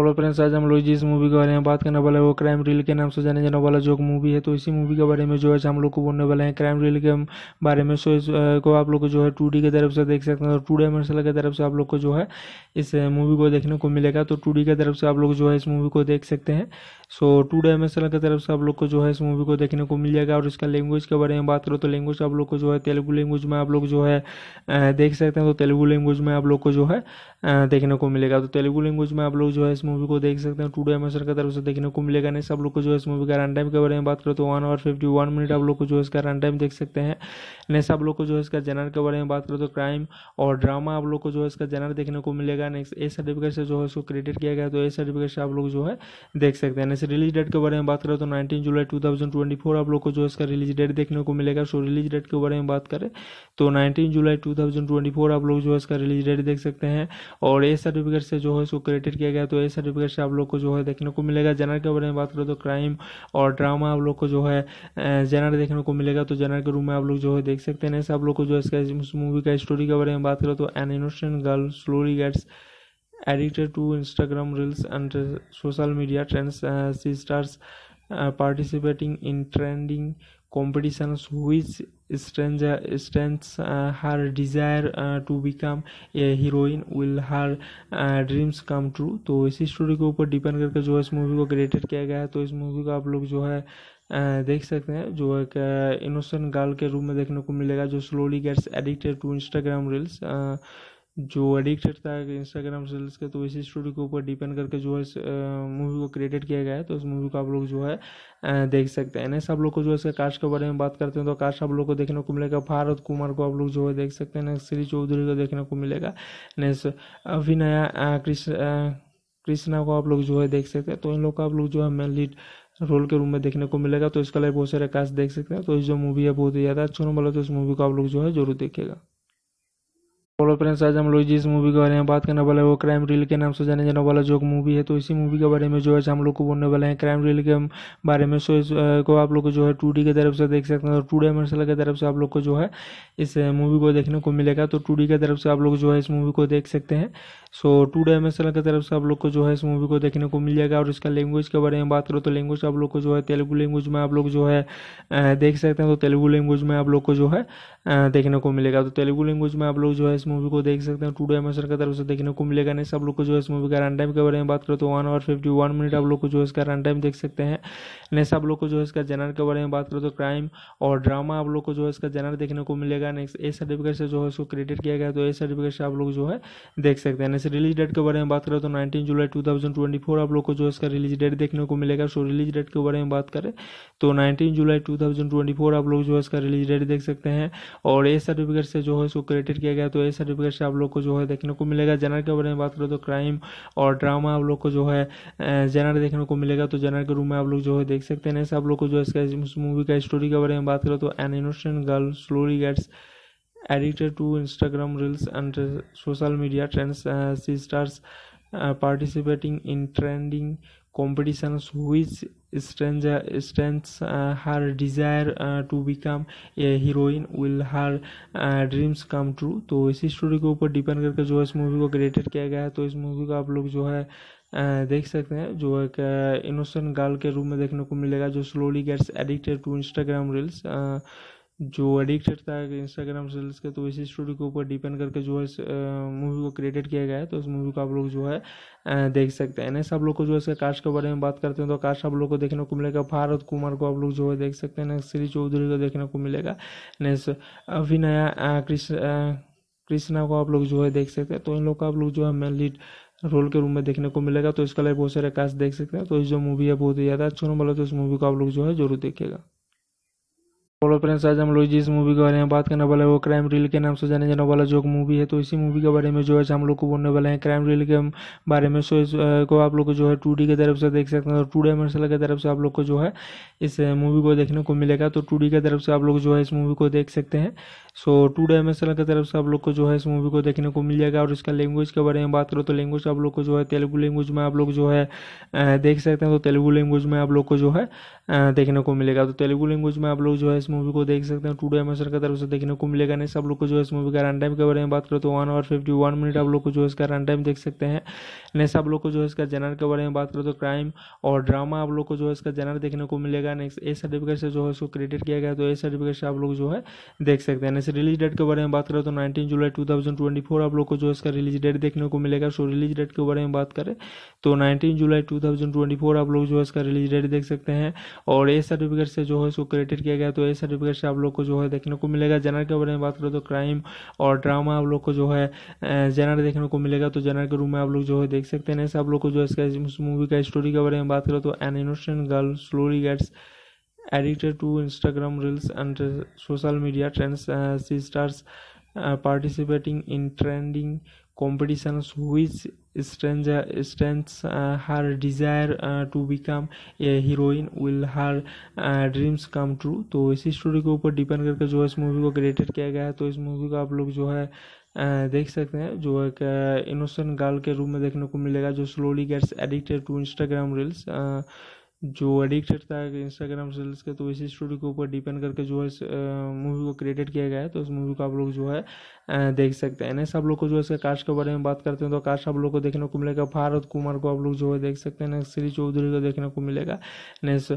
Hello friends आज हम लोग जिस मूवी के बारे में बात करने वाले हैं वो क्राइम रील के नाम से जाने जाने वाला जो मूवी है तो इसी मूवी के बारे में जो है हम लोग को बोलने वाले हैं क्राइम रील के बारे में सो को आप लोग जो है टू की तरफ से देख सकते हैं और टू मार्शल की तरफ से आप लोग को जो है इस मूवी को देखने को मिलेगा तो टू की तरफ से आप लोग जो है इस मूवी को देख सकते हैं सो टू मार्शल की तरफ से आप लोग को जो है इस मूवी को देखने को मिल जाएगा और इसका लैंग्वेज के बारे में बात करो तो लैंग्वेज आप लोग को जो है तेलुगु लैंग्वेज में आप लोग जो है देख सकते हैं तो तेलुगु लैंग्वेज में आप लोग को जो है देखने को मिलेगा तो तेलुगु लैंग्वेज में आप लोग जो है इस मूवी को देख सकते हैं टू डे एमेसर का तरफ से देखने को मिलेगा नहीं सब लोग को जो है इस मूवी का रन टाइम के बारे में बात करें तो one hour fifty one minute आप लोग को जो है इसका रन टाइम देख सकते हैं नहीं सब लोग को जो है इसका जनर के बारे में बात करें तो क्राइम और ड्रामा आप लोग को जो है इसका जनर देखने को मिलेगा नेक्स्ट ए सर्टिफिकेट से जो है उसको क्रेडिट किया गया तो ए सर्टिफिकेट से आप लोग जो है देख सकते हैं रिलीज तो डेट के बारे में बात करें तो नाइनटीन जुलाई टू आप लोग को जो है इसका रिलीज डेट देखने को मिलेगा सो रिलीज डेट के बारे में बात करें तो नाइनटीन जुलाई टू आप लोग जो है इसका रिलीज डेट देख सकते हैं और ए सर्टिफिकेट से जो है उसको क्रेडिट किया गया तो ए सर्टिफिकेट से आप लोग को जो है देखने को मिलेगा जनर के बारे में बात करो तो क्राइम और ड्रामा आप लोग को जो है जनर देखने को मिलेगा तो जनर के रूम में आप लोग जो है देख सकते हैं ऐसे आप लोग को जो है इसका मूवी का स्टोरी के बारे में बात करो तो an innocent girl slowly gets addicted to Instagram reels and social media trends C stars participating in competitions which stranger strengths uh, her desire uh, to become a heroine will her dreams come true तो इसी story के ऊपर depend करके जो है इस movie को created किया गया है तो इस मूवी को आप लोग जो है uh, देख सकते हैं जो एक इनोसेंट uh, गर्ल के रूप में देखने को मिलेगा जो slowly gets addicted to Instagram reels जो एडिक्ट था इंस्टाग्राम रील्स के तो इसी स्टोरी के ऊपर डिपेंड करके जो है इस मूवी को क्रिएटेड किया गया है तो इस मूवी को आप लोग जो है देख सकते हैं नेक्स्ट आप लोग को जो है इसके कास्ट के बारे में बात करते हैं तो कास्ट आप लोग को देखने को मिलेगा भारत कुमार को आप लोग जो है देख सकते हैं नेक्स्ट श्री चौधरी को देखने को मिलेगा नेक्स्ट अभिनया कृष्णा को आप लोग जो है देख सकते हैं तो इन लोग का आप लोग जो है मेन लीड रोल के रूम में देखने को मिलेगा तो इसका लिए बहुत सारे कास्ट देख सकते हैं तो इस जो मूवी है बहुत ही ज़्यादा अच्छा बोला तो इस मूवी को आप लोग जो है जरूर देखेगा हेलो फ्रेंड्स आज हम लोग जिस मूवी के बारे में बात करने वाले हैं वो क्राइम रील के नाम से जाने जाने वाला जो मूवी है तो इसी मूवी के बारे में जो है हम लोग को बोलने वाले हैं क्राइम रील के बारे में सो इस को आप लोग को जो है टू की तरफ से देख सकते हैं और टू डायमेंशनल की तरफ से आप लोग को जो है इस मूवी को देखने को मिलेगा तो टू की तरफ से आप लोग जो है इस मूवी को देख सकते हैं सो टू डायमेंशनल की तरफ से आप लोग को जो है इस मूवी को देखने को मिल जाएगा और इसका लैंग्वेज के बारे में बात करो तो लैंग्वेज आप लोग को जो है तेलुगु लैंग्वेज में आप लोग जो है देख सकते हैं तो तेलुगु लैंग्वेज में आप लोग को जो है देखने को मिलेगा तो तेलुगु लैंग्वेज में आप लोग जो है मूवी को देख सकते हैं टू हमें सर की तरफ से देखने को मिलेगा नहीं सब लोग को जो है इस मूवी का रन टाइम के बारे में बात करें तो one hour fifty one minute आप लोग को जो है इसका रन टाइम देख सकते हैं नहीं सब लोग को जो है इसका जनर के बारे में बात करें तो क्राइम और ड्रामा आप लोग को जो है इसका जनर देखने को मिलेगा नेक्स्ट ए सर्टिफिकेट से जो है इसको क्रेडिट किया गया तो ए सर्टिफिकेट से आप लोग जो है देख सकते हैं नेक्स्ट रिलीज डेट के बारे में बात करें तो नाइनटीन जुलाई टू आप लोग को जो इसका रिलीज डेट देखने को मिलेगा सो रिलीज डेट के बारे में बात करें तो नाइनटीन जुलाई टू आप लोग जो है इसका रिलीज डेट देख सकते हैं और ए सर्टिफिकेट से जो है इसको क्रेडिट किया गया तो ए सर्टिफिकेट से आप लोग को जो है देखने को मिलेगा जनरल के बारे में बात करें तो क्राइम और ड्रामा आप लोग को जो है जनरल देखने को मिलेगा तो जनरल के रूम में आप लोग जो है देख सकते हैं ऐसे आप लोग को जो है इस मूवी का स्टोरी के बारे में बात करो तो an innocent girl slowly gets addicted to Instagram reels and social media trends C stars participating in trending competitions which stranger strengths uh, her desire uh, to become a heroine will her dreams come true तो इसी story के ऊपर depend करके जो है इस movie को created किया गया है तो इस मूवी को आप लोग जो है uh, देख सकते हैं जो एक इनोसेंट uh, गर्ल के रूप में देखने को मिलेगा जो slowly gets addicted to Instagram reels जो एडिक्ट था इंस्टाग्राम रील्स के तो इसी स्टोरी के ऊपर डिपेंड करके जो है इस मूवी को क्रिएटेड किया गया है तो इस मूवी तो को आप लोग जो है देख सकते हैं नेक्स्ट आप लोग को जो है इसका कास्ट के बारे में बात करते हैं तो कास्ट आप लोग को देखने को मिलेगा भारत कुमार को आप लोग जो है देख सकते हैं नेक्स्ट श्री चौधरी को देखने को मिलेगा नेक्स्ट अभिनया कृष्णा को आप लोग जो है देख सकते हैं तो इन लोग का आप लोग जो है मेन लीड रोल के रूम में देखने को मिलेगा तो इसका लिए बहुत सारे कास्ट देख सकते हैं तो जो मूवी है बहुत ही ज़्यादा अच्छा बोला है तो इस मूवी को आप लोग जो है जरूर देखेगा हेलो फ्रेंड्स आज हम लोग जिस मूवी के बारे में बात करने वाले हैं वो क्राइम रील के नाम से जाने जाने वाला जो मूवी है तो इसी मूवी के बारे में जो है हम लोग को बोलने वाले हैं क्राइम रील के बारे में सो इस को आप लोग को जो है टू की तरफ से देख सकते हैं और टू डायमेंशनल की तरफ से आप लोग को जो है इस मूवी को देखने को मिलेगा तो टू की तरफ से आप लोग जो है इस मूवी को देख सकते हैं सो टू डायमेंशनल की तरफ से आप लोग को जो है इस मूवी को देखने को मिल जाएगा और इसका लैंग्वेज के बारे में बात करो तो लैंग्वेज आप लोग को जो है तेलुगु लैंग्वेज में आप लोग जो है देख सकते हैं तो तेलुगु लैंग्वेज में आप लोग को जो है देखने को मिलेगा तो तेलुगु लैंग्वेज में आप लोग जो है मूवी को देख सकते हैं टू डे एम की तरफ से देखने को मिलेगा नहीं सब लोग को जो है इस मूवी का रन टाइम के बारे में बात करें तो one hour fifty one minute आप लोग को जो है इसका रन टाइम देख सकते हैं नहीं सब लोग को जो है इसका जनर के बारे में बात करें तो क्राइम और ड्रामा आप लोग को जो है इसका जनर देखने को मिलेगा नेक्स्ट ए सर्टिफिकेट से जो है इसको क्रेडिट किया गया तो ए सर्टिफिकेट से आप लोग जो है देख सकते हैं नेक्स्ट रिलीज डेट के बारे में बात करें तो नाइनटीन जुलाई टू आप लोग को जो है इसका रिलीज डेट देखने को मिलेगा सो रिलीज डेट के बारे में बात करें तो नाइनटीन जुलाई टू आप लोग जो है इसका रिलीज डेट देख सकते हैं और ए सर्टिफिकेट से जो है इसको क्रेडिट किया गया तो ए सर्टिफिकेट से आप लोग को जो है देखने को मिलेगा जनर के बारे में बात करें तो क्राइम और ड्रामा आप लोग को जो है जनर देखने को मिलेगा तो जनर के रूम में आप लोग जो है देख सकते हैं आप लोग को जो है मूवी का स्टोरी के बारे में बात करें तो an innocent girl slowly gets addicted to Instagram reels and social media trends C stars participating in trending competition हुई stranger strengths uh, her desire uh, to become a heroine will her dreams come true तो इसी story के ऊपर depend करके जो है इस movie को क्रिएटेड किया गया है तो इस मूवी को आप लोग जो है uh, देख सकते हैं जो एक इनोसेंट uh, गर्ल के रूप में देखने को मिलेगा जो slowly gets addicted to Instagram reels जो एडिक्ट था है इंस्टाग्राम रील्स के तो इसी स्टोरी के ऊपर डिपेंड करके जो है मूवी को क्रिएटेड किया गया है तो उस मूवी को आप लोग जो है देख सकते हैं नेक्स्ट आप लोग को जो है इसका कास्ट के बारे में बात करते हैं तो कास्ट आप लोग को देखने को मिलेगा भारत कुमार को आप लोग जो है देख सकते हैं नेक्स्ट श्री चौधरी को देखने को मिलेगा नेक्स्ट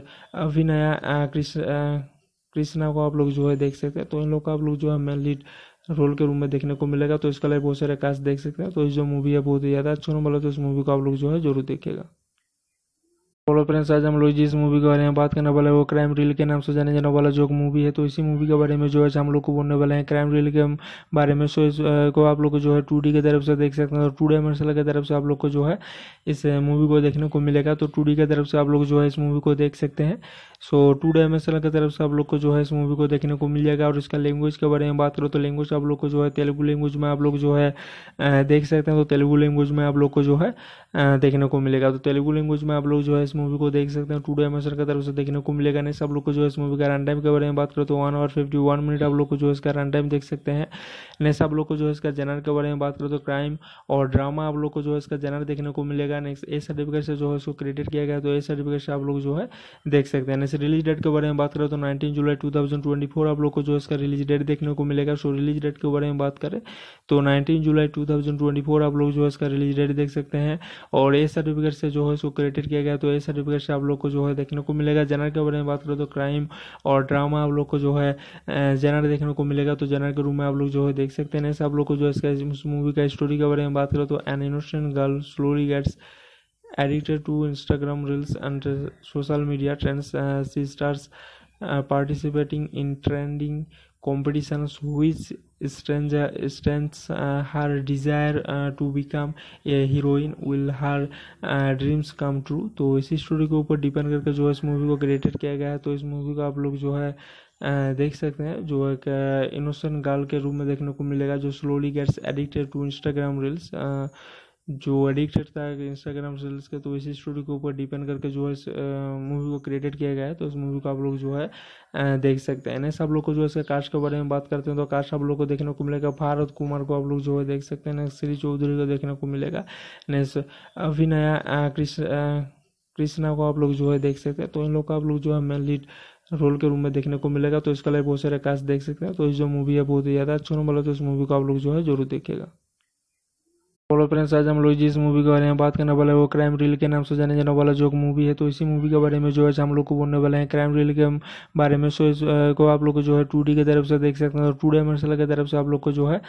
अभिनया कृष्णा को आप लोग जो है देख सकते हैं तो इन लोग का आप लोग जो है मेन लीड रोल के रूम में देखने को मिलेगा तो इसका लाइव बहुत सारे कास्ट देख सकते हैं तो जो मूवी है बहुत ही ज़्यादा अच्छा बोला तो इस मूवी को आप लोग जो है जरूर देखेगा हेलो फ्रेंड्स आज हम लोग जिस मूवी के बारे में बात करने वाले हैं वो क्राइम रील के नाम से जाने जाने वाला जो मूवी है तो इसी मूवी के बारे में जो है हम लोग को बोलने वाले हैं क्राइम रील के बारे में सो इस को आप लोग को जो है टू की तरफ से देख सकते हैं और टू डायमेंशनल की तरफ से आप लोग को जो है इस मूवी को देखने को मिलेगा तो टू की तरफ से आप लोग जो है इस मूवी को देख सकते हैं सो टू डायमेंशनल की तरफ से आप लोग को जो है इस मूवी को देखने को मिल जाएगा और इसका लैंग्वेज के बारे में बात करो तो लैंग्वेज आप लोग को जो है तेलुगु लैंग्वेज में आप लोग जो है देख सकते हैं तो तेलुगु लैंग्वेज में आप लोग को जो है देखने को मिलेगा तो तेलुगु लैंग्वेज में आप लोग जो है इस मूवी को देख सकते हैं टू डे एमेसर की तरफ से देखने को मिलेगा नहीं सब लोग को जो है इस मूवी का रन टाइम के बारे में बात करें तो one hour fifty one minute आप लोग को जो है इसका रन टाइम देख सकते हैं नहीं सब लोग को जो है इसका जनर के बारे में बात करें तो क्राइम और ड्रामा आप लोग को जो है इसका जनर देखने को मिलेगा नेक्स्ट ए सर्टिफिकेट से जो है उसको क्रेडिट किया गया तो ए सर्टिफिकेट से आप लोग जो है देख सकते हैं नेक्स्ट रिलीज डेट के बारे में बात करें तो नाइनटीन जुलाई टू आप लोग को जो इसका रिलीज डेट देखने को मिलेगा सो रिलीज डेट के बारे में बात करें तो नाइनटीन जुलाई टू आप लोग जो है इसका रिलीज डेट देख सकते हैं और ए सर्टिफिकेट से जो है उसको क्रेडिट किया गया तो ए सर्टिफिकेट से आप लोग को जो है देखने को मिलेगा जनर के बारे में बात करें तो क्राइम और ड्रामा आप लोग को जो है जनर देखने को मिलेगा तो जनर के रूम में आप लोग जो है देख सकते हैं आप लोग को जो इसका इस मूवी का स्टोरी के बारे में बात करें तो an innocent girl slowly gets addicted to Instagram reels and social media media trends uh, she starts uh, participating in stranger strengths uh, her desire to become a heroine will her dreams come true तो इसी story के ऊपर depend करके जो है इस movie को created किया गया है तो इस मूवी को आप लोग जो है uh, देख सकते हैं जो एक इनोसेंट uh, गर्ल के रूप में देखने को मिलेगा जो slowly gets addicted to Instagram reels जो एडिक्ट था है इंस्टाग्राम रील्स के तो इसी स्टोरी के ऊपर डिपेंड करके जो है मूवी को क्रिएटेड किया गया है तो उस मूवी को आप लोग जो है देख सकते हैं नेक्स्ट आप लोग को जो है इसके कास्ट के बारे में बात करते हैं तो कास्ट आप लोग को देखने को मिलेगा भारत कुमार को आप लोग जो है देख सकते हैं नेक्स्ट श्री चौधरी को देखने को मिलेगा नेक्स्ट अभिनया कृष्ण कृष्णा को आप लोग जो है देख सकते हैं तो इन लोग का आप लोग जो है मेन लीड रोल के रूम में देखने को मिलेगा तो इसका लिए बहुत सारे कास्ट देख सकते हैं तो इस जो मूवी है बहुत ही ज़्यादा अच्छा बोला तो इस मूवी को आप लोग जो है जरूर देखेगा हेलो फ्रेंड्स आज हम लोग जिस मूवी के बारे में बात करने वाले हैं वो क्राइम रील के नाम से जाने जाने वाला जो मूवी है तो इसी मूवी के बारे में जो है हम लोग को बोलने वाले हैं क्राइम रील के बारे में सो को आप लोग को जो है टू की तरफ से देख सकते हैं और टू डायमेंशनल की तरफ से आप लोग को जो है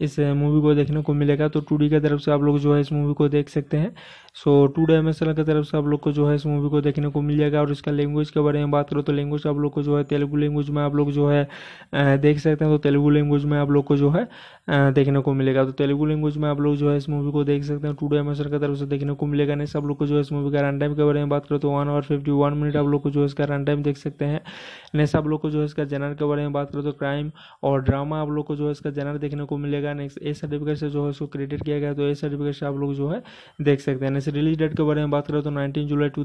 इस मूवी को देखने को मिलेगा तो टू की तरफ से आप लोग जो है इस मूवी को देख सकते हैं सो टू डायमेंशनल की तरफ से आप लोग को जो है इस मूवी को देखने को मिल जाएगा और इसका लैंग्वेज के बारे में बात करो तो लैंग्वेज आप लोग को जो है तेलुगु लैंग्वेज में आप लोग जो है देख सकते हैं तो तेलुगु लैंग्वेज में आप लोग को जो है देखने को मिलेगा तो तेलुगु लैंग्वेज में आप लोग जो है मूवी को देख सकते हैं टू डे एमेशन की तरफ से देखने को मिलेगा नहीं सब लोग को जो है इस मूवी का रन टाइम के बारे में बात करें तो one hour fifty one minute आप लोग को जो है इसका रन टाइम देख सकते हैं नहीं सब लोग को जो है इसका जनर के बारे में बात करें तो क्राइम और ड्रामा आप लोग को जो है इसका जनर देखने को मिलेगा नेक्स्ट ए सर्टिफिकेट से जो है उसको क्रेडिट किया गया तो ए सर्टिफिकेट से आप लोग जो है देख सकते हैं रिलीज डेट के बारे में बात करें तो नाइनटीन जुलाई टू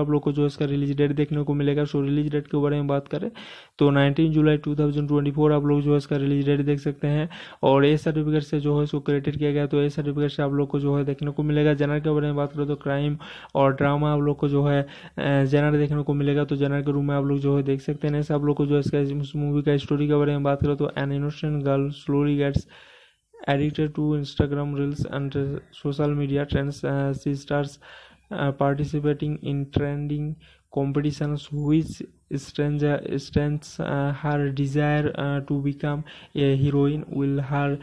आप लोग को जो है इसका रिलीज डेट देखने को मिलेगा सो रिलीज डेट के बारे में बात करें तो नाइनटीन जुलाई टू आप लोग जो है इसका रिलीज डेट देख सकते हैं और ए सर्टिफिकेट से जो है उसको क्रेडिट किया गया तो ए ये सर्टिफिकेट से आप लोग को जो है देखने को मिलेगा जनर के बारे में बात करें तो क्राइम और ड्रामा आप लोग को जो है जनर देखने को मिलेगा तो जनर के रूम में आप लोग जो है देख सकते हैं आप लोग को जो है मूवी का स्टोरी के बारे में बात करो तो an innocent girl slowly gets addicted to Instagram reels and social media media trends. Uh, she starts uh, competitions which stranger strengths uh, her desire uh, to become a heroine will her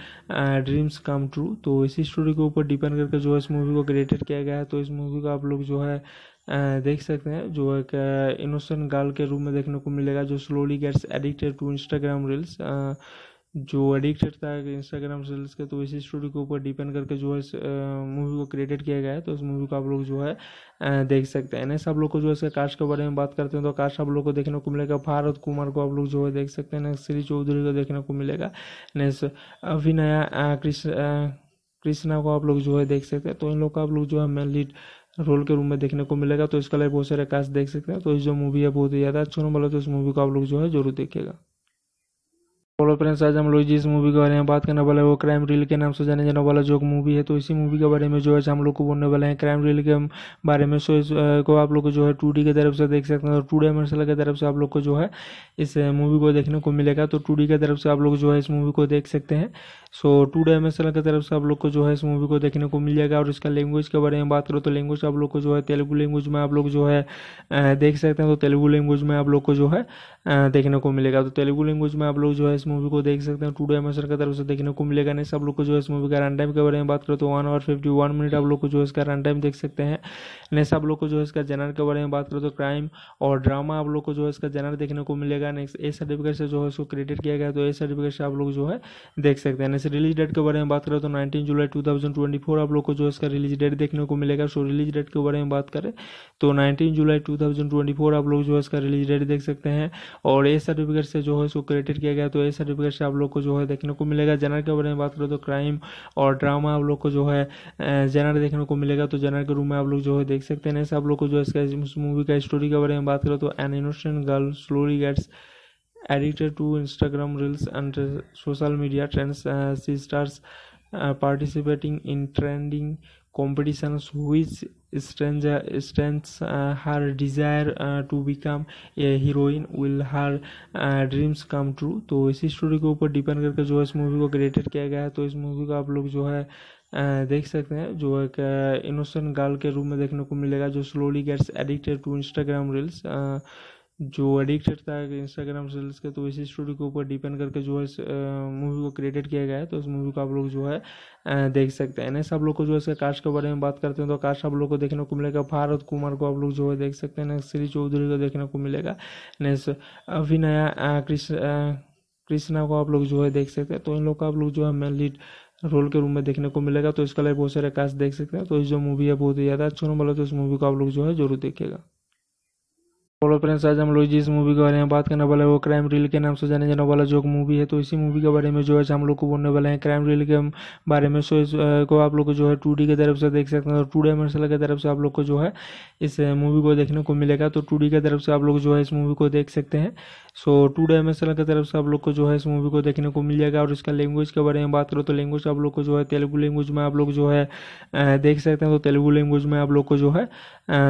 dreams come true तो इसी story के ऊपर depend करके जो है इस movie को created किया गया है तो इस मूवी को आप लोग जो है uh, देख सकते हैं जो एक इनोसेंट uh, गर्ल के रूप में देखने को मिलेगा जो slowly gets addicted to Instagram reels जो एडिक्ट था इंस्टाग्राम रील्स के तो इसी स्टोरी के ऊपर डिपेंड करके जो है मूवी को क्रिएटेड किया गया है तो इस मूवी को आप लोग जो है देख सकते हैं नेक्स्ट आप लोग को जो है कास्ट के बारे में बात करते हैं तो कास्ट आप लोग को देखने को मिलेगा भारत कुमार को आप लोग जो है देख सकते हैं नेक्स्ट श्री चौधरी को देखने को मिलेगा नेक्स्ट अभिनया कृष्णा को आप लोग जो है देख सकते हैं तो इन लोग का आप लोग जो है मेन लीड रोल के रूम में देखने को मिलेगा तो इसका लिए बहुत सारे कास्ट देख सकते हैं तो इस जो मूवी है बहुत ही ज़्यादा अच्छा बोला तो इस मूवी को आप लोग जो है जरूर देखेगा बोलो फ्रेंड्स आज हम लोग जिस मूवी के बारे में बात करने वाले हैं वो क्राइम रील के नाम से जाने जाने वाला जो मूवी है तो इसी मूवी के बारे में जो है हम लोग को बोलने वाले हैं क्राइम रील के बारे में सो को आप लोग को जो है टू की तरफ से देख सकते हैं और टू डायमेंशनल की तरफ से आप लोग को जो है इस मूवी को देखने को मिलेगा तो टू की तरफ से आप लोग जो है इस मूवी को देख सकते हैं सो टू डायमेंशनल की तरफ से आप लोग को जो है इस मूवी को देखने को मिल जाएगा और इसका लैंग्वेज के बारे में बात करो तो लैंग्वेज आप लोग को जो है तेलुगु लैंग्वेज में आप लोग जो है देख सकते हैं तो तेलुगु लैंग्वेज में आप लोग को जो है देखने को मिलेगा तो तेलुगु लैंग्वेज में आप लोग जो है मूवी को देख सकते हैं टू डे एमेसर की तरफ से देखने को मिलेगा नहीं सब लोग को जो है इस मूवी का रन टाइम के बारे में बात करें तो one hour fifty one minute आप लोग को जो है इसका रन टाइम देख सकते हैं नहीं सब लोग को जो है इसका जनर के बारे में बात करें तो क्राइम और ड्रामा आप लोग को जो है इसका जनर देखने को मिलेगा नेक्स्ट ए सर्टिफिकेट से जो है उसको क्रेडिट किया गया तो ए सर्टिफिकेट से आप लोग जो है देख सकते हैं नेक्स्ट रिलीज डेट के बारे में बात करें तो नाइनटीन जुलाई टू आप लोग को जो इसका रिलीज डेट देखने को मिलेगा सो रिलीज डेट के बारे में बात करें तो नाइनटीन जुलाई टू आप लोग जो है इसका रिलीज डेट देख सकते हैं और ए सर्टिफिकेट से जो है उसको क्रेडिट किया गया तो ए सर्टिफिकेट से आप लोग को जो है देखने को मिलेगा जनर के बारे में बात करें तो क्राइम और ड्रामा आप लोग को जो है जनर देखने को मिलेगा तो जनर के रूम में आप लोग जो है देख सकते हैं आप लोग को जो इसका मूवी का स्टोरी के बारे में बात करें तो an innocent girl slowly gets addicted to Instagram reels and social media trends C stars participating in trending competitions which stranger strengths uh, her desire uh, to become a heroine will her dreams come true तो इसी story के ऊपर depend करके जो है इस movie को created किया गया है तो इस मूवी को आप लोग जो है uh, देख सकते हैं जो एक इनोसेंट uh, गर्ल के रूप में देखने को मिलेगा जो slowly gets addicted to Instagram reels जो एडिक्ट था है इंस्टाग्राम रील्स के तो इसी स्टोरी के ऊपर डिपेंड करके जो है मूवी को क्रिएटेड किया गया है तो इस मूवी को आप लोग जो है देख सकते हैं नेक्स्ट आप लोग को जो है इसके कास्ट के बारे में बात करते हैं तो कास्ट आप लोग को देखने को मिलेगा भारत कुमार को आप लोग जो है देख सकते हैं नेक्स्ट श्री चौधरी को देखने को मिलेगा नेक्स्ट अभिनया कृष्णा को आप लोग जो है देख सकते हैं तो इन लोग का आप लोग जो है मेन लीड रोल के रूम में देखने को मिलेगा तो इसका लिए बहुत सारे कास्ट देख सकते हैं तो जो मूवी है बहुत ही ज़्यादा अच्छा बोला तो इस मूवी को आप लोग जो है जरूर देखेगा हेलो फ्रेंड्स आज हम लोग जिस मूवी के बारे में बात करने वाले हैं वो क्राइम रील के नाम से जाने जाने वाला जो मूवी है तो इसी मूवी के बारे में जो है हम लोग को बोलने वाले हैं क्राइम रील के बारे में सो को आप लोग जो है टू की तरफ से देख सकते हैं और टू डायमेंशनल की तरफ से आप लोग को जो है इस मूवी को देखने को मिलेगा तो टू की तरफ से आप लोग जो है इस मूवी को देख सकते हैं सो टू डायमेंशनल की तरफ से आप लोग को जो है इस मूवी को देखने को मिल जाएगा और इसका लैंग्वेज के बारे में बात करो तो लैंग्वेज आप लोग को जो है तेलुगु लैंग्वेज में आप लोग जो है देख सकते हैं तो तेलुगु लैंग्वेज में आप लोग को जो है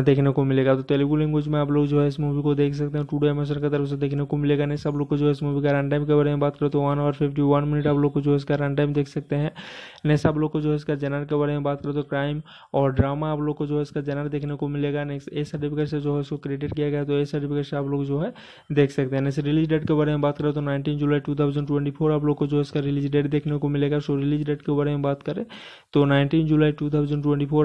देखने को मिलेगा तो तेलुगु लैंग्वेज में आप लोग जो है इस मूवी को देख सकते हैं टू डे हमेशा की तरफ से देखने को मिलेगा नहीं सब लोग को जो है इस मूवी का रन टाइम के बारे में बात करें तो one hour fifty one minute आप लोग को जो है इसका रन टाइम देख सकते हैं नहीं सब लोग को जो है इसका जनर के बारे में बात करें तो क्राइम और ड्रामा आप लोग को जो है इसका जनर देखने को मिलेगा नेक्स्ट ए सर्टिफिकेट से जो है उसको क्रेडिट किया गया तो ए सर्टिफिकेट से आप लोग जो है देख सकते हैं नेक्स्ट रिलीज डेट के बारे में बात करें तो नाइनटीन जुलाई टू आप लोग को जो है इसका रिलीज डेट देखने को मिलेगा सो रिलीज डेट के बारे में बात करें तो नाइनटीन जुलाई टू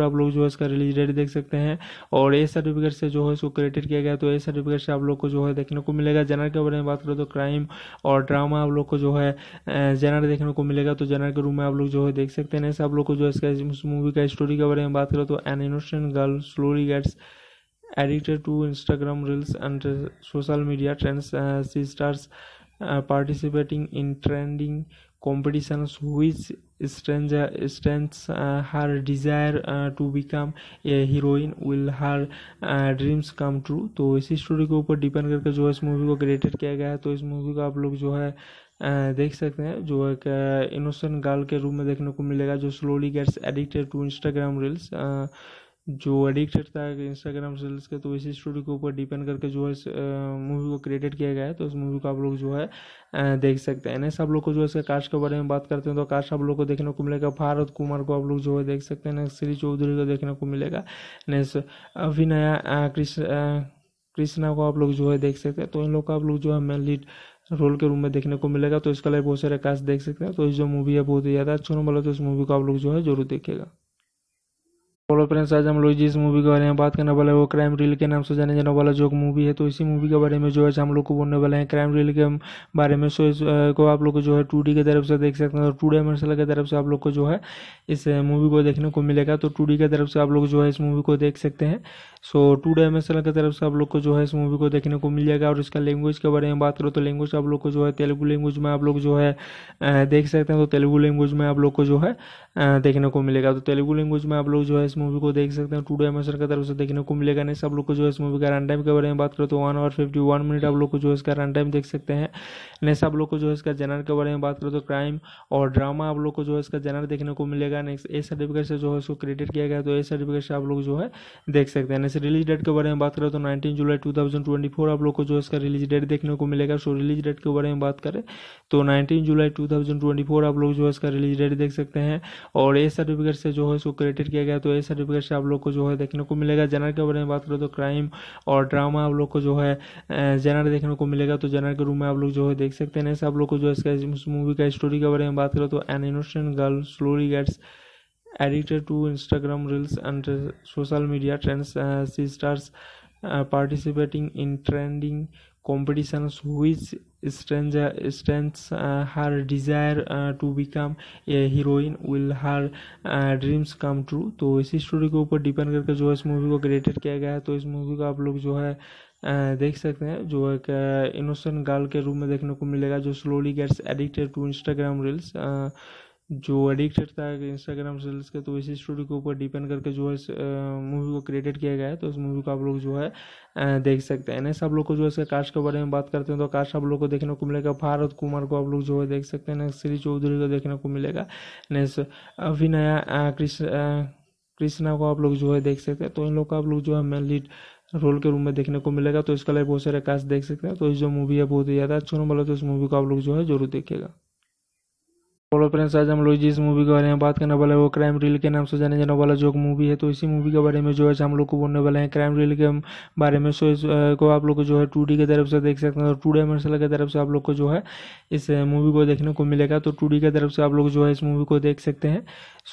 आप लोग जो है इसका रिलीज डेट देख सकते हैं और ए सर्टिफिकेट से जो है उसको क्रेडिट किया गया तो ए सर्टिफिकेट से आप लोग को जो है देखने को मिलेगा जनर के बारे में बात करें तो क्राइम और ड्रामा आप लोग को जो है जनर देखने को मिलेगा तो जनर के रूम में आप लोग जो है देख सकते हैं आप लोग को जो इसका इस मूवी का स्टोरी के बारे में बात करें तो an innocent girl slowly gets addicted to Instagram reels and social media trends C stars participating in trending competition हुई stranger strengths uh, her desire to become a heroine will her dreams come true तो इसी story के ऊपर depend करके जो है इस movie को क्रिएटेड किया गया है तो इस मूवी को आप लोग जो है uh, देख सकते हैं जो एक इनोसेंट uh, गर्ल के रूप में देखने को मिलेगा जो slowly gets addicted to Instagram reels जो एडिक्ट था है इंस्टाग्राम रील्स के तो इसी स्टोरी के ऊपर डिपेंड करके जो है मूवी को क्रिएटेड किया गया है तो इस मूवी को आप लोग जो है देख सकते हैं नेक्स्ट आप लोग को जो है इसका कास्ट के बारे में बात करते हैं तो कास्ट आप लोग को देखने को मिलेगा भारत कुमार को आप लोग जो है देख सकते हैं नेक्स्ट श्री चौधरी को देखने को मिलेगा नेक्स्ट अभिनया कृष्णा को आप लोग जो है देख सकते हैं तो इन लोग का आप लोग जो है मेन लीड रोल के रूम में देखने को मिलेगा तो इसका लिए बहुत सारे कास्ट देख सकते हैं तो इस जो मूवी है बहुत ही ज़्यादा अच्छा बोला तो इस मूवी को आप लोग जो है जरूर देखेगा हेलो फ्रेंड्स आज हम लोग जिस मूवी के बारे में बात करने वाले हैं वो क्राइम रील के नाम से जाने जाने वाला जो मूवी है तो इसी मूवी के बारे में जो है हम लोग को बोलने वाले हैं क्राइम रील के बारे में सो को आप लोग जो है टू की तरफ से देख सकते हैं और टू डायमेंशनल की तरफ से आप लोग को जो है इस मूवी को देखने को मिलेगा तो टू की तरफ से आप लोग जो है इस मूवी को देख सकते हैं सो टू डायमेंशनल की तरफ से आप लोग को जो है इस मूवी को देखने को मिल जाएगा और इसका लैंग्वेज के बारे में बात करो तो लैंग्वेज आप लोग को जो है तेलुगु लैंग्वेज में आप लोग जो है देख सकते हैं तो तेलुगु लैंग्वेज में आप लोग को जो है देखने को मिलेगा तो तेलुगु लैंग्वेज में आप लोग जो है मूवी को देख सकते हैं टूडे एमेसर की तरफ से देखने को मिलेगा नहीं सब लोग को जो है इस मूवी का रन टाइम के बारे में बात करें तो one hour fifty one minute आप लोग को जो है इसका रन टाइम देख सकते हैं नहीं सब लोग को जो है इसका जनर के बारे में बात करें तो क्राइम और ड्रामा आप लोग को जो है इसका जनर देखने को मिलेगा नेक्स्ट ए सर्टिफिकेट से जो है उसको क्रेडिट किया गया तो ए सर्टिफिकेट से आप लोग जो है देख सकते हैं रिलीज डेट के बारे में बात करें तो नाइनटीन जुलाई टू आप लोग को जो है इसका रिलीज डेट देखने को मिलेगा सो रिलीज डेट के बारे में बात करें तो नाइनटीन जुलाई टू आप लोग जो है इसका रिलीज डेट देख सकते हैं और ए सर्टिफिकेट से जो है उसको क्रेडिट किया गया तो ए ये सर्टिफिकेट से आप लोग को जो है देखने को मिलेगा जनर के बारे में बात करें तो क्राइम और ड्रामा आप लोग को जो है जनर देखने को मिलेगा तो जनर के रूम में आप लोग जो है देख सकते हैं आप लोग को जो है इस मूवी का स्टोरी के बारे में बात करें तो an innocent girl slowly gets addicted to Instagram reels and uh, social media trends. Uh, she starts uh, participating stranger strengths uh, her desire uh, to become a heroine will her dreams come true तो इसी story के ऊपर depend करके जो है इस movie को created किया गया है तो इस मूवी को आप लोग जो है uh, देख सकते हैं जो एक इनोसेंट गर्ल के रूप में देखने को मिलेगा जो slowly gets addicted to Instagram reels जो एडिक्टेड था इंस्टाग्राम रील्स के तो इसी स्टोरी के ऊपर डिपेंड करके जो है मूवी को क्रिएटेड किया गया है तो इस मूवी को आप लोग जो है देख सकते हैं नेक्स्ट आप लोग को जो है इसका कास्ट के बारे में बात करते हैं तो कास्ट आप लोग को देखने को मिलेगा भारत कुमार को आप लोग जो है देख सकते हैं नेक्स्ट श्री चौधरी को देखने को मिलेगा नेक्स्ट अभिनया कृष्णा को आप लोग जो है देख सकते हैं तो इन लोग का आप लोग जो है मेन लीड रोल के रूम में देखने को मिलेगा तो इसका लिए बहुत सारे कास्ट देख सकते हैं तो इस जो मूवी है बहुत ही ज़्यादा अच्छा बोला तो इस मूवी को आप लोग जो है जरूर देखेगा और फ्रेंड्स आज हम लोग जिस मूवी के बारे में बात करने वाले हैं वो क्राइम रील के नाम से जाने जाने वाला जो मूवी है तो इसी मूवी के बारे में जो है हम लोग को बोलने वाले हैं क्राइम रील के बारे में सो इसको को आप लोग को जो है टू की तरफ से देख सकते हैं और टू डायमेंशनल की तरफ से आप लोग को जो है इस मूवी को देखने को मिलेगा तो टू की तरफ से आप लोग जो है इस मूवी को देख सकते हैं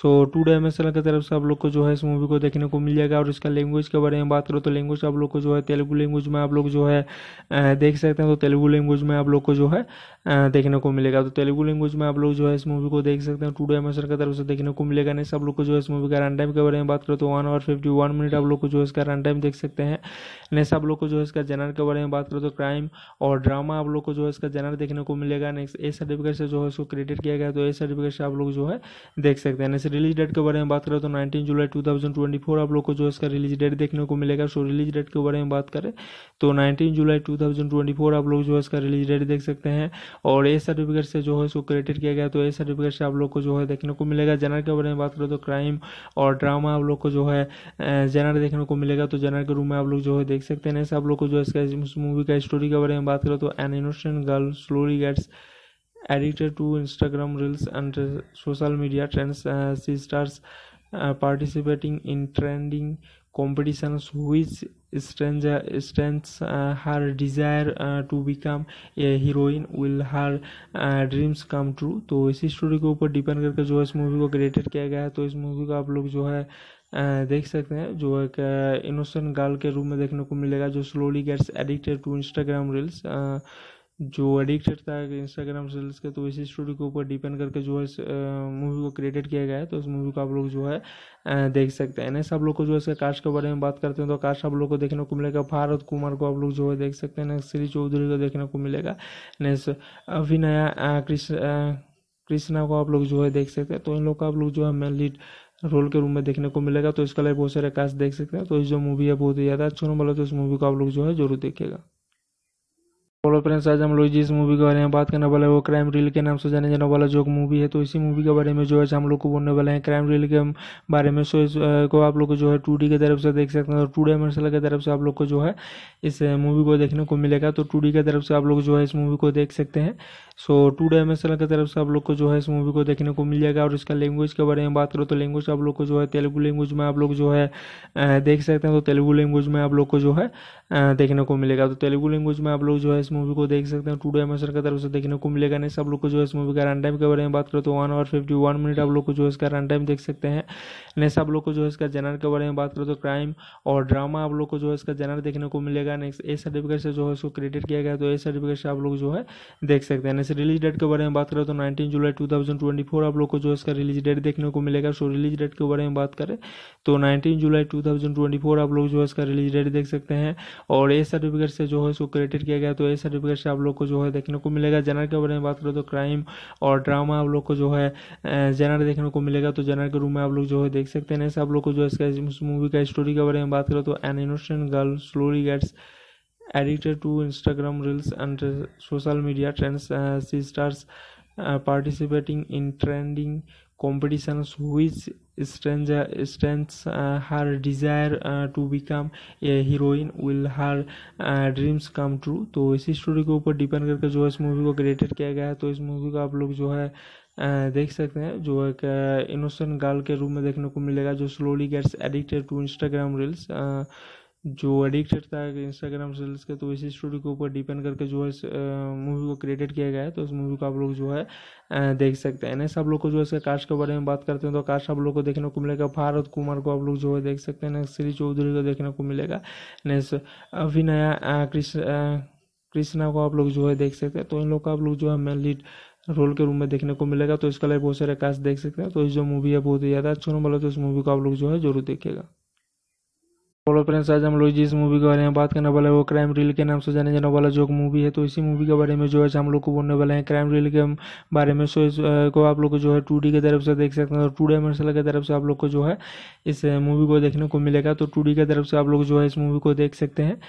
सो टू डायमेंशनल की तरफ से आप लोग को जो है इस मूवी को देखने को मिल जाएगा और इसका लैंग्वेज के बारे में बात करो तो लैंग्वेज आप लोग को जो है तेलुगु लैंग्वेज में आप लोग जो है देख सकते हैं तो तेलुगु लैंग्वेज में आप लोग को जो है देखने को मिलेगा तो तेलुगु लैंग्वेज में आप लोग जो है मूवी को देख सकते हैं टू डे की तरफ से देखने को मिलेगा नहीं सब लोग को जो है इस मूवी का रन टाइम के बारे में बात करें तो one hour fifty one minute आप लोग को जो है इसका रन टाइम देख सकते हैं नहीं सब लोग को जो है इसका जनर के बारे में बात करें तो क्राइम और ड्रामा आप लोग को जो है इसका जनर देखने को मिलेगा नेक्स्ट ए सर्टिफिकेट से जो है उसको क्रेडिट किया गया तो ए सर्टिफिकेट से आप लोग जो है देख सकते हैं नेक्स्ट रिलीज डेट के बारे में बात करें तो नाइनटीन जुलाई टू आप लोग को जो है इसका रिलीज डेट देखने को मिलेगा सो रिलीज डेट के बारे में बात करें तो नाइनटीन जुलाई टू आप लोग जो है इसका रिलीज डेट देख सकते हैं और ए सर्टिफिकेट से जो है उसको क्रेडिट किया गया तो ए सर्टिफिकेट से आप लोग को जो है देखने को मिलेगा जनरल के बारे में बात करें तो क्राइम और ड्रामा आप लोग को जो है जनरल देखने को मिलेगा तो जनरल के रूम में आप लोग जो है देख सकते हैं ऐसे आप लोग को जो है इसका मूवी का स्टोरी के बारे में बात करें तो an innocent girl slowly gets addicted to Instagram reels and social media trends C stars participating in trending competitions which stranger strengths uh, her desire uh, to become a heroine will her dreams come true तो इसी story के ऊपर depend करके जो है इस movie को created किया गया है तो इस मूवी को आप लोग जो है uh, देख सकते हैं जो एक इनोसेंट uh, गर्ल के रूप में देखने को मिलेगा जो slowly gets addicted to Instagram reels जो एडिक्ट था है इंस्टाग्राम रील्स के तो इसी स्टोरी के ऊपर डिपेंड करके जो है इस मूवी को क्रिएटेड किया गया है तो इस मूवी तो को आप लोग जो है देख सकते हैं नेक्स्ट आप लोग को जो है इसके कास्ट के बारे में बात करते हैं तो कास्ट आप लोग को देखने को मिलेगा भारत कुमार को आप लोग जो है देख सकते हैं नेक्स्ट श्री चौधरी को देखने को मिलेगा नेक्स्ट अभिनया कृष्णा को आप लोग जो है देख सकते हैं तो इन लोग का आप लोग जो है मेन लीड रोल के रूम में देखने को मिलेगा तो इसका लाइक बहुत सारे कास्ट देख सकते हैं तो जो मूवी है बहुत ही ज़्यादा अच्छा होने वाला तो इस मूवी को आप लोग जो है जरूर देखेगा बोलो फ्रेंड्स आज हम लोग जिस मूवी के बारे में बात करने वाले हैं वो क्राइम रील के नाम से जाने जाने वाला जो मूवी है तो इसी मूवी के बारे में जो है हम लोग को बोलने वाले हैं क्राइम रील के बारे में सो इस को आप लोग को जो है टू की तरफ से देख सकते हैं और टू डायमेंशनल की तरफ से आप लोग को जो है इस मूवी को देखने को मिलेगा तो टू की तरफ से आप लोग जो है इस मूवी को देख सकते हैं सो टू डे की तरफ से आप लोग को जो है इस मूवी को देखने को मिल जाएगा और इसका लैंग्वेज के बारे में बात करो तो लैंग्वेज आप लोग को जो है तेलुगु लैंग्वेज में आप लोग जो है देख सकते हैं तो तेलुगु लैंग्वेज में आप लोग को जो है देखने को मिलेगा तो तेलुगु लैंग्वेज में आप लोग जो है इस मूवी को देख सकते हैं टूडे एमेशन की तरफ से देखने को मिलेगा नहीं सब लोग को जो है इस मूवी का रन टाइम के बारे में बात करें तो one hour fifty one minute आप लोग को जो है इसका रन टाइम देख सकते हैं नहीं सब लोग को जो है इसका जनर के बारे में बात करें तो क्राइम और ड्रामा आप लोग को जो है इसका जनर देखने को मिलेगा नेक्स्ट ए सर्टिफिकेट से जो है उसको क्रेडिट किया गया तो ए सर्टिफिकेट से आप लोग जो है देख सकते हैं नेक्स्ट रिलीज डेट के बारे में बात करें तो नाइनटीन जुलाई टू आप लोग को जो है इसका रिलीज डेट देखने को मिलेगा सो रिलीज डेट के बारे में बात करें तो नाइनटीन जुलाई टू आप लोग जो है इसका रिलीज डेट देख सकते हैं और ए सर्टिफिकेट से जो है इसको क्रिएटेड किया गया तो ए सर्टिफिकेट से आप लोग को जो है देखने को मिलेगा जनर के बारे में बात करो तो क्राइम और ड्रामा आप लोग को जो है जनर देखने को मिलेगा तो जनर के रूम में आप लोग जो है देख सकते हैं आप लोग को जो इसका इस मूवी का स्टोरी के बारे में बात करो तो an innocent girl slowly gets addicted to Instagram reels and social media trends C stars participating in trending competitions which strengthens uh, her desire uh, to become a heroine will her dreams come true तो इसी story के ऊपर depend करके जो है इस movie को created किया गया है तो इस मूवी को आप लोग जो है uh, देख सकते हैं जो एक इनोसेंट uh, गर्ल के रूम में देखने को मिलेगा जो slowly gets addicted to Instagram reels जो एडिक्टेड था इंस्टाग्राम रील्स के तो इसी स्टोरी के ऊपर डिपेंड करके जो है मूवी को क्रिएटेड किया गया है तो इस मूवी को आप लोग जो है देख सकते हैं नेक्स्ट आप लोग को जो है इसके कास्ट के बारे में बात करते हैं तो कास्ट आप लोग को देखने को मिलेगा भारत कुमार को आप लोग जो है देख सकते हैं नेक्स्ट श्री चौधरी को देखने को मिलेगा नेक्स्ट अभिनया कृष्णा को आप लोग जो है देख सकते हैं तो इन लोग का आप लोग जो है मेन लीड रोल के रूम में देखने को मिलेगा तो इसका लिए बहुत सारे कास्ट देख सकते हैं तो इस जो मूवी है बहुत ही ज़्यादा अच्छा बोला तो इस मूवी को आप लोग जो है जरूर देखेगा हेलो फ्रेंड्स आज हम लोग जिस मूवी के बारे में बात करने वाले हैं वो क्राइम रील के नाम से जाने जाने वाला जो मूवी है तो इसी मूवी के बारे में जो है हम लोग को बोलने वाले हैं क्राइम रील के बारे में सो को आप लोग जो है टू की तरफ से देख सकते हैं और टू डायमेंशनल की तरफ से आप लोग को जो है इस मूवी को देखने को मिलेगा तो टू की तरफ से आप लोग जो है इस मूवी को देख सकते हैं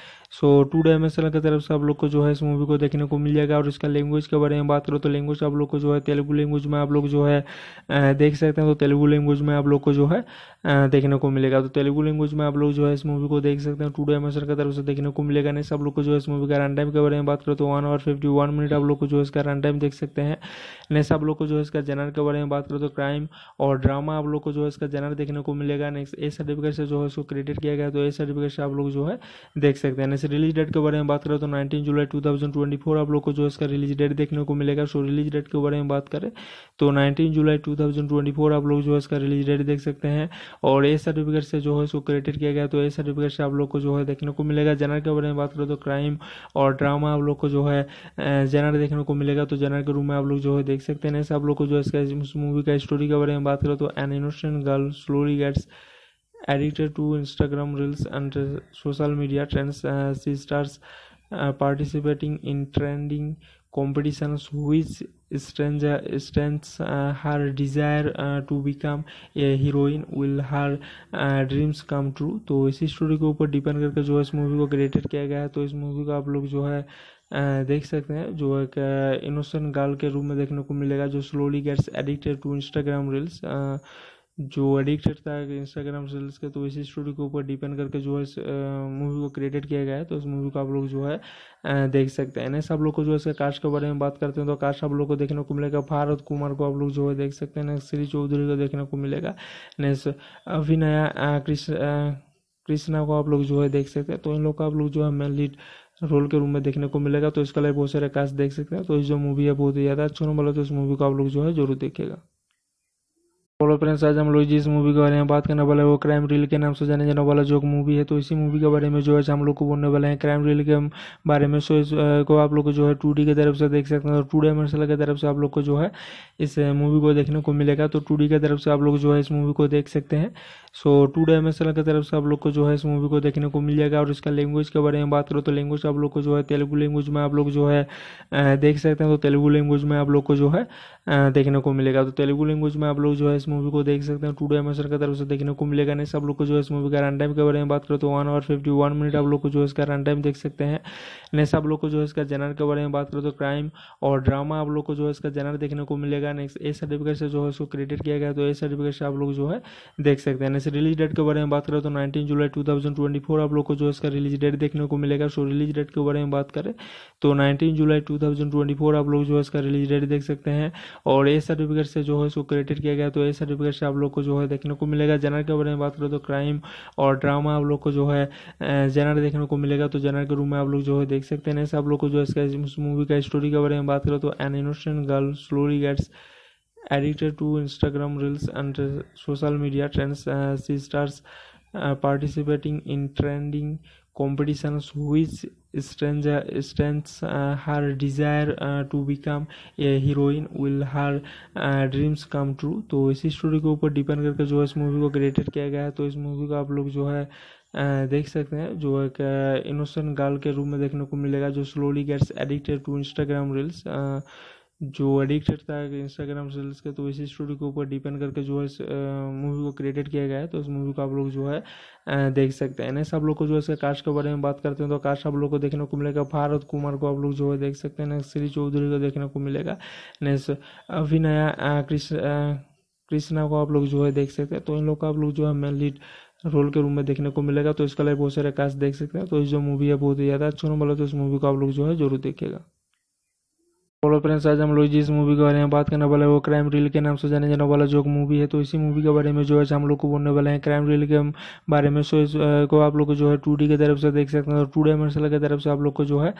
सो टू डायमेंशनल की तरफ से आप लोग को जो है इस मूवी को देखने को मिल जाएगा और इसका लैंग्वेज के बारे में बात करो तो लैंग्वेज आप लोग को जो है तेलुगु लैंग्वेज में आप लोग जो है देख सकते हैं तो तेलुगु लैंग्वेज में आप लोग को जो है देखने को मिलेगा तो तेलुगु लैंग्वेज में आप लोग जो है मूवी को देख सकते हैं टूडे एमेसर की तरफ से देखने को मिलेगा नहीं सब लोग को जो है इस मूवी का रन टाइम के बारे में बात करो तो one hour fifty one minute आप लोग को जो है इसका रन टाइम देख सकते हैं नहीं सब लोग को जो है इसका जनर के बारे में बात करो तो क्राइम और ड्रामा आप लोग को जो है इसका जनर देखने को मिलेगा नेक्स्ट ए सर्टिफिकेट से जो है उसको क्रेडिट किया गया तो ए सर्टिफिकेट से आप लोग जो है देख सकते हैं नेक्स्ट रिलीज डेट के बारे में बात करो तो नाइनटीन जुलाई टू आप लोग को जो है इसका रिलीज डेट देखने को मिलेगा सो रिलीज डेट के बारे में बात करें तो नाइनटीन जुलाई टू आप लोग जो है इसका रिलीज डेट देख सकते हैं और ए सर्टिफिकेट से जो है उसको क्रेडिट किया गया तो ए ये सर्टिफिकेट से आप लोग को जो है देखने को मिलेगा जनर के बारे में बात करें तो क्राइम और ड्रामा आप लोग को जो है जनर देखने को मिलेगा तो जनर के रूम में आप लोग जो है देख सकते हैं आप लोग को जो है इस मूवी का स्टोरी के बारे में बात करें तो an innocent girl slowly gets addicted to Instagram reels and social media trends C stars participating in trending competitions stranger strengths uh, her desire uh, to become a heroine will her dreams come true तो इसी story के ऊपर depend करके जो है इस movie को created किया गया है तो इस मूवी को आप लोग जो है uh, देख सकते हैं जो एक इनोसेंट गर्ल के रूप में देखने को मिलेगा जो slowly gets addicted to Instagram reels जो एडिक्टेड था इंस्टाग्राम रील्स के तो इसी स्टोरी के ऊपर डिपेंड करके जो है मूवी को क्रिएटेड किया गया है तो इस मूवी तो को आप लोग जो है देख सकते हैं नेक्स्ट आप लोग को जो है इसका कास्ट के बारे में बात करते हैं तो कास्ट आप लोग को देखने को मिलेगा भारत कुमार को आप लोग जो है देख सकते हैं नेक्स्ट श्री चौधरी को देखने को मिलेगा नेक्स्ट अभिनया कृष्णा को आप लोग जो है देख सकते हैं तो इन लोग का आप लोग जो है मेन लीड रोल के रूम में देखने को मिलेगा तो इसका लिए बहुत सारे कास्ट देख सकते हैं तो इस जो मूवी है बहुत ही ज़्यादा अच्छा नंबर है तो इस मूवी को आप लोग जो है जरूर देखेगा और फ्रेंड्स आज हम लोग जिस मूवी के बारे में बात करने वाले हैं वो क्राइम रील के नाम से जाने जाने वाला जो मूवी है तो इसी मूवी के बारे में जो है हम लोग को बोलने वाले हैं क्राइम रील के बारे में सो इसको को आप लोग को जो है टू की तरफ से देख सकते हैं और टू डायमेंशनल की तरफ से आप लोग को जो है इस मूवी को देखने को मिलेगा तो टू की तरफ से आप लोग जो है इस मूवी को देख सकते हैं सो टू डायमेंशनल की तरफ से आप लोग को जो है इस मूवी को देखने को मिल जाएगा और इसका लैंग्वेज के बारे में बात करो तो लैंग्वेज आप लोग को जो है तेलुगु लैंग्वेज में आप लोग जो है देख सकते हैं तो तेलुगु लैंग्वेज में आप लोग को जो है देखने को मिलेगा तो तेलुगु लैंग्वेज में आप लोग जो है मूवी को देख सकते हैं टू डे सर की तरफ से देखने को मिलेगा नहीं सब लोग को जो है इस मूवी का रन टाइम के बारे में बात करें तो one hour fifty one minute आप लोग को जो है इसका रन टाइम देख सकते हैं नहीं सब लोग को जो है इसका जनर के बारे में बात करें तो क्राइम और ड्रामा आप लोग को जो है इसका जनर देखने को मिलेगा नेक्स्ट ए सर्टिफिकेट से जो है उसको क्रेडिट किया गया तो ए सर्टिफिकेट से आप लोग जो है देख सकते हैं नेक्स्ट रिलीज डेट के बारे में बात करें तो नाइनटीन जुलाई टू आप लोग को जो है इसका रिलीज डेट देखने को मिलेगा सो रिलीज डेट के बारे में बात करें तो नाइनटीन जुलाई टू आप लोग जो है इसका रिलीज डेट देख सकते हैं और ए सर्टिफिकेट से जो है उसको क्रेडिट किया गया तो ए सर्टिफिकेट से आप लोग को जो है देखने को मिलेगा जनरल के बारे में बात करें तो क्राइम और ड्रामा आप लोग को जो है जनरल देखने को मिलेगा तो जनरल के रूम में आप लोग जो है देख सकते हैं ऐसे आप लोग को जो है इसका इस मूवी का स्टोरी के बारे में बात करें तो an innocent girl slowly gets addicted to Instagram reels and social media trends C stars participating in trending competition which stranger strengths uh, her desire uh, to become a heroine will her dreams come true तो इसी story के ऊपर depend करके जो है इस movie को created किया गया है तो इस मूवी को आप लोग जो है uh, देख सकते हैं जो एक इनोसेंट uh, गर्ल के रूप में देखने को मिलेगा जो slowly gets addicted to Instagram reels जो एडिक्ट था है इंस्टाग्राम रील्स के तो इसी स्टोरी के ऊपर डिपेंड करके जो है इस मूवी को क्रिएटेड किया गया है तो इस मूवी तो को आप लोग जो है देख सकते हैं नेक्स्ट आप लोग को जो है इसका कास्ट के बारे में बात करते हैं तो कास्ट आप लोग को देखने को मिलेगा भारत कुमार को आप लोग जो है देख सकते हैं नेक्स्ट श्री चौधरी को देखने को मिलेगा नेक्स्ट अभिनया कृष्णा को आप लोग जो है देख सकते हैं तो इन लोग का आप लोग जो है मेन लीड रोल के रूम में देखने को मिलेगा तो इसका लाइव बहुत सारे कास्ट देख सकते हैं तो जो मूवी है बहुत ही ज़्यादा अच्छा होने वाला तो इस मूवी को आप लोग जो है जरूर देखेगा हेलो फ्रेंड्स आज हम लोग जिस मूवी के बारे में बात करने वाले हैं वो क्राइम रील के नाम से जाने जाने वाला जो मूवी है तो इसी मूवी के बारे में जो है हम लोग को बोलने वाले हैं क्राइम रील के बारे में सो को आप लोग को जो है टू डी की तरफ से देख सकते हैं और टू डायमेंशनल की तरफ से आप लोग को जो है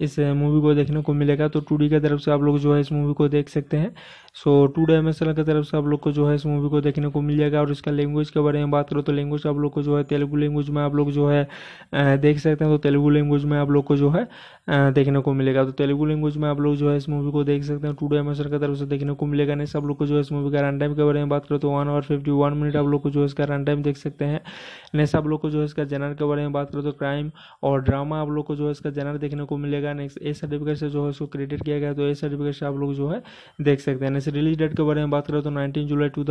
इस मूवी को देखने को मिलेगा तो टू डी की तरफ से आप लोग जो है इस मूवी को देख सकते हैं सो टू डायमेंशनल की तरफ से आप लोग को जो है इस मूवी को देखने को मिल जाएगा और इसका लैंग्वेज के बारे में बात करो तो लैंग्वेज आप लोग को जो है तेलुगु लैंग्वेज में आप लोग जो है देख सकते हैं तो तेलुगु लैंग्वेज में आप लोग को जो है देखने को मिलेगा तो तेलुगु लैंग्वेज में आप लोग जो है मूवी को देख सकते हैं टू डे एम की तरफ से देखने को मिलेगा नहीं सब लोग को जो है इस मूवी का रन टाइम के बारे में बात करें तो one hour fifty one minute आप लोग को जो है इसका रन टाइम देख सकते हैं नहीं सब लोग को जो है इसका जनर के बारे में बात करें तो क्राइम और ड्रामा आप लोग को जो है इसका जनर देखने को मिलेगा नेक्स्ट ए सर्टिफिकेट से जो है उसको क्रेडिट किया गया तो ए सर्टिफिकेट से आप लोग जो है देख सकते हैं नेक्स्ट रिलीज डेट के बारे में बात करें तो नाइनटीन जुलाई टू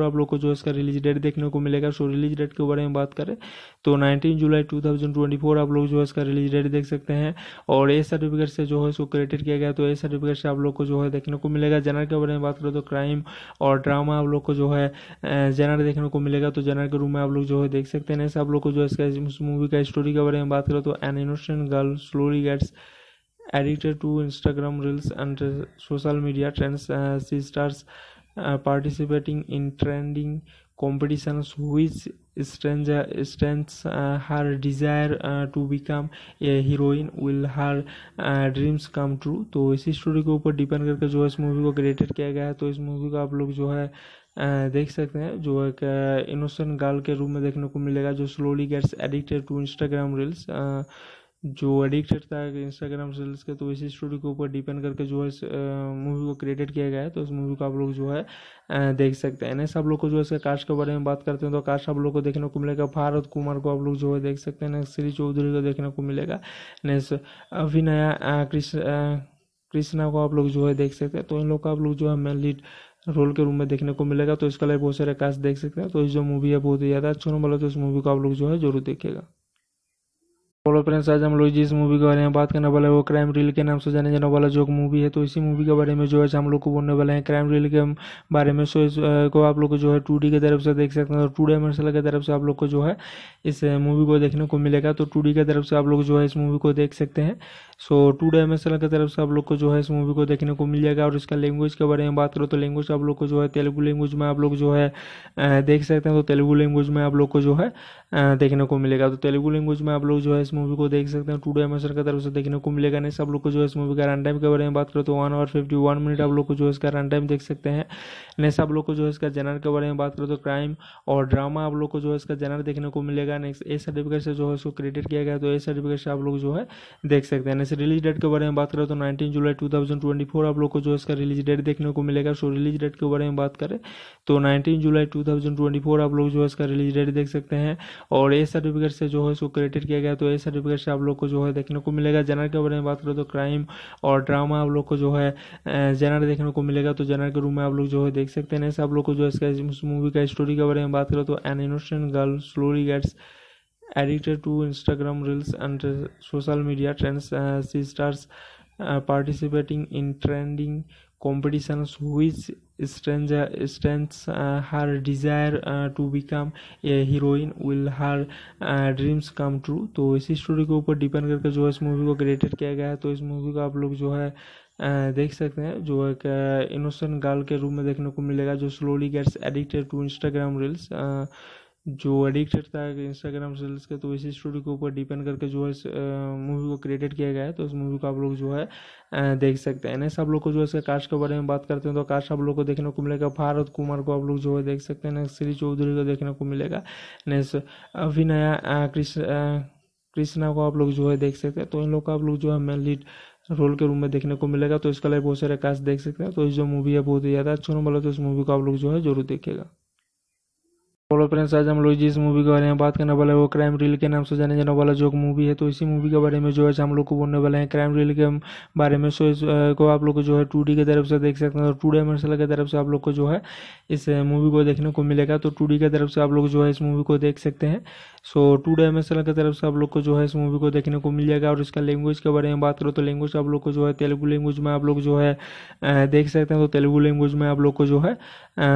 आप लोग को जो है इसका रिलीज डेट देखने को मिलेगा सो रिलीज डेट के बारे में बात करें तो नाइनटीन जुलाई टू आप लोग जो है इसका रिलीज डेट देख सकते हैं और ए सर्टिफिकेट से जो है उसको क्रेडिट किया गया तो ए सर्टिफिकेट से आप लोग को जो है देखने को मिलेगा जनर के बारे में बात करें तो क्राइम और ड्रामा आप लोग को जो है जनर देखने को मिलेगा तो जनर के रूम में आप लोग जो है देख सकते हैं आप लोग को जो है इसका मूवी का स्टोरी के बारे में बात करें तो an innocent girl slowly gets addicted to Instagram reels and social media trends C stars participating in trending competitions which stranger strengths uh, her desire uh, to become a heroine will her dreams come true तो इसी story के ऊपर depend करके जो है इस movie को created किया गया है तो इस मूवी को आप लोग जो है uh, देख सकते हैं जो एक इनोसेंट uh, गर्ल के रूम में देखने को मिलेगा जो slowly gets addicted to Instagram reels जो एडिक्ट था इंस्टाग्राम रील्स के तो इसी स्टोरी के ऊपर डिपेंड करके जो है मूवी को क्रिएटेड किया गया है तो उस मूवी को आप लोग जो है देख सकते हैं नेक्स्ट आप लोग को जो है इसका कास्ट के बारे में बात करते हैं तो कास्ट आप लोग को देखने को मिलेगा भारत कुमार को आप लोग जो है देख सकते हैं नेक्स्ट श्री चौधरी को देखने को मिलेगा नेक्स्ट अभिनया कृष्ण कृष्णा को आप लोग जो है देख सकते हैं तो इन लोग का आप लोग जो है मेन लीड रोल के रूम में देखने को मिलेगा तो इसका लाइव बहुत सारे कास्ट देख सकते हैं तो जो मूवी है बहुत ही ज़्यादा अच्छा नंबर तो इस मूवी को आप लोग जो है जरूर देखेगा हेलो फ्रेंड्स आज हम लोग जिस मूवी के बारे में बात करने वाले हैं वो क्राइम रील के नाम से जाने जाने वाला जो मूवी है तो इसी मूवी के बारे में जो है हम लोग को बोलने वाले हैं क्राइम रील के बारे में सो इस को आप लोग जो है टू की तरफ से देख सकते हैं और टू डायमेंशनल की तरफ से आप लोग को जो है इस मूवी को देखने को मिलेगा तो टू की तरफ से आप लोग जो है इस मूवी को देख सकते हैं सो टू डायमेंशनल की तरफ से आप लोग को जो है इस मूवी को देखने को मिल जाएगा और इसका लैंग्वेज के बारे में बात करो तो लैंग्वेज आप लोग को जो है तेलुगु लैंग्वेज में आप लोग जो है देख सकते हैं तो तेलुगु लैंग्वेज में आप लोग को जो है देखने को मिलेगा तो तेलुगु लैंग्वेज में आप लोग जो है इस मूवी को देख सकते हैं टू डे हमेशा की तरफ से देखने को मिलेगा नहीं सब लोग को जो है इस मूवी का रन टाइम के बारे में बात करें तो one hour fifty one minute आप लोग को जो है इसका रन टाइम देख सकते हैं नहीं सब लोग को जो है इसका जनर के बारे में बात करें तो क्राइम और ड्रामा आप लोग को जो है इसका जनर देखने को मिलेगा नेक्स्ट ए सर्टिफिकेट से जो है उसको क्रेडिट किया गया तो ए सर्टिफिकेट से आप लोग जो है देख सकते हैं रिलीज तो डेट के बारे में बात करें तो नाइनटीन जुलाई टू आप लोग को जो है इसका रिलीज डेट देखने को मिलेगा सो रिलीज डेट के बारे में बात करें तो नाइनटीन जुलाई टू आप लोग जो है इसका रिलीज डेट देख सकते हैं और ए सर्टिफिकेट से जो है उसको क्रेडिट किया गया तो ए सर्टिफिकेट से आप लोग को जो है देखने को मिलेगा जनर के बारे में बात करें तो क्राइम और ड्रामा आप लोग को जो है जनर देखने को मिलेगा तो जनर के रूम में आप लोग जो है देख सकते हैं आप लोग को जो है इसका इस मूवी का स्टोरी के बारे में बात करें तो an innocent girl slowly gets addicted to Instagram reels and social media trends C stars participating in trending competitions which stranger strengths uh, her desire uh, to become a heroine will her dreams come true तो इसी story के ऊपर depend करके जो है इस movie को created किया गया है तो इस मूवी को आप लोग जो है uh, देख सकते हैं जो एक इनोसेंट uh, गर्ल के रूप में देखने को मिलेगा जो slowly gets addicted to Instagram reels जो एडिक्टेड था इंस्टाग्राम रील्स का तो इसी स्टोरी के ऊपर डिपेंड करके जो है इस मूवी को क्रिएटेड किया गया है तो इस मूवी को आप लोग जो है देख सकते हैं नेक्स्ट आप लोग को जो है इसके कास्ट के बारे में बात करते हैं तो कास्ट आप लोग को देखने को मिलेगा भारत कुमार को आप लोग जो है देख सकते हैं नेक्स्ट श्री चौधरी को देखने को मिलेगा नेक्स्ट अभिनया कृष्ण कृष्णा को आप लोग जो है देख सकते हैं तो इन लोग का आप लोग जो है मेन लीड रोल के रूम में देखने को मिलेगा तो इसका लिए बहुत सारे कास्ट देख सकते हैं तो इस जो मूवी है बहुत ही ज़्यादा अच्छा होने है तो इस मूवी को आप लोग जो है जरूर देखेगा हेलो फ्रेंड्स आज हम लोग जिस मूवी के बारे में बात करने वाले हैं वो क्राइम रील के नाम से जाने जाने वाला जो मूवी है तो इसी मूवी के बारे में जो है हम लोग को बोलने वाले हैं क्राइम रील के बारे में सो इस को आप लोग को जो है टू की तरफ से देख सकते हैं और टू डायमेंशनल की तरफ से आप लोग को जो है इस मूवी को देखने को मिलेगा तो टू की तरफ से आप लोग जो है इस मूवी को देख सकते हैं सो टू डायमेंशनल की तरफ से आप लोग को जो है इस मूवी को देखने को मिल जाएगा और इसका लैंग्वेज के बारे में बात करो तो लैंग्वेज आप लोग को जो है तेलुगु लैंग्वेज में आप लोग जो है देख सकते हैं तो तेलुगु लैंग्वेज में आप लोग को जो है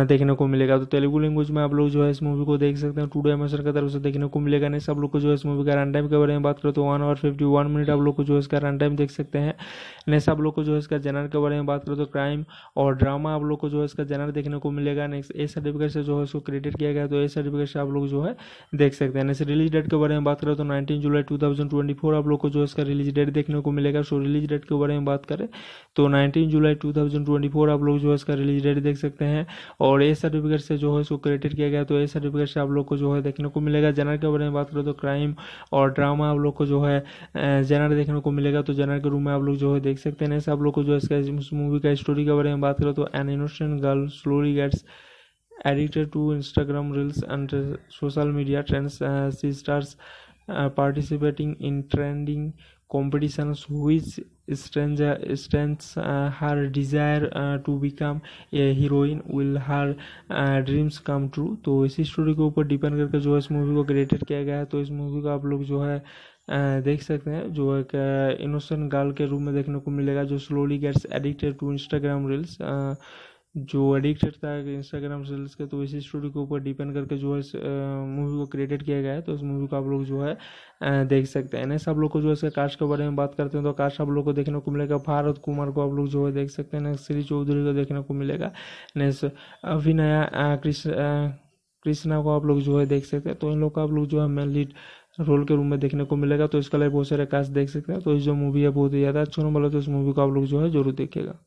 देखने को मिलेगा तो तेलुगु लैंग्वेज में आप लोग जो है मूवी को देख सकते हैं टू डे सर की तरफ से देखने को मिलेगा नहीं सब लोग को जो है इस मूवी का रन टाइम के बारे में बात करें तो one hour fifty one minute आप लोग को जो है इसका रन टाइम देख सकते हैं नहीं सब लोग को जो है इसका जनर के बारे में बात करें तो क्राइम और ड्रामा आप लोग को जो है इसका जनर देखने को मिलेगा नेक्स्ट ए सर्टिफिकेट से जो है उसको क्रेडिट किया गया तो ए सर्टिफिकेट से आप लोग जो है देख सकते हैं नेक्स्ट रिलीज डेट के बारे में बात करें तो नाइनटीन जुलाई टू आप लोग को जो है इसका रिलीज डेट देखने को मिलेगा सो रिलीज डेट के बारे में बात करें तो नाइनटीन जुलाई टू आप लोग जो है इसका रिलीज डेट देख सकते हैं और ए सर्टिफिकेट से जो है उसको क्रेडिट किया गया तो ए सर्टिफिकेट से आप लोग को जो है देखने को मिलेगा जनरल के बारे में बात करें तो क्राइम और ड्रामा आप लोग को जो है जनरल देखने को मिलेगा तो जनरल के रूम में आप लोग जो है देख सकते हैं आप लोग को जो है इसका इस मूवी का स्टोरी के बारे में बात करें तो an innocent girl slowly gets addicted to Instagram reels and social media trends C stars participating in trending competition which stranger strengths uh, her desire uh, to become a heroine will her dreams come true तो इसी story के ऊपर depend करके जो है इस movie को created किया गया है तो इस मूवी को आप लोग जो है uh, देख सकते हैं जो एक इनोसेंट uh, गर्ल के रूप में देखने को मिलेगा जो slowly gets addicted to Instagram reels जो एडिक्ट था है इंस्टाग्राम रील्स के तो इसी स्टोरी के ऊपर डिपेंड करके जो है मूवी को क्रिएटेड किया गया है तो उस मूवी तो को आप लोग जो है देख सकते हैं नेक्स्ट आप लोग को जो है इसका कास्ट के बारे में बात करते हैं तो कास्ट आप लोग को देखने को मिलेगा भारत कुमार को आप लोग जो है देख सकते हैं नेक्स्ट श्री चौधरी को देखने को मिलेगा नेक्स्ट अभिनया कृष्णा को आप लोग जो है देख सकते हैं तो इन लोग का आप लोग जो है मेन लीड रोल के रूम में देखने को मिलेगा तो इसका लाइव बहुत सारे कास्ट देख सकते हैं तो जो मूवी है बहुत ही ज़्यादा अच्छा नंबर है तो इस मूवी को आप लोग जो है जरूर देखेगा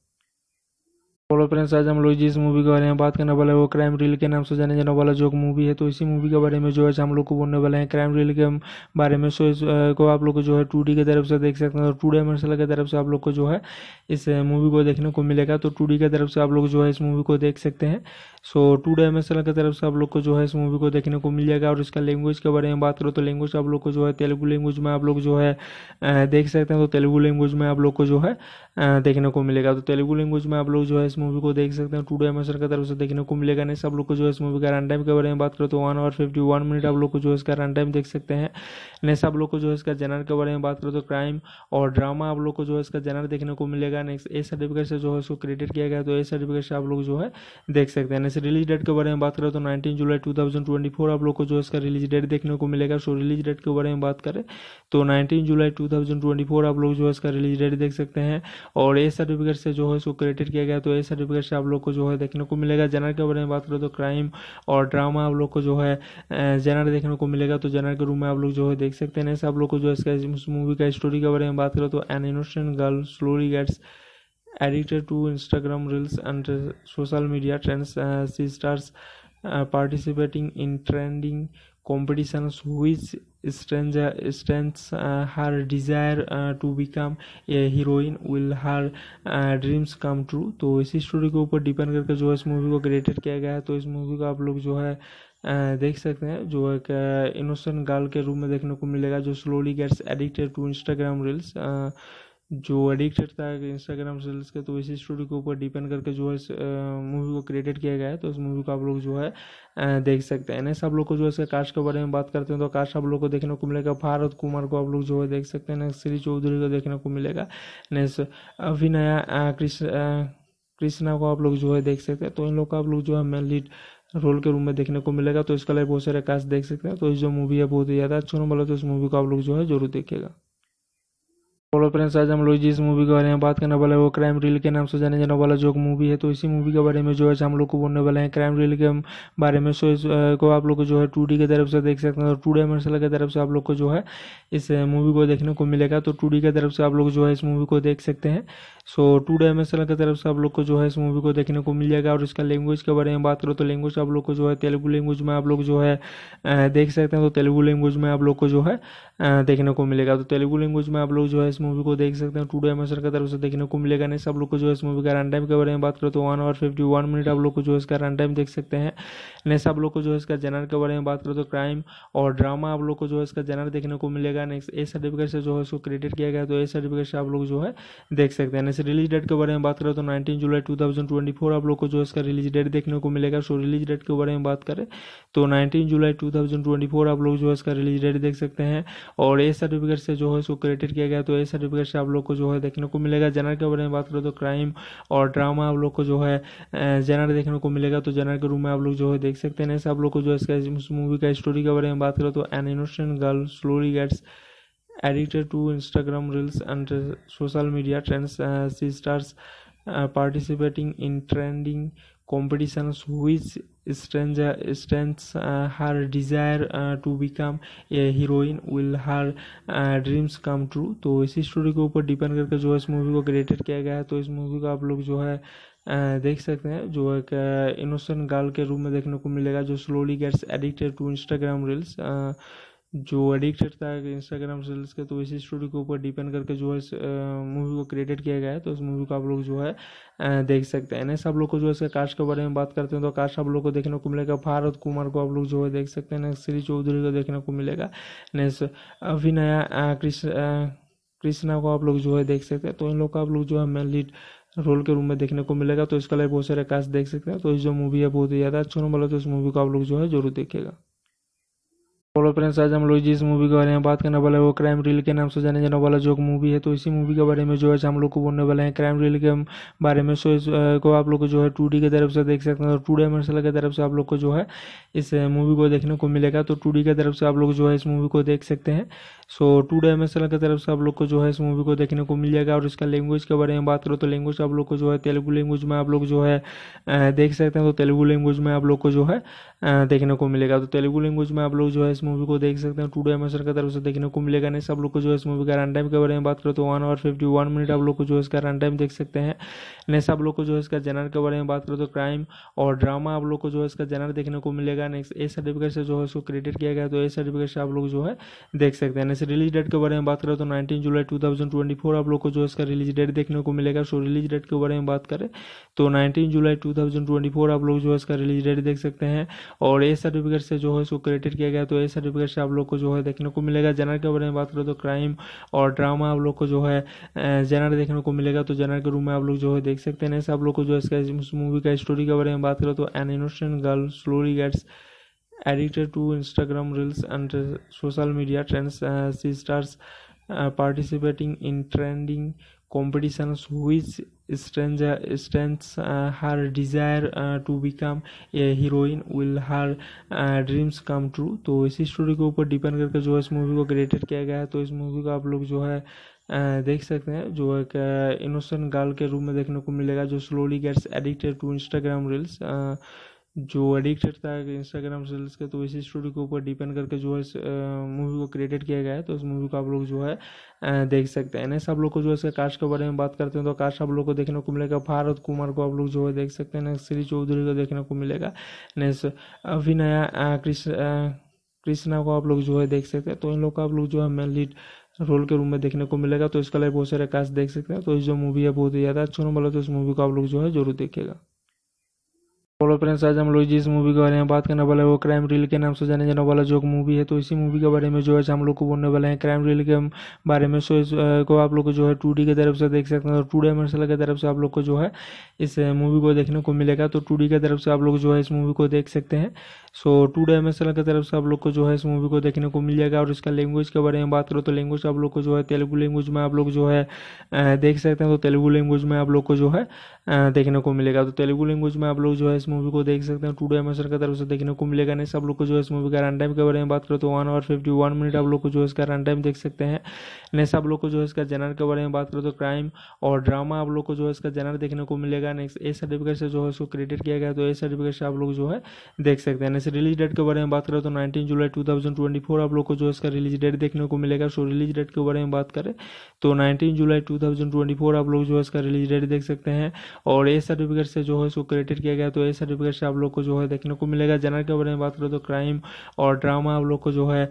बोलो फ्रेंड्स आज हम लोग जिस मूवी के बारे में बात करने वाले हैं वो क्राइम रील के नाम से जाने जाने वाला जो मूवी है तो इसी मूवी के बारे में जो है हम लोग को बोलने वाले हैं क्राइम रील के बारे में सो इस को आप लोग जो है टू डी की तरफ से देख सकते हैं और टू डायमेंशनल की तरफ से आप लोग को जो है इस मूवी को देखने को मिलेगा तो टू की तरफ से आप लोग जो है इस मूवी को देख सकते हैं सो टू डायमेंशनल की तरफ से आप लोग को जो है इस मूवी को देखने को मिल जाएगा और इसका लैंग्वेज के बारे में बात करो तो लैंग्वेज आप लोग को जो है तेलुगु लैंग्वेज में आप लोग जो है देख सकते हैं तो तेलुगु लैंग्वेज में आप लोग को जो है देखने को मिलेगा तो तेलुगु लैंग्वेज में आप लोग जो है मूवी को देख सकते हैं टू डे हमेशा की तरफ से देखने को मिलेगा नहीं सब लोग को जो है इस मूवी का रन टाइम के बारे में बात करें तो one hour fifty one minute आप लोग को जो है इसका रन टाइम देख सकते हैं नहीं सब लोग को जो है इसका जनर के बारे में बात करें तो क्राइम और ड्रामा आप लोग को जो है इसका जनर देखने को मिलेगा नेक्स्ट ए सर्टिफिकेट से जो है इसको क्रेडिट किया गया तो ए सर्टिफिकेट से आप लोग जो है देख सकते हैं नेक्स्ट रिलीज डेट के बारे में बात करें तो नाइनटीन जुलाई टू आप लोग को जो इसका रिलीज डेट देखने को मिलेगा सो रिलीज डेट के बारे में बात करें तो नाइनटीन जुलाई टू आप लोग जो है इसका रिलीज डेट देख सकते हैं और ए सर्टिफिकेट से जो है इसको क्रेडिट किया गया तो ए सर्टिफिकेट से आप लोग को जो है देखने को मिलेगा जनर के बारे में बात करें तो क्राइम और ड्रामा आप लोग को जो है जनर देखने को मिलेगा तो जनर के रूम में आप लोग जो है देख सकते हैं आप लोग को जो है इस मूवी का स्टोरी के बारे में बात करें तो an innocent girl slowly gets addicted to Instagram reels and social media trends C stars participating in trending competitions which uh, her desire to become a heroine will her dreams come true तो इसी story के ऊपर depend करके जो है इस movie को created किया गया है तो इस मूवी को आप लोग जो है uh, देख सकते हैं जो एक इनोसेंट uh, गर्ल के रूप में देखने को मिलेगा जो slowly gets addicted to Instagram reels जो एडिक्ट था इंस्टाग्राम रील्स के तो इसी स्टोरी के ऊपर डिपेंड करके जो है मूवी को क्रिएटेड किया गया है तो उस मूवी को आप लोग जो है देख सकते हैं नेक्स्ट आप लोग को जो है इसका कास्ट के बारे में बात करते हैं तो कास्ट आप लोग को देखने को मिलेगा भारत कुमार को आप लोग जो है देख सकते हैं नेक्स्ट श्री चौधरी को देखने को मिलेगा नेक्स्ट अभिनया कृष्ण कृष्णा को आप लोग जो है देख सकते हैं तो इन लोग का आप लोग जो है मेन लीड रोल के रूम में देखने को मिलेगा तो इसका लिए बहुत सारे कास्ट देख सकते हैं तो जो मूवी है बहुत ही ज़्यादा अच्छा बोला तो इस मूवी को आप लोग जो है जरूर देखेगा हेलो फ्रेंड्स आज हम लोग जिस मूवी के बारे में बात करने वाले हैं वो क्राइम रील के नाम से जाने जाने वाला जो मूवी है तो इसी मूवी के बारे में जो है हम लोग को बोलने वाले हैं क्राइम रील के बारे में सो को आप लोग जो है टू डी की तरफ से देख सकते हैं और टू डायमेंशनल की तरफ से आप लोग को जो है इस मूवी को देखने को मिलेगा तो टू डी की तरफ से आप लोग जो है इस मूवी को देख सकते हैं सो टू डायमेंशनल की तरफ से आप लोग को जो है इस मूवी को देखने को मिल जाएगा और इसका लैंग्वेज के बारे में बात करो तो लैंग्वेज आप लोग को जो है तेलुगु लैंग्वेज में आप लोग जो है देख सकते हैं तो तेलुगु लैंग्वेज में आप लोग को जो है देखने को मिलेगा तो तेलुगु लैंग्वेज में आप लोग जो है इस मूवी को देख सकते हैं टू डे हमेशा की तरफ से देखने को मिलेगा नहीं सब लोग को जो है इस मूवी का रन टाइम के बारे में बात करें तो one hour fifty one minute आप लोग को जो है इसका रन टाइम देख सकते हैं नहीं सब लोग को जो है इसका जनर के बारे में बात करें तो क्राइम और ड्रामा आप लोग को जो है इसका जनर देखने को मिलेगा नेक्स्ट ए सर्टिफिकेट से जो है उसको क्रेडिट किया गया तो ए सर्टिफिकेट से आप लोग जो है देख सकते हैं रिलीज तो डेट के बारे में बात करें तो नाइनटीन जुलाई टू आप लोग को जो है इसका रिलीज डेट देखने को मिलेगा सो रिलीज डेट के बारे में बात करें तो नाइनटीन जुलाई टू आप लोग जो है इसका रिलीज डेट देख सकते हैं और ए सर्टिफिकेट से जो है उसको क्रेडिट किया गया तो ए सर्टिफिकेट से आप लोग को जो है देखने को मिलेगा जनर के बारे में बात करें तो क्राइम और ड्रामा आप लोग को जो है जनर देखने को मिलेगा तो जनर के रूम में आप लोग जो है देख सकते हैं आप लोग को जो है इस मूवी का स्टोरी के बारे में बात करें तो an innocent girl slowly gets addicted to Instagram reels and social media trends C stars participating in trending competitions which stranger strengths uh, her desire uh, to become a heroine will her dreams come true तो इसी story के ऊपर depend करके जो है इस movie को created किया गया है तो इस मूवी को आप लोग जो है uh, देख सकते हैं जो एक इनोसेंट uh, गर्ल के रूप में देखने को मिलेगा जो slowly gets addicted to Instagram reels जो एडिक्ट था इंस्टाग्राम रील्स के तो इसी स्टोरी के ऊपर डिपेंड करके जो है मूवी को क्रिएटेड किया गया है तो इस मूवी को आप लोग जो है देख सकते हैं नेक्स्ट आप लोग को जो है इसके कास्ट के बारे में बात करते हैं तो कास्ट आप लोग को देखने को मिलेगा भारत कुमार को आप लोग जो है देख सकते हैं नेक्स्ट श्री चौधरी को देखने को मिलेगा नेक्स्ट अभिनया कृष्णा को आप लोग जो है देख सकते हैं तो इन लोग का आप लोग जो है मेन लीड रोल के रूम में देखने को मिलेगा तो इसका लिए बहुत सारे कास्ट देख सकते हैं तो जो मूवी है बहुत ही ज़्यादा अच्छा बोला तो इस मूवी को आप लोग जो है जरूर देखेगा हेलो फ्रेंड्स आज हम लोग जिस मूवी के बारे में बात करने वाले हैं वो क्राइम रील के नाम से जाने जाने वाला जो मूवी है तो इसी मूवी के बारे में जो है हम लोग को बोलने वाले हैं क्राइम रील के बारे में सो को आप लोग को जो है टू की तरफ से देख सकते हैं और टू डायमेंशनल की तरफ से आप लोग को जो है इस मूवी को देखने को मिलेगा तो टू की तरफ से आप लोग जो है इस मूवी को देख सकते हैं सो टू डायमेंशनल की तरफ से आप लोग को जो है इस मूवी को देखने को मिल जाएगा और इसका लैंग्वेज के बारे में बात करो तो लैंग्वेज आप लोग को जो है तेलुगु लैंग्वेज में आप लोग जो है देख सकते हैं तो तेलुगु लैंग्वेज में आप लोग को जो है देखने को मिलेगा तो तेलुगु लैंग्वेज में आप लोग जो है मूवी को देख सकते हैं टू हमें सर की तरफ से देखने को मिलेगा नहीं सब लोग को जो है इस मूवी का रन टाइम के बारे में बात करें तो one hour fifty one minute आप लोग को जो है इसका रन टाइम देख सकते हैं नहीं सब लोग को जो है इसका जनर के बारे में बात करें तो क्राइम और ड्रामा आप लोग को जो है इसका जनर देखने को मिलेगा नेक्स्ट ए सर्टिफिकेट से जो है उसको क्रेडिट किया गया तो ए सर्टिफिकेट से आप लोग जो है देख सकते हैं नेक्स्ट रिलीज डेट के बारे में बात करें तो नाइनटीन जुलाई टू आप लोग को जो है इसका रिलीज डेट देखने को मिलेगा सो रिलीज डेट के बारे में बात करें तो नाइनटीन जुलाई टू आप लोग जो है इसका रिलीज डेट देख सकते हैं और ए सर्टिफिकेट से जो है उसको क्रेडिट किया गया तो ए सर्टिफिकेट से आप लोग को जो है देखने को मिलेगा जनरल के बारे में बात करें तो क्राइम और ड्रामा आप लोग को जो है जनरल देखने को मिलेगा तो जनरल के रूम में आप लोग जो है देख सकते हैं ऐसे आप लोग को जो है इस मूवी का स्टोरी के बारे में बात करो तो an innocent girl slowly gets addicted to Instagram reels and social media trends C stars participating in trending competitions which stranger strengths uh, her desire uh, to become a heroine will her dreams come true तो इसी story के ऊपर depend करके जो है इस movie को created किया गया है तो इस मूवी को आप लोग जो है uh, देख सकते हैं जो एक इनोसेंट uh, गर्ल के रूप में देखने को मिलेगा जो slowly gets addicted to Instagram reels जो एडिक्ट था इंस्टाग्राम रील्स के तो इसी स्टोरी के ऊपर डिपेंड करके जो है इस मूवी को क्रिएटेड किया गया है तो इस मूवी को आप लोग जो है देख सकते हैं नेक्स्ट आप लोग को जो है इसके कास्ट के बारे में बात करते हैं तो कास्ट आप लोग को देखने को मिलेगा भारत कुमार को आप लोग जो है देख सकते हैं नेक्स्ट श्री चौधरी को देखने को मिलेगा नेक्स्ट अभिनया कृष्णा को आप लोग जो है देख सकते हैं तो इन लोग का आप लोग जो है मेन लीड रोल के रूम में देखने को मिलेगा तो इसका लिए बहुत सारे कास्ट देख सकते हैं तो जो मूवी है बहुत ही ज़्यादा अच्छा बोला है तो इस मूवी को आप लोग जो है जरूर देखेगा बोलो फ्रेंड्स आज हम लोग जिस मूवी के बारे में बात करने वाले हैं वो क्राइम रील के नाम से जाने जाने वाला जो मूवी है तो इसी मूवी के बारे में जो है हम लोग को बोलने वाले हैं क्राइम रील के बारे में सो को आप लोग को जो है टू डी की तरफ से देख सकते हैं और टू डायमेंशनल की तरफ से आप लोग को जो है इस मूवी को देखने को मिलेगा तो टू डी की तरफ से आप लोग जो है इस मूवी को देख सकते हैं सो टू डायमेंशनल की तरफ से आप लोग को जो है इस मूवी को देखने को मिल जाएगा और इसका लैंग्वेज के बारे में बात करो तो लैंग्वेज आप लोग को जो है तेलुगु लैंग्वेज में आप लोग जो है देख सकते हैं तो तेलुगु लैंग्वेज में आप लोग को जो है देखने को मिलेगा तो तेलुगु लैंग्वेज में आप लोग जो है मूवी को देख सकते हैं टू डे हमेशा की तरफ से देखने को मिलेगा नहीं सब लोग को जो है इस मूवी का रन टाइम के बारे में बात करें तो one hour fifty one minute आप लोग को जो है इसका रन टाइम देख सकते हैं नहीं सब लोग को जो है इसका जनर के बारे में बात करें तो क्राइम और ड्रामा आप लोग को जो है इसका जनर देखने को मिलेगा नेक्स्ट ए सर्टिफिकेट से जो है उसको क्रेडिट किया गया तो ए सर्टिफिकेट से आप लोग जो है देख सकते हैं नेक्स्ट रिलीज डेट के बारे में बात करें तो नाइनटीन जुलाई टू आप लोग को जो इसका रिलीज डेट देखने को मिलेगा सो रिलीज डेट के बारे में बात करें तो नाइनटीन जुलाई टू आप लोग जो है इसका रिलीज डेट देख सकते हैं और ए सर्टिफिकेट से जो है उसको क्रेडिट किया गया तो ए सर्टिफिकेट से आप लोग को जो है देखने को मिलेगा जनर के बारे में बात करें तो क्राइम और ड्रामा आप लोग को जो है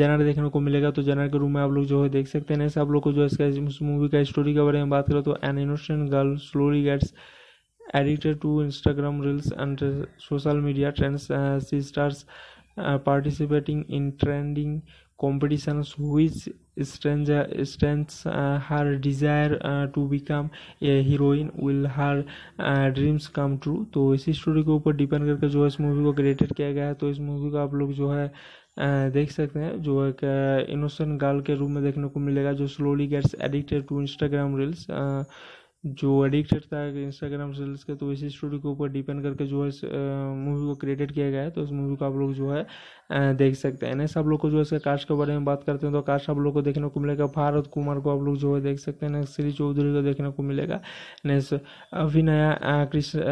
जनर देखने को मिलेगा तो जनर के रूम में आप लोग जो है देख सकते हैं आप लोग को जो है इसका इस मूवी का स्टोरी के बारे में बात करें तो an innocent girl slowly gets addicted to Instagram reels and social media media trends. Uh, she starts uh, participating in uh, her desire to become a heroine will her dreams come true तो इसी story के ऊपर depend करके जो है इस movie को created किया गया है तो इस मूवी को आप लोग जो है uh, देख सकते हैं जो एक इनोसेंट uh, गर्ल के रूप में देखने को मिलेगा जो slowly gets addicted to Instagram reels जो एडिक्टेड था इंस्टाग्राम रील्स के तो इसी स्टोरी के ऊपर डिपेंड करके जो है मूवी को क्रिएटेड किया गया है तो उस मूवी को आप लोग जो है देख सकते हैं नेक्स्ट आप लोग को जो है इसका कास्ट के बारे में बात करते हैं तो कास्ट आप लोग को देखने को मिलेगा भारत कुमार को आप लोग जो है देख सकते हैं नेक्स्ट श्री चौधरी को देखने को मिलेगा नेक्स्ट अभिनया कृष्ण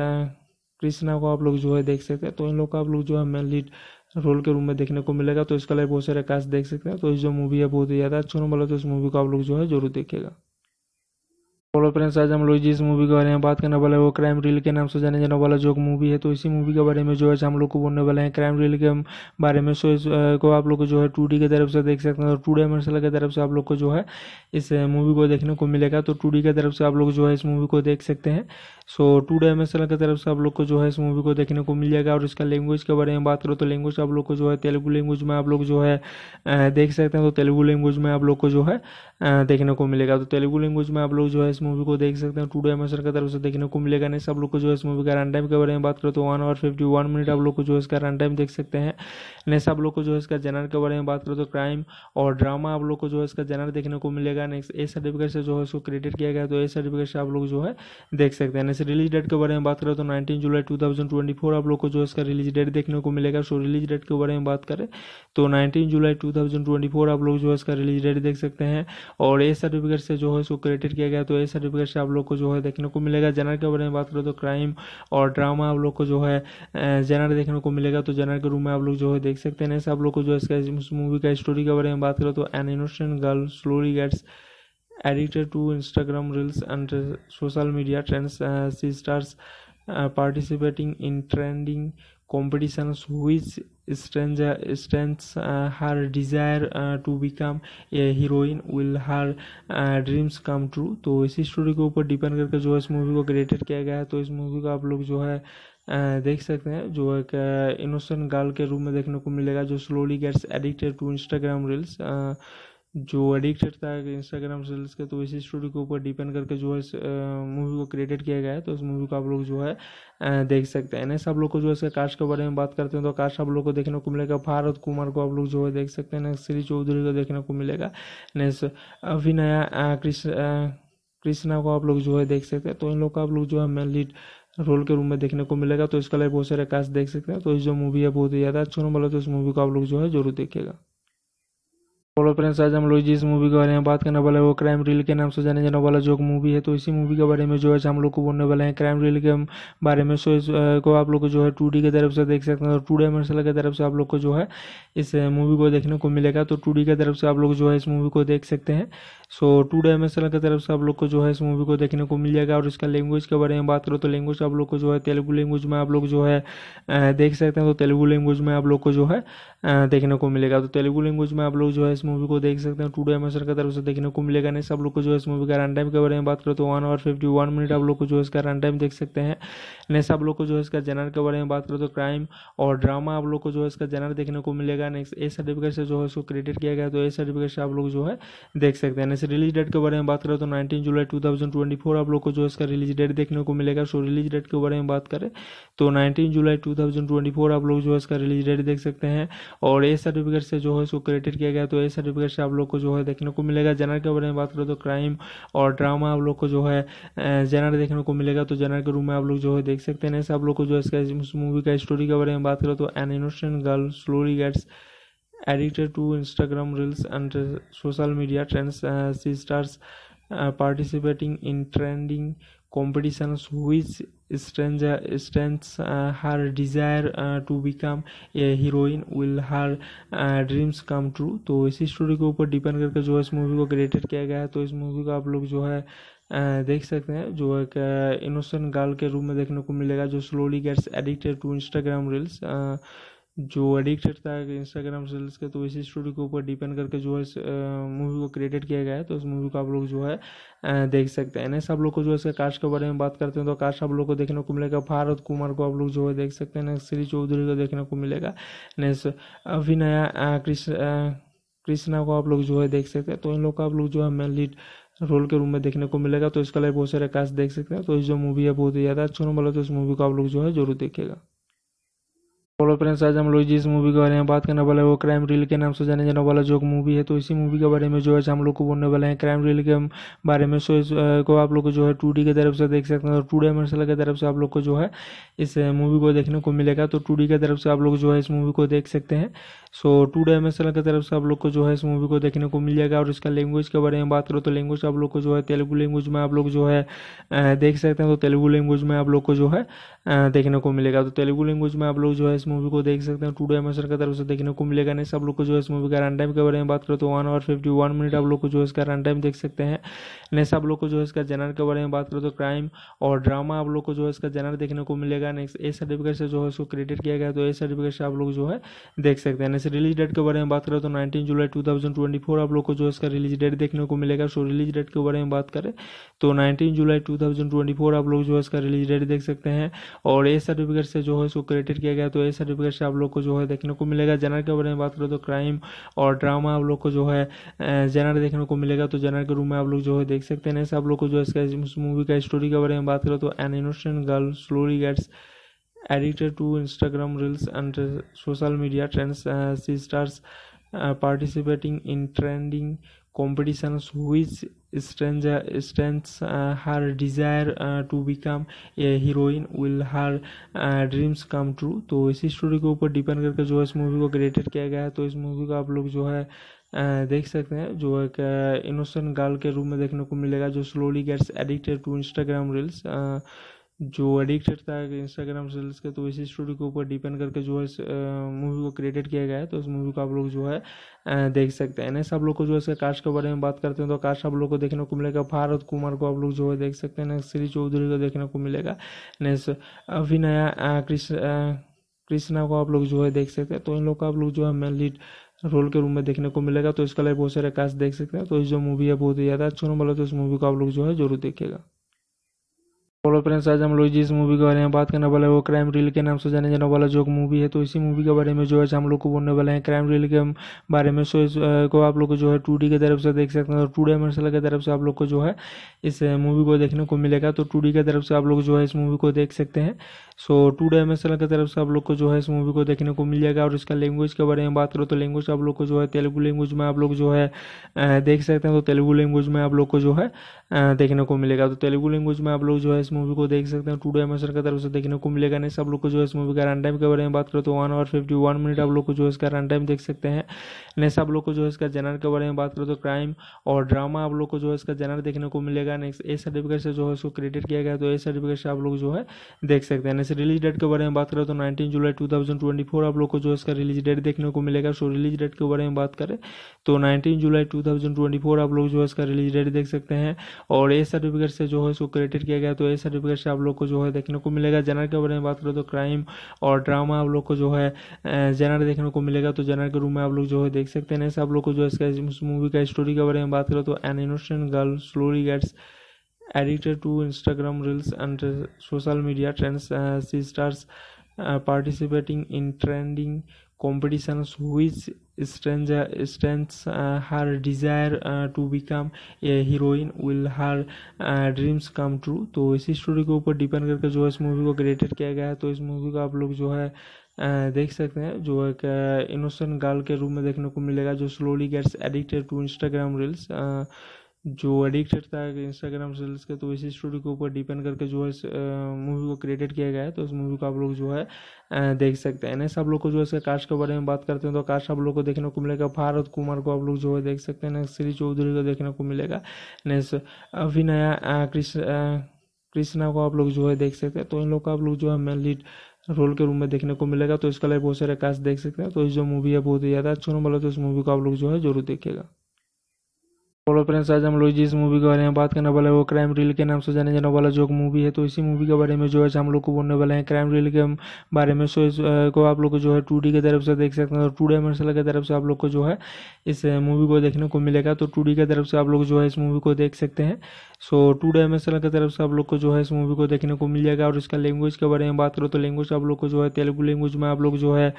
कृष्णा को आप लोग जो है देख सकते हैं तो इन लोग का आप लोग जो है मेन लीड रोल के रूम में देखने को मिलेगा तो इसका लिए बहुत सारे कास्ट देख सकते हैं तो जो मूवी है बहुत ही ज़्यादा अच्छा नंबर है तो इस मूवी को आप लोग जो है जरूर देखेगा हेलो फ्रेंड्स आज हम लोग जिस मूवी के बारे में बात करने वाले हैं वो क्राइम रील के नाम से जाने जाने वाला जो मूवी है तो इसी मूवी के बारे में जो है हम लोग को बोलने वाले हैं क्राइम रील के बारे में सो को आप लोग को जो है टू की तरफ से देख सकते हैं और टू डायमेंशनल की तरफ से आप लोग को जो है इस मूवी को देखने को मिलेगा तो टू की तरफ से आप लोग जो है इस मूवी को देख सकते हैं सो टू डायमेंशनल की तरफ से आप लोग को जो है इस मूवी को देखने को मिल जाएगा और इसका लैंग्वेज के बारे में बात करो तो लैंग्वेज आप लोग को जो है तेलुगु लैंग्वेज में आप लोग जो है देख सकते हैं तो तेलुगु लैंग्वेज में आप लोग को जो है देखने को मिलेगा तो तेलुगु लैंग्वेज में आप लोग जो है इस मूवी को देख सकते हैं टूडे हमें सर का तरफ से देखने को मिलेगा नहीं सब लोग को जो इस मूवी का रन टाइम के बारे में बात करें तो one hour fifty one minute आप लोग को जो इसका रन टाइम देख सकते हैं नहीं सब लोग को जो इसका जनर के बारे में बात करें तो क्राइम और ड्रामा आप लोग को जो इसका जनर देखने को मिलेगा नेक्स्ट ए सर्टिफिकेट से जो है उसको क्रेडिट किया गया तो ए सर्टिफिकेट से आप लोग जो है देख सकते हैं रिलीज तो डेट के बारे में बात करें तो नाइनटीन जुलाई टू आप लोग को जो इसका रिलीज डेट देखने को मिलेगा सो रिलीज डेट के बारे में बात करें तो नाइनटीन जुलाई टू आप लोग जो है इसका रिलीज डेट देख सकते हैं और ए सर्टिफिकेट से जो है उसको क्रेडिट किया गया तो ए सर्टिफिकेट से आप लोग को जो है देखने को मिलेगा जनर के बारे में बात करें तो क्राइम और ड्रामा आप लोग को जो है जनर देखने को मिलेगा तो जनर के रूम में आप लोग जो है देख सकते हैं आप लोग को जो है मूवी का स्टोरी के बारे में बात करें तो an innocent girl slowly gets addicted to Instagram reels and social media trends C stars participating in trending competition हुई stranger strengths uh, her desire uh, to become a heroine will her dreams come true तो इसी story के ऊपर depend करके जो है इस movie को क्रिएटेड किया गया है तो इस मूवी को आप लोग जो है uh, देख सकते हैं जो एक इनोसेंट uh, गर्ल के रूप में देखने को मिलेगा जो slowly gets addicted to Instagram reels जो एडिक्ट था इंस्टाग्राम रील्स के तो इसी स्टोरी के ऊपर डिपेंड करके जो है इस मूवी को क्रिएटेड किया गया है तो इस मूवी को आप लोग जो है देख सकते हैं नेक्स्ट आप लोग को जो है इसके कास्ट के बारे में बात करते हैं तो कास्ट आप लोग को देखने को मिलेगा भारत कुमार को आप लोग जो है देख सकते हैं नेक्स्ट श्री चौधरी को देखने को मिलेगा नेक्स्ट अभिनया कृष्णा को आप लोग जो है देख सकते हैं तो इन लोग का आप लोग जो है मेन लीड रोल के रूम में देखने को मिलेगा तो इसका लिए बहुत सारे कास्ट देख सकते हैं तो इस जो मूवी है बहुत ही ज़्यादा अच्छा बोला तो इस मूवी को आप लोग जो है जरूर देखेगा हेलो फ्रेंड्स आज हम लोग जिस मूवी के बारे में बात करने वाले हैं वो क्राइम रील के नाम से जाने जाने वाला जो मूवी है तो इसी मूवी के बारे में जो है हम लोग को बोलने वाले हैं क्राइम रील के बारे में सो को आप लोग को जो है टू की तरफ से देख सकते हैं और टू डायमेंशनल की तरफ से आप लोग को जो है इस मूवी को देखने को मिलेगा तो टू की तरफ से आप लोग जो है इस मूवी को देख सकते हैं सो टू डायमेंशनल की तरफ से आप लोग को जो है इस मूवी को देखने को मिल जाएगा और इसका लैंग्वेज के बारे में बात करो तो लैंग्वेज आप लोग को जो है तेलुगु लैंग्वेज में आप लोग जो है देख सकते हैं तो तेलुगु लैंग्वेज में आप लोग को जो है देखने को मिलेगा तो तेलुगु लैंग्वेज में आप लोग जो है मूवी को देख सकते हैं टू हमें सर की तरफ से देखने को मिलेगा नहीं सब लोग को जो है इस मूवी का रन टाइम के बारे में बात करें तो one hour fifty one minute आप लोग को जो है इसका रन टाइम देख सकते हैं नहीं सब लोग को जो है इसका जनर के बारे में बात करें तो क्राइम और ड्रामा आप लोग को जो है इसका जनर देखने को मिलेगा नेक्स्ट ए सर्टिफिकेट से जो है उसको क्रेडिट किया गया तो ए सर्टिफिकेट से आप लोग जो है देख सकते हैं नेक्स्ट रिलीज डेट के बारे में बात करें तो नाइनटीन जुलाई टू आप लोग को जो है इसका रिलीज डेट देखने को मिलेगा सो रिलीज डेट के बारे में बात करें तो नाइनटीन जुलाई टू आप लोग जो है इसका रिलीज डेट देख सकते हैं और ए सर्टिफिकेट से जो है उसको क्रेडिट किया गया तो ए सर्टिफिकेट से आप लोग को जो है देखने को मिलेगा जनरल के बारे में बात करें तो क्राइम और ड्रामा आप लोग को जो है जनरल देखने को मिलेगा तो जनरल के रूम में आप लोग जो है देख सकते हैं ऐसे आप लोग को जो है मूवी का स्टोरी के बारे में बात करो तो an innocent girl slowly gets addicted to Instagram reels and social media trends C stars participating in trending competitions which stranger strengths uh, her desire uh, to become a heroine will her dreams come true तो इसी story के ऊपर depend करके जो है इस movie को created किया गया है तो इस मूवी को आप लोग जो है uh, देख सकते हैं जो एक इनोसेंट uh, गर्ल के रूप में देखने को मिलेगा जो slowly gets addicted to Instagram reels जो एडिक्ट था इंस्टाग्राम रील्स के तो इसी स्टोरी के ऊपर डिपेंड करके जो है इस मूवी को क्रिएटेड किया गया है तो इस मूवी तो को आप लोग जो है देख सकते हैं नेक्स्ट आप लोग को जो है इसके कास्ट के बारे में बात करते हैं तो कास्ट आप लोग को देखने को मिलेगा भारत कुमार को आप लोग जो है देख सकते हैं नेक्स्ट श्री चौधरी को देखने को मिलेगा नेक्स्ट अभिनया कृष्णा को आप लोग जो है देख सकते हैं तो इन लोग का आप लोग जो है मेन लीड रोल के रूम में देखने को मिलेगा तो इसका लिए बहुत सारे कास्ट देख सकते हैं तो जो मूवी है बहुत ही ज़्यादा अच्छा बोला तो इस मूवी को आप लोग जो है जरूर देखेगा हेलो फ्रेंड्स आज हम लोग जिस मूवी के बारे में बात करने वाले हैं वो क्राइम रील के नाम से जाने जाने वाला जो मूवी है तो इसी मूवी के बारे में जो है हम लोग को बोलने वाले हैं क्राइम रील के बारे में सो इस को आप लोग को जो है टू की तरफ से देख सकते हैं और टू डायमेंशनल की तरफ से आप लोग को जो है इस मूवी को देखने को मिलेगा तो टू की तरफ से आप लोग जो है इस मूवी को देख सकते हैं सो टू डायमेंशनल की तरफ से आप लोग को जो है इस मूवी को देखने को मिल जाएगा और इसका लैंग्वेज के बारे में बात करो तो लैंग्वेज आप लोग को जो है तेलुगु लैंग्वेज में आप लोग जो है देख सकते हैं तो तेलुगु लैंग्वेज में आप लोग को जो है देखने को मिलेगा तो तेलुगु लैंग्वेज में आप लोग जो है मूवी को देख सकते हैं टू डे सर की तरफ से देखने को मिलेगा नहीं सब लोग को जो है इस मूवी का रन टाइम के बारे में बात करें तो one hour fifty one minute आप लोग को जो है इसका रन टाइम देख सकते हैं नहीं सब लोग को जो है इसका जनर के बारे में बात करें तो क्राइम और ड्रामा आप लोग को जो है इसका जनर देखने को मिलेगा नेक्स्ट ए सर्टिफिकेट से जो है उसको क्रेडिट किया गया तो ए सर्टिफिकेट से आप लोग जो है देख सकते हैं नेक्स्ट रिलीज डेट के बारे में बात करें तो नाइनटीन जुलाई टू आप लोग को जो है इसका रिलीज डेट देखने को मिलेगा सो रिलीज डेट के बारे में बात करें तो नाइनटीन जुलाई टू आप लोग जो है इसका रिलीज डेट देख सकते हैं और ए सर्टिफिकेट से जो है उसको क्रेडिट किया गया तो ए सर्टिफिकेट से आप लोग को जो है देखने को मिलेगा जनरल के बारे में बात करें तो क्राइम और ड्रामा आप लोग को जो है जनरल देखने को मिलेगा तो जनरल के रूम में आप लोग जो है देख सकते हैं आप लोग को जो है इस मूवी का स्टोरी के बारे में बात करें तो an innocent girl slowly gets addicted to Instagram reels and social media trends C stars participating in trending competitions which stranger strengths uh, her desire uh, to become a heroine will her dreams come true तो इसी story के ऊपर depend करके जो है इस movie को created किया गया है तो इस मूवी को आप लोग जो है uh, देख सकते हैं जो एक इनोसेंट uh, गर्ल के रूप में देखने को मिलेगा जो slowly gets addicted to Instagram reels जो एडिक्ट था है इंस्टाग्राम रील्स के तो इसी स्टोरी के ऊपर डिपेंड करके जो है मूवी को क्रिएटेड किया गया है तो इस मूवी को आप लोग जो है देख सकते हैं नेक्स्ट आप लोग को जो है इसका कास्ट के बारे में बात करते हैं तो कास्ट आप लोग को देखने को मिलेगा भारत कुमार को आप लोग जो है देख सकते हैं नेक्स्ट श्री चौधरी को देखने को मिलेगा नेक्स्ट अभिनया कृष्णा को आप लोग जो है देख सकते हैं तो इन लोग का आप लोग जो है मेन लीड रोल के रूम में देखने को मिलेगा तो इसका लाइव बहुत सारे कास्ट देख सकते हैं तो जो मूवी है बहुत ही ज़्यादा अच्छा बोला तो इस मूवी को आप लोग जो है जरूर देखेगा हेलो फ्रेंड्स आज हम लोग जिस मूवी के बारे में बात करने वाले हैं वो क्राइम रील के नाम से जाने जाने वाला जो मूवी है तो इसी मूवी के बारे में जो है हम लोग को बोलने वाले हैं क्राइम रील के बारे में सो को आप लोग को जो है टू की तरफ से देख सकते हैं और टू डायमेंशनल की तरफ से आप लोग को जो है इस मूवी को देखने को मिलेगा तो टू की तरफ से आप लोग जो है इस मूवी को देख सकते हैं सो टू डायमेंशनल की तरफ से आप लोग को जो है इस मूवी को देखने को मिल जाएगा और इसका लैंग्वेज के बारे में बात करो तो लैंग्वेज आप लोग को जो है तेलुगु लैंग्वेज में आप लोग जो है देख सकते हैं तो तेलुगु लैंग्वेज में आप लोग को जो है देखने को मिलेगा तो तेलुगु लैंग्वेज में आप लोग जो है इस मूवी को देख सकते हैं टू डे हमें की तरफ से देखने को मिलेगा नहीं सब लोग को जो इस मूवी का रन टाइम के बारे में बात करें तो one hour fifty one minute आप लोग को जो इसका रन टाइम देख सकते हैं नहीं सब लोग को जो इसका जनर के बारे में बात करें तो क्राइम और ड्रामा आप लोग को जो इसका जनर देखने को मिलेगा नेक्स्ट ए सर्टिफिकेट से जो है उसको क्रेडिट किया गया तो ए सर्टिफिकेट से आप लोग जो है देख सकते हैं रिलीज तो डेट के बारे में बात करें तो नाइनटीन जुलाई टू आप लोग को जो इसका रिलीज डेट देखने को मिलेगा सो रिलीज डेट के बारे में बात करें तो नाइनटीन जुलाई टू आप लोग जो है इसका रिलीज डेट देख सकते हैं और ए सर्टिफिकेट से जो है उसको क्रेडिट किया गया तो ए सर्टिफिकेट से आप लोग को जो है देखने को मिलेगा जनर के बारे में बात करें तो क्राइम और ड्रामा आप लोग को जो है जनर देखने को मिलेगा तो जनर के रूम में आप लोग जो है देख सकते हैं ऐसे आप लोग को जो है मूवी का स्टोरी के बारे में बात करें तो an innocent girl slowly gets addicted to Instagram reels and social media trends C stars participating in competitions which stranger strengths uh, her desire uh, to become a heroine will her dreams come true तो इसी story के ऊपर depend करके जो है इस movie को created किया गया है तो इस मूवी को आप लोग जो है uh, देख सकते हैं जो एक इनोसेंट uh, गर्ल के रूप में देखने को मिलेगा जो slowly gets addicted to Instagram reels जो एडिक्ट था इंस्टाग्राम रील्स के तो इसी स्टोरी के ऊपर डिपेंड करके जो है इस मूवी को क्रिएटेड किया गया है तो इस मूवी को आप लोग जो है देख सकते हैं नेक्स्ट आप लोग को जो है इसके कास्ट के बारे में बात करते हैं तो कास्ट आप लोग को देखने को मिलेगा भारत कुमार को आप लोग जो है देख सकते हैं नेक्स्ट श्री चौधरी को देखने को मिलेगा नेक्स्ट अभिनया कृष्णा को आप लोग जो है देख सकते हैं तो इन लोग का आप लोग जो है मेन लीड रोल के रूम में देखने को मिलेगा तो इसका लिए बहुत सारे कास्ट देख सकते हैं तो जो मूवी है बहुत ही ज़्यादा अच्छा होने है तो इस मूवी को आप लोग जो है जरूर देखेगा हेलो फ्रेंड्स आज हम लोग जिस मूवी के बारे में बात करने वाले हैं वो क्राइम रील के नाम से जाने जाने वाला जो मूवी है तो इसी मूवी के बारे में जो है हम लोग को बोलने वाले हैं क्राइम रील के बारे में सो इस को आप लोग को जो है टू की तरफ से देख सकते हैं और टू डायमेंशनल की तरफ से आप लोग को जो है इस मूवी को देखने को मिलेगा तो टू की तरफ से आप लोग जो है इस मूवी को देख सकते हैं सो टू डायमेंशनल की तरफ से आप लोग को जो है इस मूवी को देखने को मिल जाएगा और इसका लैंग्वेज के बारे में बात करो तो लैंग्वेज आप लोग को जो है तेलुगु लैंग्वेज में आप लोग जो है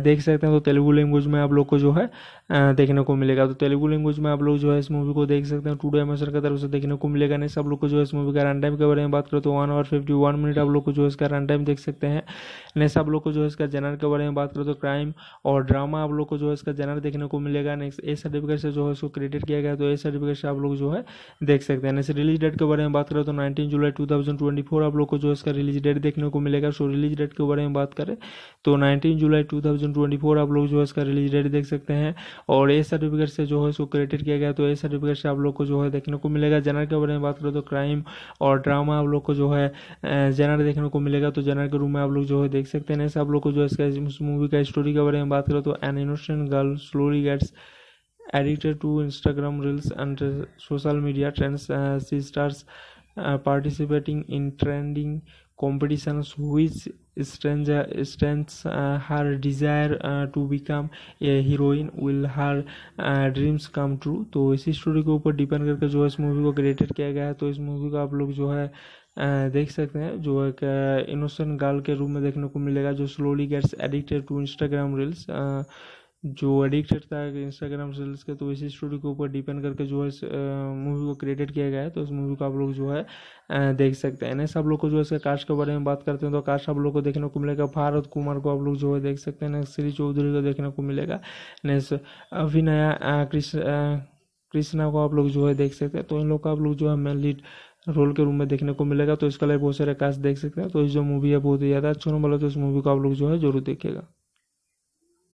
देख सकते हैं तो तेलुगु लैंग्वेज में आप लोग को जो है देखने को मिलेगा तो तेलुगु लैंग्वेज में आप लोग जो है मूवी को देख सकते हैं टू हमें सर की तरफ से देखने को मिलेगा नहीं सब लोग को जो है इस मूवी का रन टाइम के बारे में बात करो तो one hour fifty one minute आप लोग को जो है इसका रन टाइम देख सकते हैं नहीं सब लोग को जो है इसका जनर के बारे में बात करो तो क्राइम और ड्रामा आप लोग को जो है इसका जनर देखने को मिलेगा नेक्स्ट ए सर्टिफिकेट से जो है इसको क्रेडिट किया गया तो ए सर्टिफिकेट से आप लोग जो है देख सकते हैं नेक्स्ट रिलीज डेट के बारे में बात करो तो नाइनटीन जुलाई टू आप लोग को जो इसका रिलीज डेट देखने को मिलेगा सो रिलीज डेट के बारे में बात करें तो नाइनटीन जुलाई टू आप लोग जो है इसका रिलीज डेट देख सकते हैं और ए सर्टिफिकेट से जो है इसको क्रेडिट किया गया तो ए सर्टिफिकेट से आप लोग को जो है देखने को मिलेगा जनरल के बारे में बात करें तो क्राइम और ड्रामा आप लोग को जो है जनरल देखने को मिलेगा तो जनरल के रूम में आप लोग जो है देख सकते हैं ऐसे आप लोग को जो है इस मूवी का स्टोरी के बारे में बात करो तो an innocent girl slowly gets addicted to Instagram reels and social media trends C stars participating in trending competitions which stranger strengths uh, her desire uh, to become a heroine will her dreams come true तो इसी story के ऊपर depend करके जो है इस movie को created किया गया है तो इस मूवी को आप लोग जो है uh, देख सकते हैं जो एक इनोसेंट गर्ल के रूप में देखने को मिलेगा जो slowly gets addicted to Instagram reels जो एडिक्ट था इंस्टाग्राम रील्स के तो इसी स्टोरी के ऊपर डिपेंड करके जो है इस मूवी को क्रिएटेड किया गया है तो इस मूवी तो को आप लोग जो है देख सकते हैं नेक्स्ट आप लोग को जो है इसके कास्ट के बारे में बात करते हैं तो कास्ट आप लोग को देखने को मिलेगा भारत कुमार को आप लोग जो है देख सकते हैं नेक्स्ट श्री चौधरी को देखने को मिलेगा नेक्स्ट अभिनया कृष्णा को आप लोग जो है देख सकते हैं तो इन लोग का आप लोग जो है मेन लीड रोल के रूम में देखने को मिलेगा तो इसका लिए बहुत सारे कास्ट देख सकते हैं तो जो मूवी है बहुत ही ज़्यादा अच्छा बोला है तो इस मूवी को आप लोग जो है जरूर देखेगा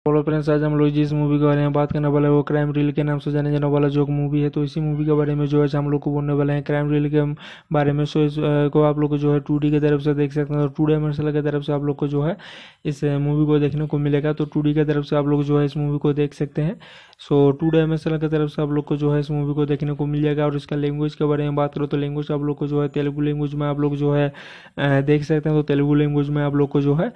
हेलो फ्रेंड्स आज हम लोग जिस मूवी के बारे में बात करने वाले हैं वो क्राइम रील के नाम से जाने जाने वाला जो मूवी है तो इसी मूवी के बारे में जो है हम लोग को बोलने वाले हैं क्राइम रील के बारे में सो इस को आप लोग को जो है टू की तरफ से देख सकते हैं और टू डायमेंशनल की तरफ से आप लोग को जो है इस मूवी को देखने को मिलेगा तो टू की तरफ से आप लोग जो है इस मूवी को देख सकते हैं सो टू डायमेंशनल की तरफ से आप लोग को जो है इस मूवी को देखने को मिल जाएगा और इसका लैंग्वेज के बारे में बात करो तो लैंग्वेज आप लोग को जो है तेलुगु लैंग्वेज में आप लोग जो है देख सकते हैं तो तेलुगु लैंग्वेज में आप लोग को जो है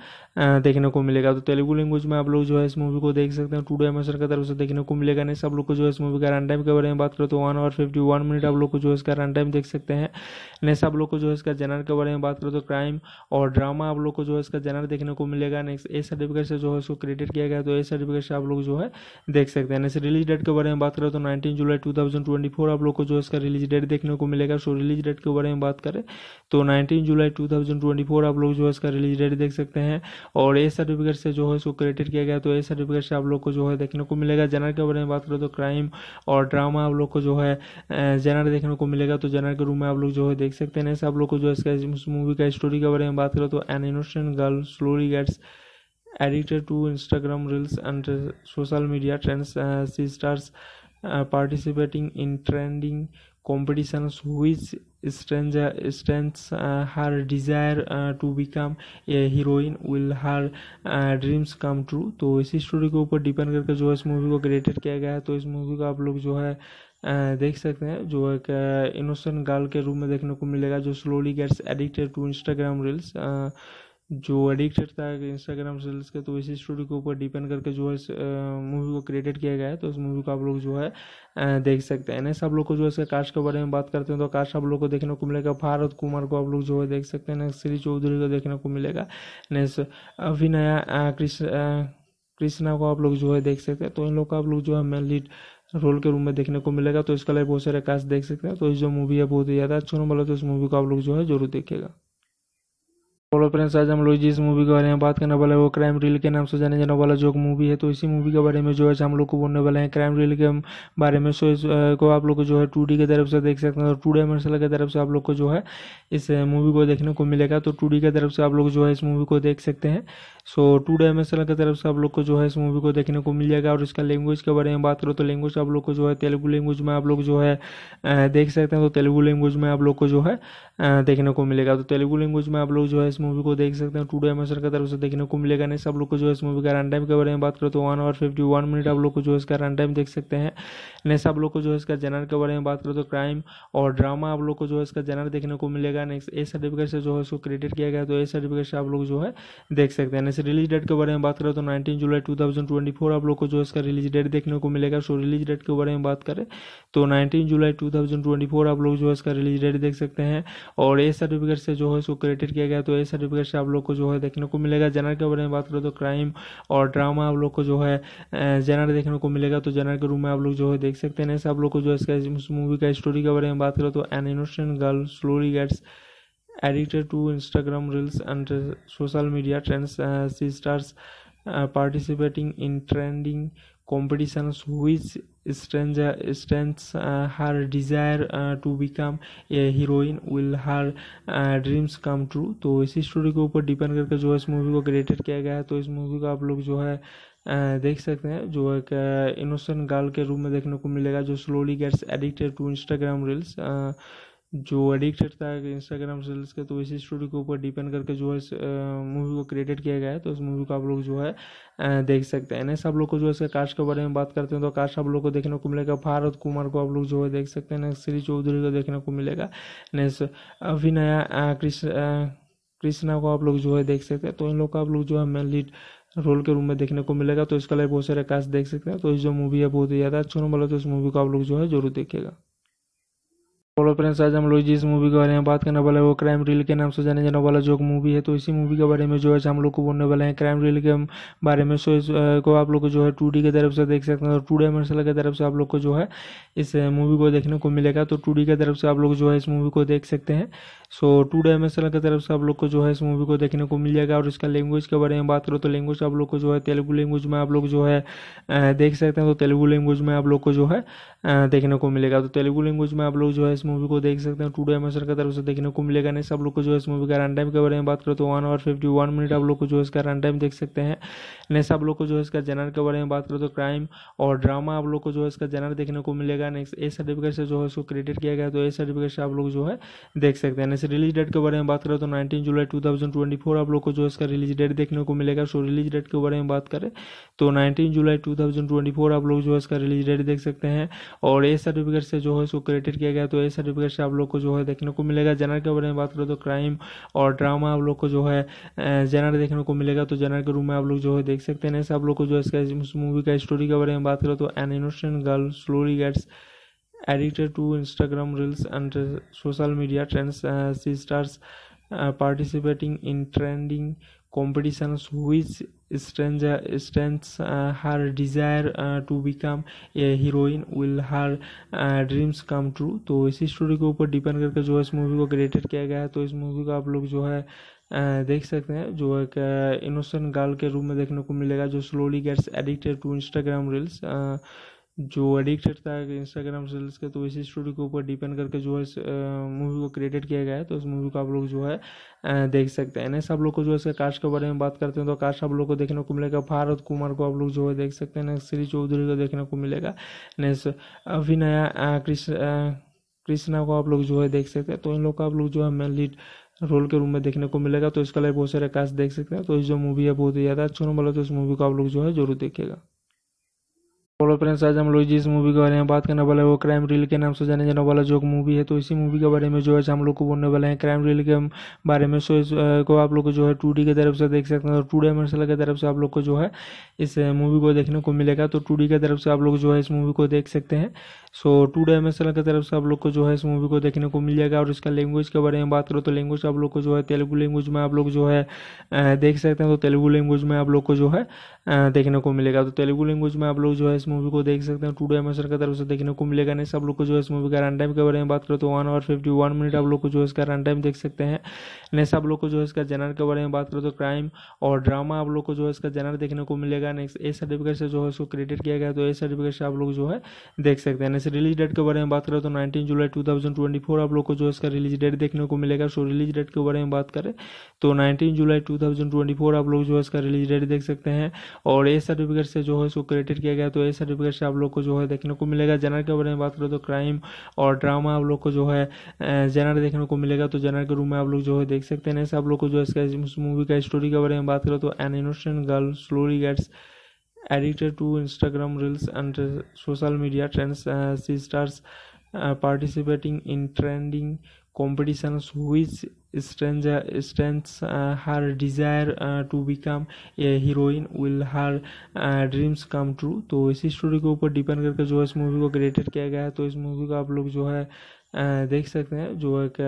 देखने को मिलेगा तो तेलुगु लैंग्वेज में आप लोग जो है मूवी को देख सकते हैं टू डे एम की तरफ से देखने को मिलेगा नहीं सब लोग को जो है इस मूवी का रन टाइम के बारे में बात करें तो one hour fifty one minute आप लोग को जो है इसका रन टाइम देख सकते हैं नहीं सब लोग को जो है इसका जनर के बारे में बात करें तो क्राइम और ड्रामा आप लोग को जो है इसका जनर देखने को मिलेगा नेक्स्ट ए सर्टिफिकेट से जो है इसको क्रेडिट किया गया तो ए सर्टिफिकेट से आप लोग जो है देख सकते हैं नेक्स्ट रिलीज डेट के बारे में बात करें तो नाइनटीन जुलाई टू आप लोग को जो है इसका रिलीज डेट देखने को मिलेगा सो रिलीज डेट के बारे में बात करें तो नाइनटीन जुलाई टू आप लोग जो है इसका रिलीज डेट देख सकते हैं और ए सर्टिफिकेट से जो है इसको क्रेडिट किया गया तो ए सर्टिफिकेट से आप लोग को जो है देखने को मिलेगा जनर के बारे में बात करें तो क्राइम और ड्रामा आप लोग को जो है जनर देखने को मिलेगा तो जनर के रूम में आप लोग जो है देख सकते हैं आप लोग को जो है इस मूवी का स्टोरी के बारे में बात करें तो an innocent girl slowly gets addicted to Instagram reels and social media trends C stars participating in trending competition which stranger strengths uh, her desire uh, to become a heroine will her dreams come true तो इसी story के ऊपर depend करके जो है इस movie को created किया गया है तो इस मूवी को आप लोग जो है uh, देख सकते हैं जो एक इनोसेंट uh, गर्ल के रूप में देखने को मिलेगा जो slowly gets addicted to Instagram reels जो एडिक्ट था है इंस्टाग्राम रील्स के तो इसी स्टोरी के ऊपर डिपेंड करके जो है मूवी को क्रिएटेड किया गया है तो उस मूवी को आप लोग जो है देख सकते हैं नेक्स्ट आप लोग को जो है इसका कास्ट के बारे में बात करते हैं तो कास्ट आप लोग को देखने को मिलेगा भारत कुमार को आप लोग जो है देख सकते हैं नेक्स्ट श्री चौधरी को देखने को मिलेगा नेक्स्ट अभिनया कृष्णा को आप लोग जो है देख सकते हैं तो इन लोग का आप लोग जो है मेन लीड रोल के रूम में देखने को मिलेगा तो इसका लाइव बहुत सारे कास्ट देख सकते हैं तो जो मूवी है बहुत ही ज़्यादा अच्छा नंबर तो इस मूवी को आप लोग जो है जरूर देखेगा हेलो फ्रेंड्स आज हम लोग जिस मूवी के बारे में बात करने वाले हैं वो क्राइम रील के नाम से जाने जाने वाला जो मूवी है तो इसी मूवी के बारे में जो है हम लोग को बोलने वाले हैं क्राइम रील के बारे में सो इस को आप लोग को जो है टू डी की तरफ से देख सकते हैं और टू डायमेंशनल की तरफ से आप लोग को जो है इस मूवी को देखने को मिलेगा तो टू डी की तरफ से आप लोग जो है इस मूवी को देख सकते हैं सो टू डायमेंशनल की तरफ से आप लोग को जो है इस मूवी को देखने को मिल जाएगा और इसका लैंग्वेज के बारे में बात करो तो लैंग्वेज आप लोग को जो है तेलुगु लैंग्वेज में आप लोग जो है देख सकते हैं तो तेलुगु लैंग्वेज में आप लोग को जो है देखने को मिलेगा तो तेलुगु लैंग्वेज में आप लोग जो है इस मूवी को देख सकते हैं टू डे एमेसर की तरफ से देखने को मिलेगा नहीं सब लोग को जो है इस मूवी का रन टाइम के बारे में बात करें तो one hour fifty one minute आप लोग को जो है इसका रन टाइम देख सकते हैं नहीं सब लोग को जो है इसका जनर के बारे में बात करें तो क्राइम और ड्रामा आप लोग को जो है इसका जनर देखने को मिलेगा नेक्स्ट ए सर्टिफिकेट से जो है इसको क्रेडिट किया गया तो ए सर्टिफिकेट से आप लोग जो है देख सकते हैं नेक्स्ट रिलीज डेट के बारे में बात करें तो नाइनटीन जुलाई टू आप लोग को जो इसका रिलीज डेट देखने को मिलेगा सो रिलीज डेट के बारे में बात करें तो नाइनटीन जुलाई टू आप लोग जो है इसका रिलीज डेट देख सकते हैं और ए सर्टिफिकेट से जो है इसको क्रेडिट किया गया तो ए सर्टिफिकेट से आप लोग को जो है देखने को मिलेगा जनर के बारे में बात करें तो क्राइम और ड्रामा आप लोग को जो है जनर देखने को मिलेगा तो जनर के रूम में आप लोग जो है देख सकते हैं आप लोग को जो है इसका इस मूवी का स्टोरी के बारे में बात करें तो an innocent girl slowly gets addicted to Instagram reels and social media trends C stars participating in trending competitions which strengths uh, her desire uh, to become a heroine will her dreams come true तो इसी story के ऊपर depend करके जो है इस movie को created किया गया है तो इस मूवी को आप लोग जो है uh, देख सकते हैं जो एक इनोसेंट uh, गर्ल के रूप में देखने को मिलेगा जो slowly gets addicted to Instagram reels जो एडिक्टेड था इंस्टाग्राम रील्स के तो इसी स्टोरी के ऊपर डिपेंड करके जो है मूवी को क्रिएटेड किया गया है तो उस मूवी को आप लोग जो है देख सकते हैं नेक्स्ट आप लोग को जो है इसके कास्ट के बारे में बात करते हैं तो कास्ट आप लोग को देखने को मिलेगा भारत कुमार को आप लोग जो है देख सकते हैं नेक्स्ट श्री चौधरी को देखने को मिलेगा नेक्स्ट अभिनया कृष्ण कृष्णा को आप लोग जो है देख सकते हैं तो इन लोग का आप लोग जो है मेन लीड रोल के रूम में देखने को मिलेगा तो इसका लिए बहुत सारे कास्ट देख सकते हैं तो इस जो मूवी है बहुत ही ज़्यादा अच्छा बोला तो इस मूवी को आप लोग जो है जरूर देखेगा हेलो फ्रेंड्स आज हम लोग जिस मूवी के बारे में बात करने वाले वो क्राइम रील के नाम से जाने जाने वाला जो मूवी है तो इसी मूवी के बारे में जो है हम लोग को बोलने वाले हैं क्राइम रील के बारे में सो इस को आप लोग को जो है टू की तरफ से देख सकते हैं और टू डायमेंशनल की तरफ से आप लोग को जो है इस मूवी को देखने को मिलेगा तो टू की तरफ से आप लोग जो है इस मूवी को देख सकते हैं सो टू डायमेंशनल की तरफ से आप लोग को जो है इस मूवी को देखने को मिल जाएगा और इसका लैंग्वेज के बारे में बात करो तो लैंग्वेज आप लोग को जो है तेलुगु लैंग्वेज में आप लोग जो है देख सकते हैं तो तेलुगु लैंग्वेज में आप लोग को जो है देखने को मिलेगा तो तेलुगु लैंग्वेज में आप लोग जो है इस मूवी को देख सकते हैं टू एमेशन की तरफ से देखने को मिलेगा नहीं सब लोग को जो है इस मूवी का रन टाइम के बारे में बात करें तो one hour fifty one minute आप लोग को जो है इसका रन टाइम देख सकते हैं नेक्स्ट तो आप लोग को जो है इसका जनर के बारे में बात करें तो क्राइम और ड्रामा आप लोग को जो है इसका जेनर देखने को मिलेगा नेक्स्ट ए सर्टिफिकेट से जो है इसको क्रेडिट किया गया तो ए सर्टिफिकेट से आप लोग जो है देख सकते हैं नेक्स्ट रिलीज डेट के बारे में बात करें तो nineteen July two thousand twenty four आप लोग को जो है इसका रिलीज डेट देखने को मिलेगा सो रिलीज डेट के बारे में बात करें तो nineteen July two thousand twenty four आप लोग जो है इसका रिलीज डेट देख सकते हैं और ए सर्टिफिकेट से जो है इसको क्रिएटेड किया गया तो ए सर्टिफिकेट से आप लोग को जो है देखने को मिलेगा जनरल के बारे में बात करें तो क्राइम और ड्रामा आप लोग को जो है जनरल देखने को मिलेगा तो जनरल के रूम में आप लोग जो है देख सकते हैं ऐसे आप लोग को जो है इसका इस मूवी का स्टोरी के बारे में बात करें तो an innocent girl slowly gets addicted to Instagram reels and social media trends C stars participating in trending competitions which stranger strengths uh, her desire uh, to become a heroine will her dreams come true तो इसी story के ऊपर depend करके जो है इस movie को created किया गया है तो इस मूवी को आप लोग जो है uh, देख सकते हैं जो एक इनोसेंट uh, गर्ल के रूप में देखने को मिलेगा जो slowly gets addicted to Instagram reels जो एडिक्ट था इंस्टाग्राम रील्स का तो इसी स्टोरी के ऊपर डिपेंड करके जो है इस मूवी को क्रिएटेड किया गया है तो इस मूवी तो को आप लोग जो है देख सकते हैं नेक्स्ट आप लोग को जो है इसका कास्ट के बारे में बात करते हैं तो कास्ट आप लोग को देखने को मिलेगा भारत कुमार को आप लोग जो है देख सकते हैं नेक्स्ट श्री चौधरी को देखने को मिलेगा नेक्स्ट अभिनया कृष्णा को आप लोग जो है देख सकते हैं तो इन लोग का आप लोग जो है मेन लीड रोल के रूम में देखने को मिलेगा तो इसका लिए बहुत सारे कास्ट देख सकते हैं तो जो मूवी है बहुत ही ज़्यादा अच्छा बोला है तो इस मूवी को आप लोग जो है जरूर देखेगा हेलो फ्रेंड्स आज हम लोग जिस मूवी के बारे में बात करने वाले हैं वो क्राइम रील के नाम से जाने जाने वाला जो एक मूवी है तो इसी मूवी के बारे में जो है हम लोग को बोलने वाले हैं क्राइम रील के बारे में सो को आप लोग को जो है टू की तरफ से देख सकते हैं और टू डायमेंशनल की तरफ से आप लोग को जो है इस मूवी को देखने को मिलेगा तो टू की तरफ से आप लोग जो है इस मूवी को देख सकते हैं सो टू डायमेंशनल की तरफ से आप लोग को जो है इस मूवी को देखने को मिल जाएगा और इसका लैंग्वेज के बारे में बात करो तो लैंग्वेज आप लोग को जो है तेलुगु लैंग्वेज में आप लोग जो है देख सकते हैं तो तेलुगु लैंग्वेज में आप लोग को जो है देखने को मिलेगा तो तेलुगु लैंग्वेज में आप लोग जो है मूवी को देख सकते हैं टू डे सर की तरफ से देखने को मिलेगा नहीं सब लोग को जो है इस मूवी का रन टाइम के बारे में बात करें तो one hour fifty one minute आप लोग को जो है इसका रन टाइम देख सकते हैं नहीं सब लोग को जो है इसका जनर के बारे में बात करें तो क्राइम और ड्रामा आप लोग को जो है इसका जनर देखने को मिलेगा नेक्स्ट ए सर्टिफिकेट से जो है उसको क्रेडिट किया गया तो ए सर्टिफिकेट से आप लोग जो है देख सकते हैं नेक्स्ट रिलीज डेट के बारे में बात करें तो नाइनटीन जुलाई टू आप लोग को जो इसका रिलीज डेट देखने को मिलेगा सो रिलीज डेट के बारे में बात करें तो नाइनटीन जुलाई टू आप लोग जो है इसका रिलीज डेट देख सकते हैं और ए सर्टिफिकेट से जो है उसको क्रेडिट किया गया तो ए सर्टिफिकेट से आप लोग को जो है देखने को मिलेगा जनर के बारे में बात करें तो क्राइम और ड्रामा आप लोग को जो है जनर देखने को मिलेगा तो जनर के रूम में आप लोग जो है देख सकते हैं आप लोग को जो है इस मूवी का स्टोरी के बारे में बात करें तो an innocent girl slowly gets addicted to Instagram reels and social media trends C stars participating in trending competition हुई stranger strengths uh, her desire uh, to become a heroine will her dreams come true तो इसी story के ऊपर depend करके जो है इस movie को क्रिएटेड किया गया है तो इस मूवी को आप लोग जो है uh, देख सकते हैं जो एक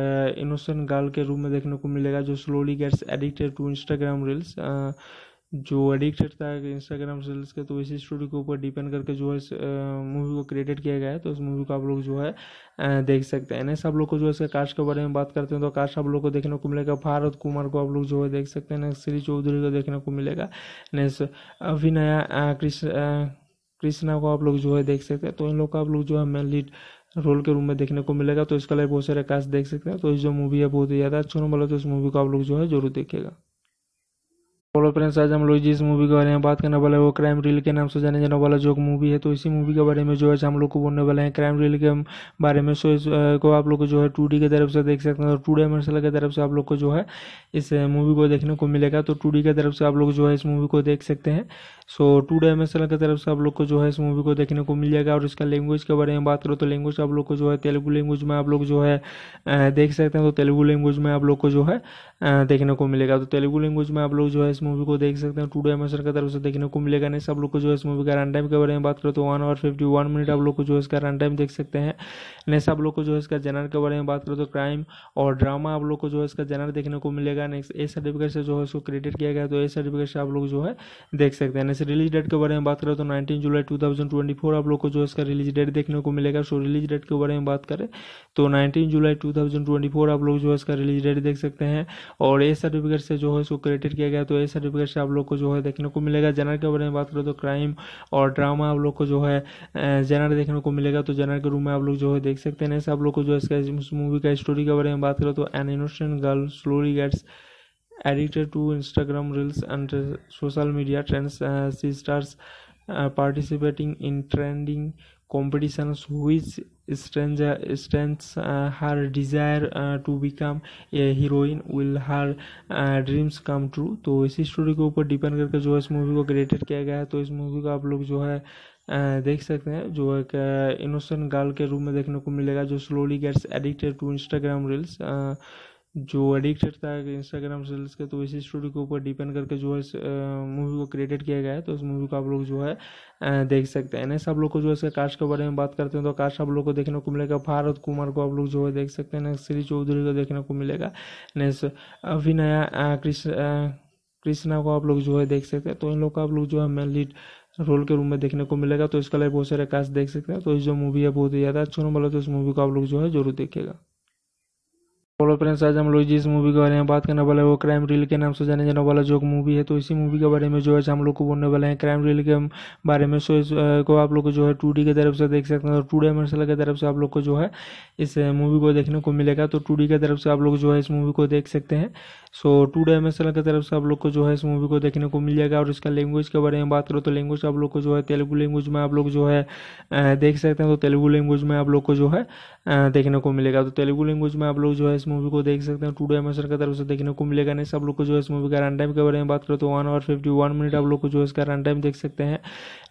इनोसेंट uh, गर्ल के रूम में देखने को मिलेगा जो slowly gets addicted to Instagram reels जो एडिक्ट था है इंस्टाग्राम रील्स के तो इसी स्टोरी के ऊपर डिपेंड करके जो है मूवी को क्रिएटेड किया गया है तो उस मूवी को आप लोग जो है देख सकते हैं नेक्स्ट आप लोग को जो है इसका कास्ट के बारे में बात करते हैं तो कास्ट आप लोग को देखने को मिलेगा भारत कुमार को आप लोग जो है देख सकते हैं नेक्स्ट श्री चौधरी को देखने को मिलेगा नेक्स्ट अभिनया कृष्णा को आप लोग जो है देख सकते हैं तो इन लोग का आप लोग जो है मेन लीड रोल के रूम में देखने को मिलेगा तो इसका लाइव बहुत सारे कास्ट देख सकते हैं तो जो मूवी है बहुत ही ज़्यादा अच्छा बोला तो इस मूवी को आप लोग जो है जरूर देखेगा हेलो फ्रेंड्स आज हम लोग जिस मूवी के बारे में बात करने वाले हैं वो क्राइम रील के नाम से जाने जाने वाला जो मूवी है तो इसी मूवी के बारे में जो है हम लोग को बोलने वाले हैं क्राइम रील के बारे में सो इस को आप लोग जो है टू की तरफ से देख सकते हैं और टू डायमेंशनल की तरफ से आप लोग को जो है इस मूवी को देखने को मिलेगा तो टू की तरफ से आप लोग जो है इस मूवी को देख सकते हैं सो टू डायमेंशनल की तरफ से आप लोग को जो है इस मूवी को देखने को मिल जाएगा और इसका लैंग्वेज के बारे में बात करो तो लैंग्वेज आप लोग को जो है तेलुगु लैंग्वेज में आप लोग जो है देख सकते हैं तो तेलुगु लैंग्वेज में आप लोग को जो है देखने को मिलेगा तो तेलुगु लैंग्वेज में आप लोग जो है इस मूवी को देख सकते हैं टू डे हमेशा की तरफ से देखने को मिलेगा नहीं सब लोग को जो है इस मूवी का रन टाइम के बारे में बात करें तो one hour fifty one minute आप लोग को जो है इसका रन टाइम देख सकते हैं नहीं सब लोग को जो है इसका जनर के बारे में बात करें तो क्राइम और ड्रामा आप लोग को जो है इसका जनर देखने को मिलेगा नेक्स्ट ए सर्टिफिकेट से जो है उसको क्रेडिट किया गया तो ए सर्टिफिकेट से आप लोग जो है देख सकते हैं नेक्स्ट रिलीज डेट के बारे में बात करें तो नाइनटीन जुलाई टू आप लोग को जो इसका रिलीज डेट देखने को मिलेगा सो रिलीज डेट के बारे में बात करें तो नाइनटीन जुलाई टू आप लोग जो है इसका रिलीज डेट देख सकते हैं और ए सर्टिफिकेट से जो है उसको क्रेडिट किया गया तो ए सर्टिफिकेट से आप लोग को जो है देखने को मिलेगा जनर के बारे में बात करें तो क्राइम और ड्रामा आप लोग को जो है जनर देखने को मिलेगा तो जनर के रूम में आप लोग जो है देख सकते हैं आप लोग को जो इसका इस मूवी का स्टोरी के बारे में बात करें तो an innocent girl slowly gets addicted to Instagram reels and social media trends C stars participating in trending competition हुई stranger strengths uh, her desire to become a heroine will her dreams come true तो इसी story के ऊपर depend करके जो है इस movie को क्रिएटेड किया गया है तो इस मूवी को आप लोग जो है uh, देख सकते हैं जो एक इनोसेंट uh, गर्ल के रूप में देखने को मिलेगा जो slowly gets addicted to Instagram reels जो एडिक्टेड था इंस्टाग्राम रील्स के तो इसी स्टोरी के ऊपर डिपेंड करके जो है मूवी को क्रिएटेड किया गया है तो उस मूवी को आप लोग जो है देख सकते हैं नेक्स्ट आप लोग को जो है इसका कास्ट के बारे में बात करते हैं तो कास्ट आप लोग को देखने को मिलेगा भारत कुमार को आप लोग जो है देख सकते हैं नेक्स्ट श्री चौधरी को देखने को मिलेगा नेक्स्ट अभिनय कृष्ण कृष्णा को आप लोग जो है देख सकते हैं तो इन लोग का आप लोग जो है मेन लीड रोल के रूम में देखने को मिलेगा तो इसका लिए बहुत सारे कास्ट देख सकते हैं तो इस जो मूवी है बहुत ही ज़्यादा अच्छा बोला तो इस मूवी को आप लोग जो है जरूर देखेगा हेलो फ्रेंड्स आज हम लोग जिस मूवी के बारे में बात करने वाले वो क्राइम रील के नाम से जाने जाने वाला जो मूवी है तो इसी मूवी के बारे में जो है हम लोग को बोलने वाले हैं क्राइम रील के बारे में सो इस को आप लोग को जो है टू की तरफ से देख सकते हैं और टू डायमेंशनल की तरफ से आप लोग को जो है इस मूवी को देखने को मिलेगा तो टू की तरफ से आप लोग जो है इस मूवी को देख सकते हैं सो टू डायमेंशनल की तरफ से आप लोग को जो है इस मूवी को देखने को मिल जाएगा और इसका लैंग्वेज के बारे में बात करो तो लैंग्वेज आप लोग को जो है तेलुगु लैंग्वेज में आप लोग जो है देख सकते हैं तो तेलुगु लैंग्वेज में आप लोग को जो है देखने को मिलेगा तो तेलुगु लैंग्वेज में आप लोग जो है इस मूवी को देख सकते हैं टू एमेसर की तरफ से देखने को मिलेगा नहीं सब लोग को जो है इस मूवी का रन टाइम के बारे में बात करें तो one hour fifty one minute आप लोग को जो है इसका रन टाइम देख सकते हैं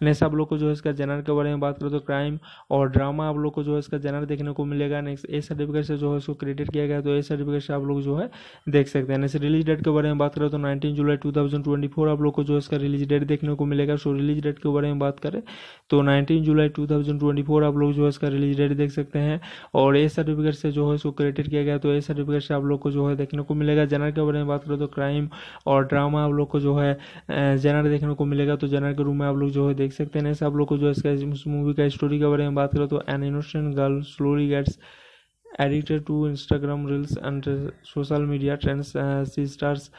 नेक्स्ट तो आप लोग को जो है इसका जेनर के बारे में बात करें तो क्राइम और ड्रामा आप लोग को जो है इसका जेनर देखने को मिलेगा नेक्स्ट ए सर्टिफिकेट से जो है इसको क्रेडिट किया गया तो ए सर्टिफिकेट से आप लोग जो है देख सकते हैं नेक्स्ट रिलीज डेट के बारे में बात करें तो nineteen July two thousand twenty four आप लोग को जो है इसका रिलीज डेट देखने को मिलेगा सो रिलीज डेट के बारे में बात करें तो nineteen July two thousand twenty four आप लोग जो है इसका रिलीज डेट देख सकते हैं और ए सर्टिफिकेट से जो है इसको क्रिएटेड किया गया तो ए सर्टिफिकेट से आप लोग को जो है देखने को मिलेगा जनरल के बारे में बात करें तो क्राइम और ड्रामा आप लोग को जो है जनरल देखने को मिलेगा तो जनरल के रूम में आप लोग जो है देख सकते हैं ऐसे आप लोग को जो है इसका इस मूवी का स्टोरी के बारे में बात करें तो an innocent girl slowly gets addicted to Instagram reels and social media trends C stars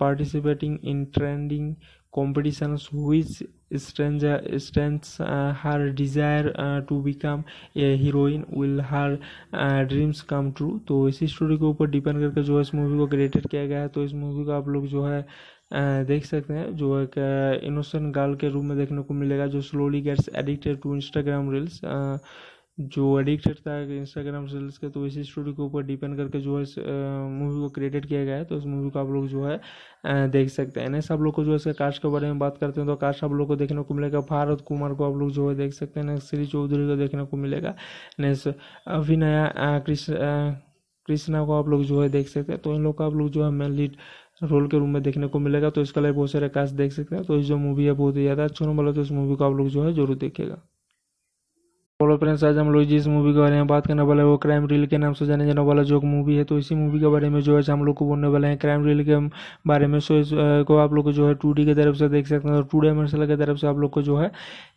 participating in trending competitions which stranger strengths uh, her desire uh, to become a heroine will her dreams come true तो इसी story के ऊपर depend करके जो है इस movie को created किया गया है तो इस मूवी को आप लोग जो है uh, देख सकते हैं जो एक इनोसेंट uh, गर्ल के रूप में देखने को मिलेगा जो slowly gets addicted to Instagram reels जो एडिक्ट था इंस्टाग्राम रील्स के तो इसी स्टोरी के ऊपर डिपेंड करके जो है इस मूवी को क्रिएटेड किया गया है तो इस मूवी तो को आप लोग जो है देख सकते हैं नेक्स्ट आप लोग को जो है इसके कास्ट के बारे में बात करते हैं तो कास्ट आप लोग को देखने को मिलेगा भारत कुमार को आप लोग जो है देख सकते हैं नेक्स्ट श्री चौधरी को देखने को मिलेगा नेक्स्ट अभिनया कृष्णा को आप लोग जो है देख सकते हैं तो इन लोग को आप लोग जो है मेन लीड रोल के रूम में देखने को मिलेगा तो इसका लिए बहुत सारे कास्ट देख सकते हैं तो जो मूवी है बहुत ही ज़्यादा अच्छा नंबर है तो इस मूवी को आप लोग जो है जरूर देखेगा हेलो फ्रेंड्स आज हम लोग जिस मूवी के बारे में बात करने वाले हैं वो क्राइम रील के नाम से जाने जाने वाला जो मूवी है तो इसी मूवी के बारे में जो है हम लोग को बोलने वाले हैं क्राइम रील के बारे में सो इस को आप लोग को जो है टू की तरफ से देख सकते हैं और टू डायमेंशनल की तरफ से आप लोग को जो है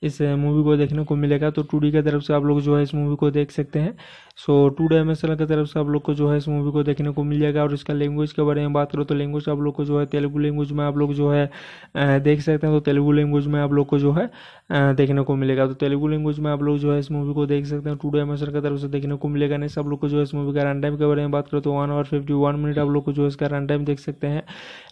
इस मूवी को देखने को मिलेगा तो टू की तरफ से आप लोग जो है इस मूवी को देख सकते हैं सो टू डे की तरफ से आप लोग को जो है इस मूवी को देखने को मिल जाएगा और इसका लैंग्वेज के बारे में बात करो तो लैंग्वेज आप लोग को जो है तेलुगु लैंग्वेज में आप लोग जो है देख सकते हैं तो तेलुगु लैंग्वेज में आप लोग को जो है देखने को मिलेगा तो तेलुगु लैंग्वेज में आप लोग जो है इस मूवी को देख सकते हैं डे एम की तरफ से देखने को मिलेगा नहीं सब लोग को जो है इस मूवी का रन टाइम के बारे में बात करें तो one hour fifty one minute आप लोग को जो है इसका रन टाइम देख सकते हैं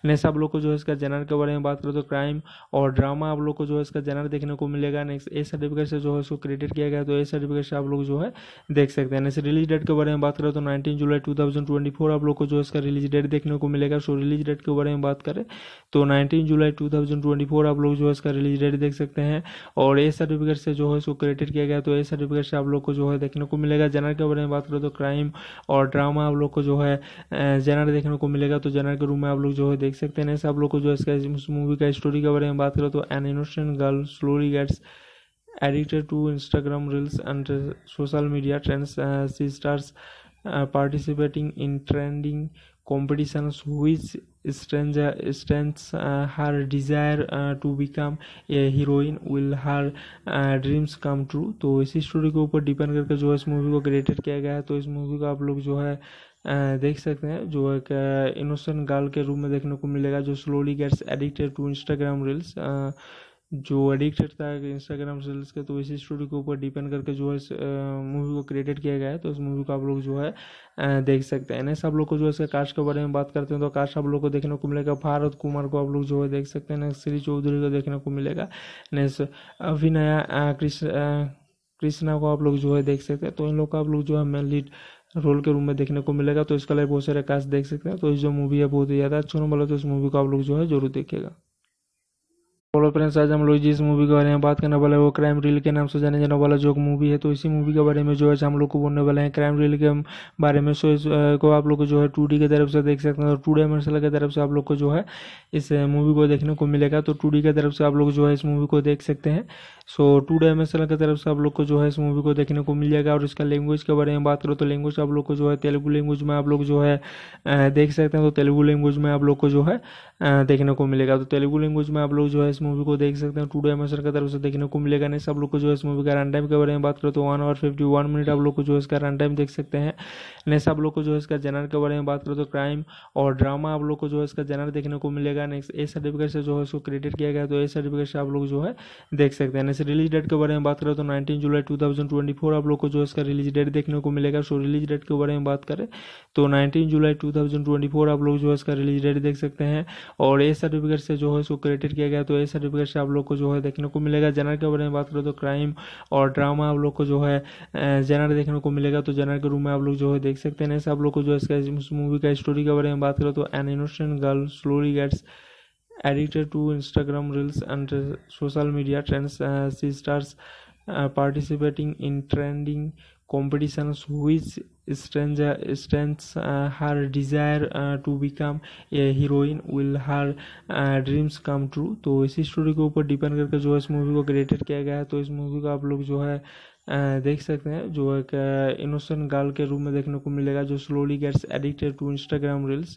नहीं सब लोग को जो है इसका जनर के बारे में बात करें तो क्राइम और ड्रामा आप लोग को जो है इसका जनर देखने को मिलेगा नेक्स्ट ए सर्टिफिकेट से जो है इसको क्रेडिट किया गया तो ए सर्टिफिकेट से आप लोग जो है देख सकते हैं नेक्स्ट रिलीज डेट के बारे में बात करें तो नाइनटीन जुलाई टू आप लोग को जो है इसका रिलीज डेट देखने को मिलेगा सो रिलीज डेट के बारे में बात करें तो नाइनटीन जुलाई टू आप लोग जो है इसका रिलीज डेट देख सकते हैं और ए सर्टिफिकेट से जो है इसको क्रिएटेड किया गया तो ए सर्टिफिकेट से आप लोग को जो है देखने को मिलेगा जनरल के बारे में बात करें तो क्राइम और ड्रामा आप लोग को जो है जनरल देखने को मिलेगा तो जनरल के रूम में आप लोग जो है देख सकते हैं आप लोग को जो इसका इस मूवी का स्टोरी के बारे में बात करें तो an innocent girl slowly gets addicted to Instagram reels and social media trends C stars participating in trending competitions which stranger strengths uh, her desire uh, to become a heroine will her dreams come true तो इसी story के ऊपर depend करके जो है इस movie को created किया गया है तो इस मूवी को आप लोग जो है uh, देख सकते हैं जो एक इनोसेंट uh, गर्ल के रूप में देखने को मिलेगा जो slowly gets addicted to Instagram reels जो एडिक्ट था है इंस्टाग्राम रील्स के तो इसी स्टोरी के ऊपर डिपेंड करके जो है मूवी को क्रिएटेड किया गया है तो इस मूवी को आप लोग जो है देख सकते हैं नेक्स्ट आप लोग को जो है इसका कास्ट के बारे में बात करते हैं तो कास्ट आप लोग को देखने को मिलेगा भारत कुमार को आप लोग जो है देख सकते हैं नेक्स्ट श्री चौधरी को देखने को मिलेगा नेक्स्ट अभिनया कृष्ण कृष्णा को आप लोग जो है देख सकते हैं तो इन लोग का आप लोग जो है मेन लीड रोल के रूम में देखने को मिलेगा तो इसका लाइव बहुत सारे कास्ट देख सकते हैं तो जो मूवी है बहुत ही ज़्यादा अच्छा बोला तो इस मूवी को आप लोग जो है जरूर देखेगा हेलो फ्रेंड्स आज हम लोग जिस मूवी के बारे में बात करने वाले हैं वो क्राइम रील के नाम से जाने जाने वाला जो मूवी है तो इसी मूवी के बारे में जो है हम लोग को बोलने वाले हैं क्राइम रील के बारे में सो को आप लोग को जो है टू की तरफ से देख सकते हैं और टू डायमेंशनल की तरफ से आप लोग को जो है इस मूवी को देखने को मिलेगा तो टू की तरफ से आप लोग जो है इस मूवी को देख सकते हैं सो टू डायमेंशनल की तरफ से आप लोग को जो है इस मूवी को देखने को मिल जाएगा और इसका लैंग्वेज के बारे में बात करो तो लैंग्वेज आप लोग को जो है तेलुगू लैंग्वेज में आप लोग जो है देख सकते हैं तो तेलुगु लैंग्वेज में आप लोग को जो है देखने को मिलेगा तो तेलुगू लैंग्वेज में आप लोग जो है इस मूवी को देख सकते हैं टू डे हमेशा की तरफ से देखने को मिलेगा नहीं सब लोग को जो है इस मूवी का रन टाइम के बारे में बात करें तो one hour fifty one minute आप लोग को जो है इसका रन टाइम देख सकते हैं नहीं सब लोग को जो है इसका जनर के बारे में बात करें तो क्राइम और ड्रामा आप लोग को जो है इसका जनर देखने को मिलेगा नेक्स्ट ए सर्टिफिकेट से जो है उसको क्रेडिट किया गया तो ए सर्टिफिकेट से आप लोग जो है देख सकते हैं नेक्स्ट रिलीज डेट के बारे में बात करें तो नाइनटीन जुलाई टू आप लोग को जो है इसका रिलीज डेट देखने को मिलेगा सो रिलीज डेट के बारे में बात करें तो नाइनटीन जुलाई टू आप लोग जो है इसका रिलीज डेट देख सकते हैं और ए सर्टिफिकेट से जो है उसको क्रेडिट किया गया तो ए सर्टिफिकेट से आप लोग को जो है देखने को मिलेगा जनर के बारे में बात करें तो क्राइम और ड्रामा आप लोग को जो है जनर देखने को मिलेगा तो जनर के रूम में आप लोग जो है देख सकते हैं आप लोग को जो इसका इस मूवी का स्टोरी के बारे में बात करें तो an innocent girl slowly gets addicted to Instagram reels and social media trends C stars participating in trending competition हुई stranger strengths uh, her desire to become a heroine will her dreams come true तो इसी story के ऊपर depend करके जो है इस movie को क्रिएटेड किया गया है तो इस मूवी को आप लोग जो है uh, देख सकते हैं जो एक इनोसेंट uh, गर्ल के रूप में देखने को मिलेगा जो slowly gets addicted to Instagram reels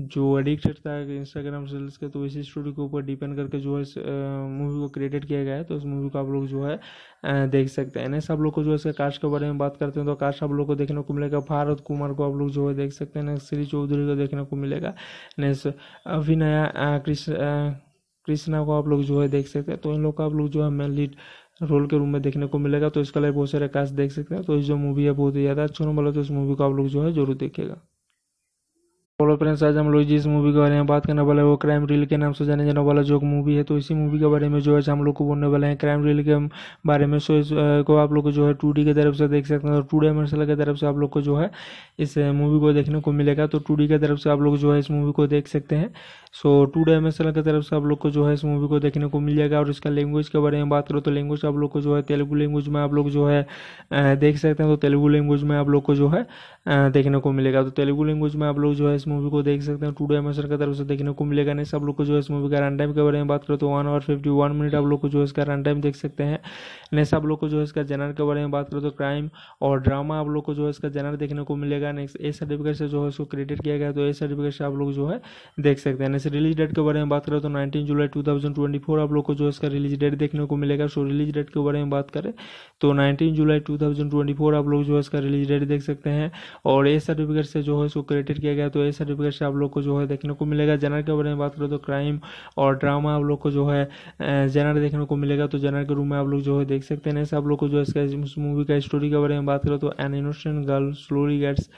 जो एडिक्ट था है इंस्टाग्राम रील्स के तो इसी स्टोरी के ऊपर डिपेंड करके जो है मूवी को क्रिएटेड किया गया है तो इस मूवी को आप लोग जो है देख सकते हैं नेक्स्ट आप लोग को जो है इसके कास्ट के बारे में बात करते हैं तो कास्ट आप लोग को देखने को मिलेगा भारत कुमार को आप लोग जो है देख सकते हैं नेक्स्ट श्री चौधरी को देखने को मिलेगा नेक्स्ट अभिनया कृष्णा को आप लोग जो है देख सकते हैं तो इन लोग का आप लोग जो है मेन लीड रोल के रूम में देखने को मिलेगा तो इसका लिए बहुत सारे कास्ट देख सकते हैं तो जो मूवी है बहुत ही ज़्यादा अच्छा नंबर है तो इस मूवी को आप लोग जो है जरूर देखेगा हेलो फ्रेंड्स आज हम लोग जिस मूवी के बारे में बात करने वाले हैं वो क्राइम रील के नाम से जाने जाने वाला जो मूवी है तो इसी मूवी के बारे में जो है हम लोग को बोलने वाले हैं क्राइम रील के बारे में सो को आप लोग जो है टू की तरफ से देख सकते हैं और टू डायमेंशनल की तरफ से आप लोग को जो है इस मूवी को देखने को मिलेगा तो टू की तरफ से आप लोग जो है इस मूवी को देख सकते हैं सो टू डायमेंशनल की तरफ से आप लोग को जो है इस मूवी को देखने को मिल जाएगा और इसका लैंग्वेज के बारे में बात करो तो लैंग्वेज आप लोग को जो है तेलुगु लैंग्वेज में आप लोग जो है देख सकते हैं तो तेलुगु लैंग्वेज में आप लोग को जो है देखने को मिलेगा तो तेलुगु लैंग्वेज में आप लोग जो है मूवी को देख सकते हैं टूडे एमेसर की तरफ से देखने को मिलेगा नहीं सब लोग को जो है इस मूवी का रन टाइम के बारे में बात करें तो one hour fifty one minute आप लोग को जो है इसका रन टाइम देख सकते हैं नहीं सब लोग को जो है इसका जनर के बारे में बात करें तो क्राइम और ड्रामा आप लोग को जो है इसका जनर देखने को मिलेगा नेक्स्ट ए सर्टिफिकेट से जो है उसको क्रेडिट किया गया तो ए सर्टिफिकेट से आप लोग जो है देख सकते हैं नेक्स्ट रिलीज डेट के बारे में बात करें तो नाइनटीन जुलाई टू आप लोग को जो है इसका रिलीज डेट देखने को मिलेगा सो रिलीज डेट के बारे में बात करें तो नाइनटीन जुलाई टू आप लोग जो है इसका रिलीज डेट देख सकते हैं और ए सर्टिफिकेट से जो है उसको क्रेडिट किया गया तो ए ये सर्टिफिकेट से आप लोग को जो है देखने को मिलेगा जनर के बारे में बात करें तो क्राइम और ड्रामा आप लोग को जो है जनर देखने को मिलेगा तो जनर के रूम में आप लोग जो है देख सकते हैं आप लोग को जो है इस मूवी का स्टोरी के बारे में बात करें तो an innocent girl slowly gets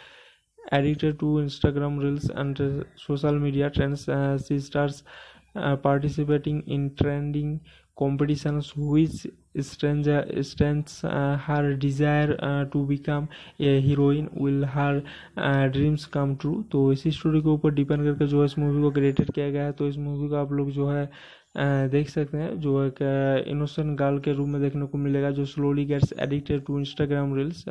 addicted to Instagram reels and uh, social media trends. Uh, she starts uh, participating stranger strengths uh, her desire uh, to become a heroine will her dreams come true तो इसी story के ऊपर depend करके जो है इस movie को created किया गया है तो इस मूवी को आप लोग जो है uh, देख सकते हैं जो एक इनोसेंट गर्ल के रूप में देखने को मिलेगा जो slowly gets addicted to Instagram reels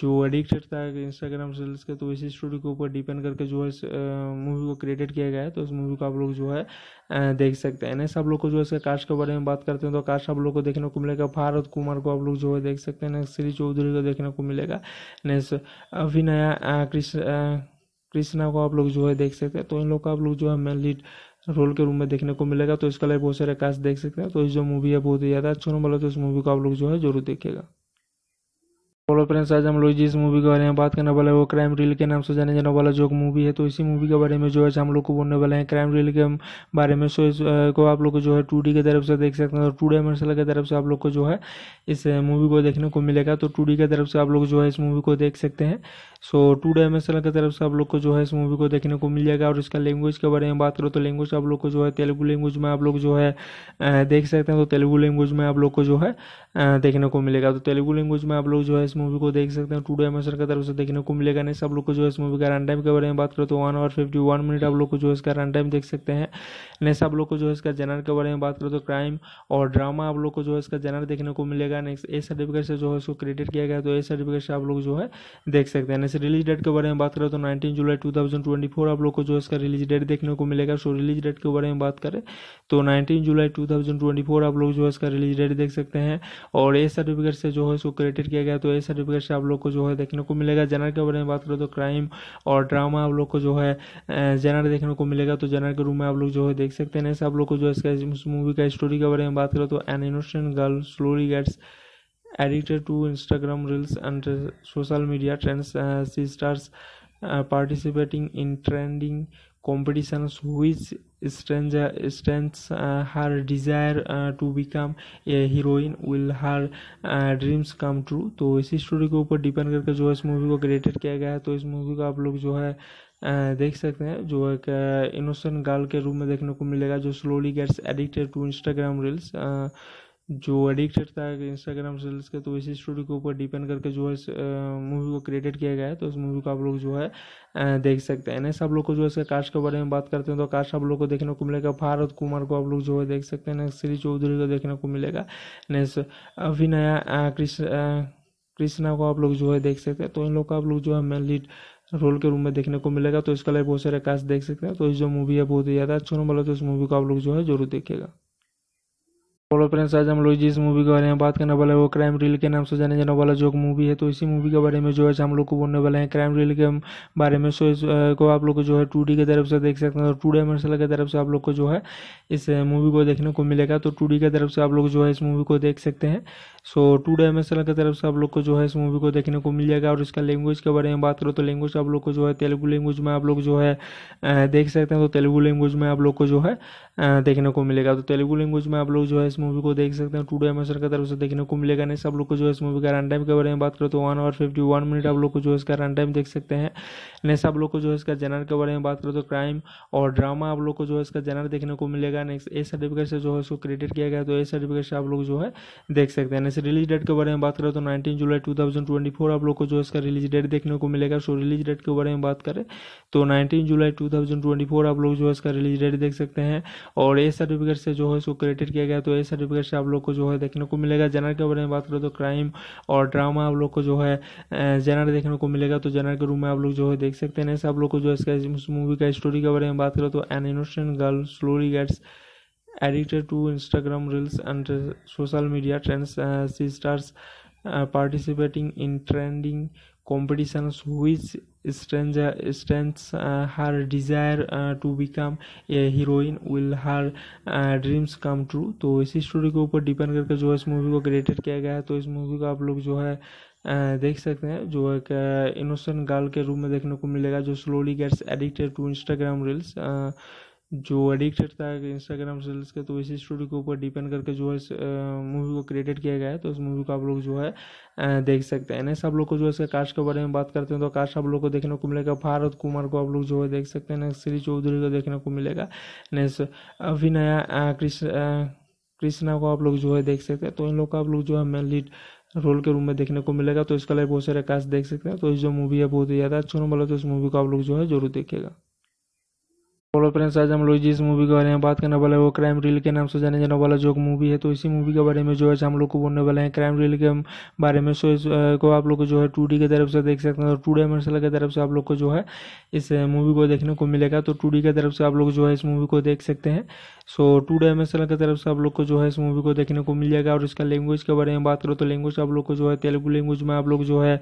जो एडिक्टेड था इंस्टाग्राम रील्स के तो इसी स्टोरी के ऊपर डिपेंड करके जो है मूवी को क्रिएटेड किया गया है तो इस मूवी को आप लोग जो है देख सकते हैं नेक्स्ट आप लोग को जो है इसका कास्ट के बारे में बात करते हैं तो कास्ट आप लोग को देखने को मिलेगा भारत कुमार को आप लोग जो है देख सकते हैं नेक्स्ट श्री चौधरी को देखने को मिलेगा नेक्स्ट अभिनया कृष्णा को आप लोग जो है देख सकते हैं तो इन लोग का आप लोग जो है मेन लीड रोल के रूम में देखने को मिलेगा तो इसका लिए बहुत सारे कास्ट देख सकते हैं तो इस जो मूवी है बहुत ही ज़्यादा अच्छा नंबर है तो इस मूवी को आप लोग जो है जरूर देखेगा हेलो फ्रेंड्स आज हम लोग जिस मूवी के बारे में बात करने वाले हैं वो क्राइम रील के नाम से जाने जाने वाला जो मूवी है तो इसी मूवी के बारे में जो है हम लोग को बोलने वाले हैं क्राइम रील के बारे में सो को आप लोग को जो है टू की तरफ से देख सकते हैं और टू डायमेंशनल की तरफ से आप लोग को जो है इस मूवी को देखने को मिलेगा तो टू की तरफ से आप लोग जो है इस मूवी को देख सकते हैं सो टू डायमेंशनल की तरफ से आप लोग को जो है इस मूवी को देखने को मिल जाएगा और इसका लैंग्वेज के बारे में बात करो तो लैंग्वेज आप लोग को जो है तेलुगु लैंग्वेज में आप लोग जो है देख सकते हैं तो तेलुगु लैंग्वेज में आप लोग को जो है देखने को मिलेगा तो तेलुगु लैंग्वेज में आप लोग जो है इस मूवी को देख सकते हैं टू डे सर की तरफ से देखने को मिलेगा नहीं सब लोग को जो है इस मूवी का रन टाइम के बारे में बात करें तो one hour fifty one minute आप लोग को जो है इसका रन टाइम देख सकते हैं नहीं सब लोग को जो है इसका जेनर के बारे में बात करें तो क्राइम और ड्रामा आप लोग को जो है इसका जेनर देखने को मिलेगा नेक्स्ट ए सर्टिफिकेट से जो है उसको क्रेडिट किया गया तो ए सर्टिफिकेट से आप लोग जो है देख सकते हैं नेक्स्ट रिलीज डेट के बारे में बात करें तो nineteen July two thousand twenty four आप लोग को जो है इसका रिलीज डेट देखने को मिलेगा सो रिलीज डेट के बारे में बात करें तो nineteen July two thousand twenty four आप लोग जो है इसका रिलीज डेट देख सकते हैं और ए सर्टिफिकेट से जो है इसको क्रिएटेड किया गया तो ए सर्टिफिकेट से आप लोग को जो है देखने को मिलेगा जनर के बारे में बात करें तो क्राइम और ड्रामा आप लोग को जो है जनर देखने को मिलेगा तो जनर के रूम में आप लोग जो है देख सकते हैं आप लोग को जो है इसका इस मूवी का स्टोरी के बारे में बात करें तो an innocent girl slowly gets addicted to Instagram reels and social media trends C stars participating in trending competitions which stranger strengths uh, her desire uh, to become a heroine will her dreams come true तो इसी story के ऊपर depend करके जो है इस movie को created किया गया है तो इस मूवी को आप लोग जो है uh, देख सकते हैं जो एक इनोसेंट uh, गर्ल के रूम में देखने को मिलेगा जो slowly gets addicted to Instagram reels जो एडिक्ट रहता है इंस्टाग्राम रील्स के तो इसी स्टोरी के ऊपर डिपेंड करके जो है मूवी को क्रिएटेड किया गया है तो उस मूवी को आप लोग जो है देख सकते हैं नेक्स्ट आप लोग को जो है इसका कास्ट के बारे में बात करते हैं तो कास्ट आप लोग को देखने को मिलेगा भारत कुमार को आप लोग जो है देख सकते हैं नेक्स्ट श्री चौधरी को देखने को मिलेगा नेक्स्ट अभिनया कृष्णा को आप लोग जो है देख सकते हैं तो इन लोग का आप लोग जो है मेन लीड रोल के रूम में देखने को मिलेगा तो इसका लाइव बहुत सारे कास्ट देख सकते हैं तो जो मूवी है बहुत ही ज़्यादा अच्छा होने वाला तो इस मूवी को आप लोग जो है जरूर देखेगा हेलो फ्रेंड्स आज हम लोग जिस मूवी के बारे में बात करने वाले हैं वो क्राइम रील के नाम से जाने जाने वाला जो मूवी है तो इसी मूवी के बारे में जो है हम लोग को बोलने वाले हैं क्राइम रील के बारे में सो को आप लोग जो है टू की तरफ से देख सकते हैं और टू डायमेंशनल की तरफ से आप लोग को जो है इस मूवी को देखने को मिलेगा तो टू की तरफ से आप लोग जो है इस मूवी को देख सकते हैं सो टू डे की तरफ से आप लोग को जो है इस मूवी को देखने को मिल जाएगा और इसका लैंग्वेज के बारे में बात करो तो लैंग्वेज आप लोग को जो है तेलुगु लैंग्वेज में आप लोग जो है देख सकते हैं तो तेलुगु लैंग्वेज में आप लोग को जो है देखने को मिलेगा तो तेलुगु लैंग्वेज में आप लोग जो है इस मूवी को देख सकते हैं टूडे एमेशन की तरफ से देखने को मिलेगा नहीं सब लोग को जो है इस मूवी का रन टाइम के बारे में बात करें तो one hour fifty one minute आप लोग को जो है इसका रन टाइम देख सकते हैं नहीं सब लोग को जो है इसका जनर के बारे में बात करें तो क्राइम और ड्रामा आप लोग को जो है इसका जनर देखने को मिलेगा नेक्स्ट ए सर्टिफिकेट से जो है उसको क्रेडिट किया गया तो ए सर्टिफिकेट से आप लोग जो है देख सकते हैं नेक्स्ट रिलीज डेट के बारे में बात करें तो नाइनटीन जुलाई टू आप लोग को जो है इसका रिलीज डेट देखने को मिलेगा सो रिलीज डेट के बारे में बात करें तो नाइनटीन जुलाई टू आप लोग जो है इसका रिलीज डेट देख सकते हैं और ए सर्टिफिकेट से जो है इसको क्रिएटेड किया गया तो ए सर्टिफिकेट से आप लोग को जो है देखने को मिलेगा जनर के बारे में बात करो तो क्राइम और ड्रामा आप लोग को जो है जनर देखने को मिलेगा तो जनर के रूम में आप लोग जो है देख सकते हैं आप लोग को जो इसका इस मूवी का स्टोरी के बारे में बात करो तो an innocent girl slowly gets addicted to Instagram reels and social media trends C stars participating in trending competitions which strengthens uh, her desire uh, to become a heroine will her dreams come true तो इसी story के ऊपर depend करके जो है इस movie को created किया गया है तो इस मूवी को आप लोग जो है uh, देख सकते हैं जो एक इनोसेंट uh, गर्ल के रूम में देखने को मिलेगा जो slowly gets addicted to Instagram reels जो एडिक्टेड था इंस्टाग्राम रील्स के तो इसी स्टोरी के ऊपर डिपेंड करके जो है मूवी को क्रिएटेड किया गया है तो इस मूवी को आप लोग जो है देख सकते हैं नेक्स्ट आप लोग को जो है इसके कास्ट के बारे में बात करते हैं तो कास्ट आप लोग को देखने को मिलेगा भारत कुमार को आप लोग जो है देख सकते हैं नेक्स्ट श्री चौधरी को देखने को मिलेगा नेक्स्ट अभिनया कृष्णा को आप लोग जो है देख सकते हैं तो इन लोग का आप लोग जो है मेन लीड रोल के रूम में देखने को मिलेगा तो इसका लिए बहुत सारे कास्ट देख सकते हैं तो इस जो मूवी है बहुत ही ज़्यादा अच्छा बोला तो इस मूवी को आप लोग जो है जरूर देखेगा फ्रेंड्स आज हम लोग जिस मूवी के बारे में बात करने वाले हैं वो क्राइम रील के नाम से जाने जाने वाला जो मूवी है तो इसी मूवी के बारे में जो है हम लोग को बोलने वाले हैं क्राइम रील के बारे में सो को आप लोग जो है टू की तरफ से देख सकते हैं और टू डायमेंशनल की तरफ से आप लोग को जो है इस मूवी को देखने को मिलेगा तो टू की तरफ से आप लोग जो है इस मूवी को देख सकते हैं सो टू डायमेंशनल की तरफ से आप लोग को जो है इस मूवी को देखने को मिल जाएगा और इसका लैंग्वेज के बारे में बात करो तो लैंग्वेज आप लोग को जो है तेलुगु लैंग्वेज में आप लोग जो है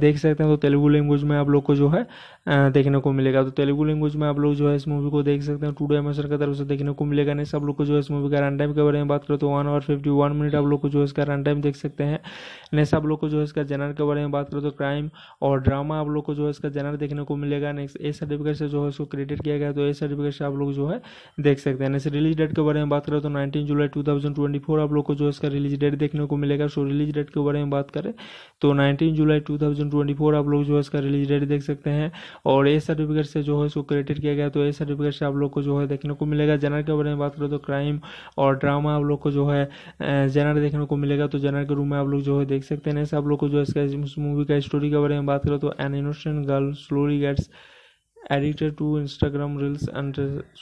देख सकते हैं तो तेलुगु लैंग्वेज में आप लोग को जो है देखने को मिलेगा तो तेलुगु लैंग्वेज में आप लोग जो है इस मूवी को देख सकते हैं टूडे हमें की तरफ से देखने को मिलेगा नहीं सब लोग को जो है इस मूवी का रन टाइम के बारे में बात करो तो one hour fifty one minute आप लोग को जो है इसका रन टाइम देख सकते हैं नहीं सब लोग को जो है इसका जनर के बारे में बात करो तो क्राइम और ड्रामा आप लोग को जो है इसका जनर देखने को मिलेगा नेक्स्ट ए सर्टिफिकेट से जो है उसको क्रेडिट किया गया तो ए सर्टिफिकेट से आप लोग जो है देख सकते हैं नेक्स्ट रिलीज डेट के बारे में बात करो तो नाइनटीन जुलाई टू आप लोग को जो है इसका रिलीज डेट देखने को मिलेगा सो रिलीज डेट के बारे में बात करें तो नाइनटीन जुलाई टू आप लोग जो है इसका रिलीज डेट देख सकते हैं और ए सर्टिफिकेट से जो है उसको क्रेडिट किया गया तो ए ये सर्टिफिकेट से आप लोग को जो है देखने को मिलेगा जनर के बारे में बात करें तो क्राइम और ड्रामा आप लोग को जो है जनर देखने को मिलेगा तो जनर के रूम में आप लोग जो है देख सकते हैं ऐसे आप लोग को जो है मूवी का स्टोरी के बारे में बात करें तो an innocent girl slowly gets addicted to Instagram reels and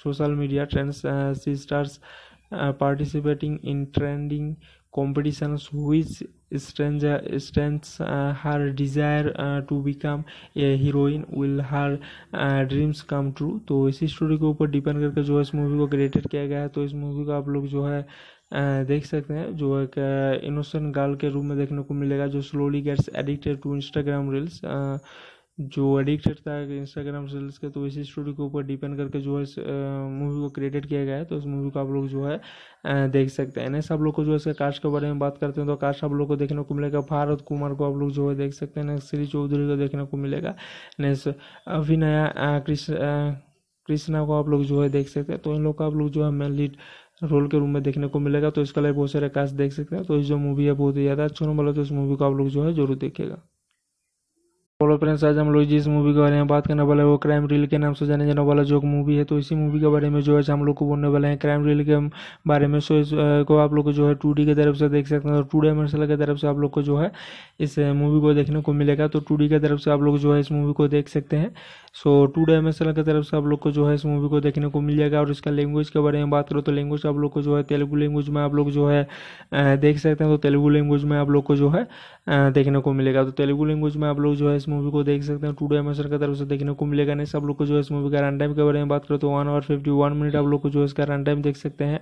social media trends C stars participating in trending competitions which stranger strengths uh, her desire uh, to become a heroine will her dreams come true तो इसी story के ऊपर depend करके जो है इस movie को created किया गया है तो इस मूवी को आप लोग जो है uh, देख सकते हैं जो एक इनोसेंट गर्ल के रूप में देखने को मिलेगा जो slowly gets addicted to Instagram reels जो एडिक्टेड था इंस्टाग्राम रील्स के तो इसी स्टोरी के ऊपर डिपेंड करके जो है मूवी को क्रिएटेड किया गया है तो इस मूवी तो को आप लोग जो है देख सकते हैं नेक्स्ट आप लोग को जो है इसके कास्ट के बारे में बात करते हैं तो कास्ट आप लोग को देखने को मिलेगा भारत कुमार को आप लोग जो है देख सकते हैं नेक्स्ट श्री चौधरी को देखने को मिलेगा नेक्स्ट अभिनया कृष्णा को आप लोग जो है देख सकते हैं तो इन लोग का आप लोग जो है मेन लीड रोल के रूम में देखने को मिलेगा तो इसका लिए बहुत सारे कास्ट देख सकते हैं तो इस जो मूवी है बहुत ही ज़्यादा अच्छा नंबर है तो इस मूवी को आप लोग जो है जरूर देखेगा हेलो फ्रेंड्स आज हम लोग जिस मूवी के बारे में बात करने वाले हैं वो क्राइम रील के नाम से जाने जाने वाला जो मूवी है तो इसी मूवी के बारे में जो है हम लोग को बोलने वाले हैं क्राइम रील के बारे में सो इसको को आप लोग को जो है टू की तरफ से देख सकते हैं और टू डायमेंशनल की तरफ से आप लोग को जो है इस मूवी को देखने को मिलेगा तो टू की तरफ से आप लोग जो है इस मूवी को देख सकते हैं सो टू डायमेंशनल की तरफ से आप लोग को जो है इस मूवी को देखने को मिल जाएगा और इसका लैंग्वेज के बारे में बात करो तो लैंग्वेज आप लोग को जो है तेलुगु लैंग्वेज में आप लोग जो है देख सकते हैं तो तेलुगु लैंग्वेज में आप लोग को जो है देखने को मिलेगा तो तेलुगु लैंग्वेज में आप लोग जो है मूवी को देख सकते हैं टू डे सर की तरफ से देखने को मिलेगा नहीं सब लोग को जो है इस मूवी का रन टाइम के बारे में बात करें तो one hour fifty one minute आप लोग को जो है इसका रन टाइम देख सकते हैं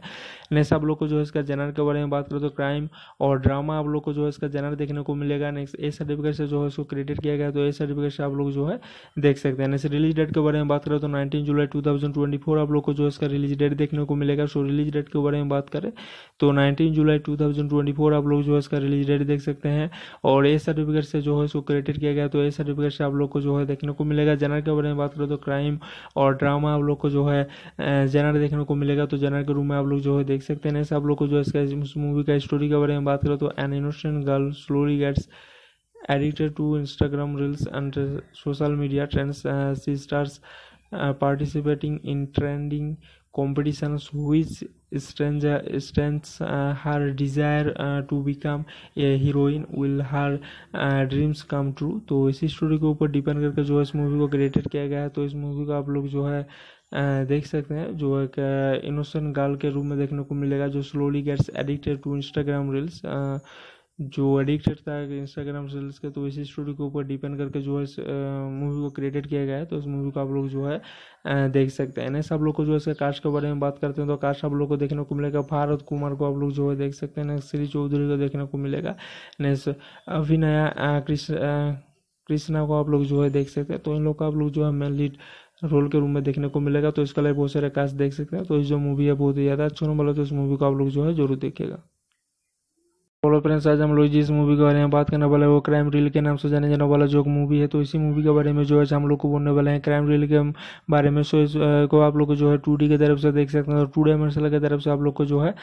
नहीं सब लोग को जो है इसका जनर के बारे में बात करें तो क्राइम और ड्रामा आप लोग को जो है इसका जनर देखने को मिलेगा नेक्स्ट ए सर्टिफिकेट से जो है उसको क्रेडिट किया गया तो ए सर्टिफिकेट से आप लोग जो है देख सकते हैं नेक्स्ट रिलीज डेट के बारे में बात करें तो नाइनटीन जुलाई टू आप लोग को जो है इसका रिलीज डेट देखने को मिलेगा सो रिलीज डेट के बारे में बात करें तो नाइनटीन जुलाई टू आप लोग जो है इसका रिलीज डेट देख सकते हैं और ए सर्टिफिकेट से जो है उसको क्रेडिट किया गया तो ए सर्टिफिकेट से आप लोग को जो है देखने को मिलेगा जनरल के बारे में बात करें तो क्राइम और ड्रामा आप लोग को जो है जनरल देखने को मिलेगा तो जनरल के रूम में आप लोग जो है देख सकते हैं ऐसे आप लोग को जो है इसका इस मूवी का स्टोरी के बारे में बात करें तो an innocent girl slowly gets addicted to Instagram reels and social media trends C stars participating in trending competition which stranger strengths uh, her desire uh, to become a heroine will her dreams come true तो इसी story के ऊपर depend करके जो है इस movie को created किया गया है तो इस मूवी को आप लोग जो है uh, देख सकते हैं जो एक इनोसेंट uh, गर्ल के रूप में देखने को मिलेगा जो slowly gets addicted to Instagram reels जो एडिक्टेड था इंस्टाग्राम रील्स के तो इसी स्टोरी के ऊपर डिपेंड करके जो है इस मूवी को क्रिएटेड किया गया है तो इस मूवी तो को आप लोग जो है देख सकते हैं नेक्स्ट आप लोग को जो है इसका कास्ट के बारे में बात करते हैं तो कास्ट आप लोग को देखने को मिलेगा भारत कुमार को आप लोग जो है देख सकते हैं नेक्स्ट श्री चौधरी को देखने को मिलेगा नेक्स्ट अभिनया कृष्णा को आप लोग जो है देख सकते हैं तो इन लोग का आप लोग जो है मेन लीड रोल के रूम में देखने को मिलेगा तो इसका लाइव बहुत सारे कास्ट देख सकते हैं तो जो मूवी है बहुत ही ज़्यादा अच्छा होने वाला तो इस मूवी को आप लोग जो है जरूर देखेगा हेलो फ्रेंड्स आज हम लोग जिस मूवी के बारे में बात करने वाले हैं वो क्राइम रील के नाम से जाने जाने वाला जो मूवी है तो इसी मूवी के बारे में जो है हम लोग को बोलने वाले हैं क्राइम रील के बारे में सो इस को आप लोग को जो है टू की तरफ से देख सकते हैं और टू डायमेंशनल की तरफ से आप लोग को जो है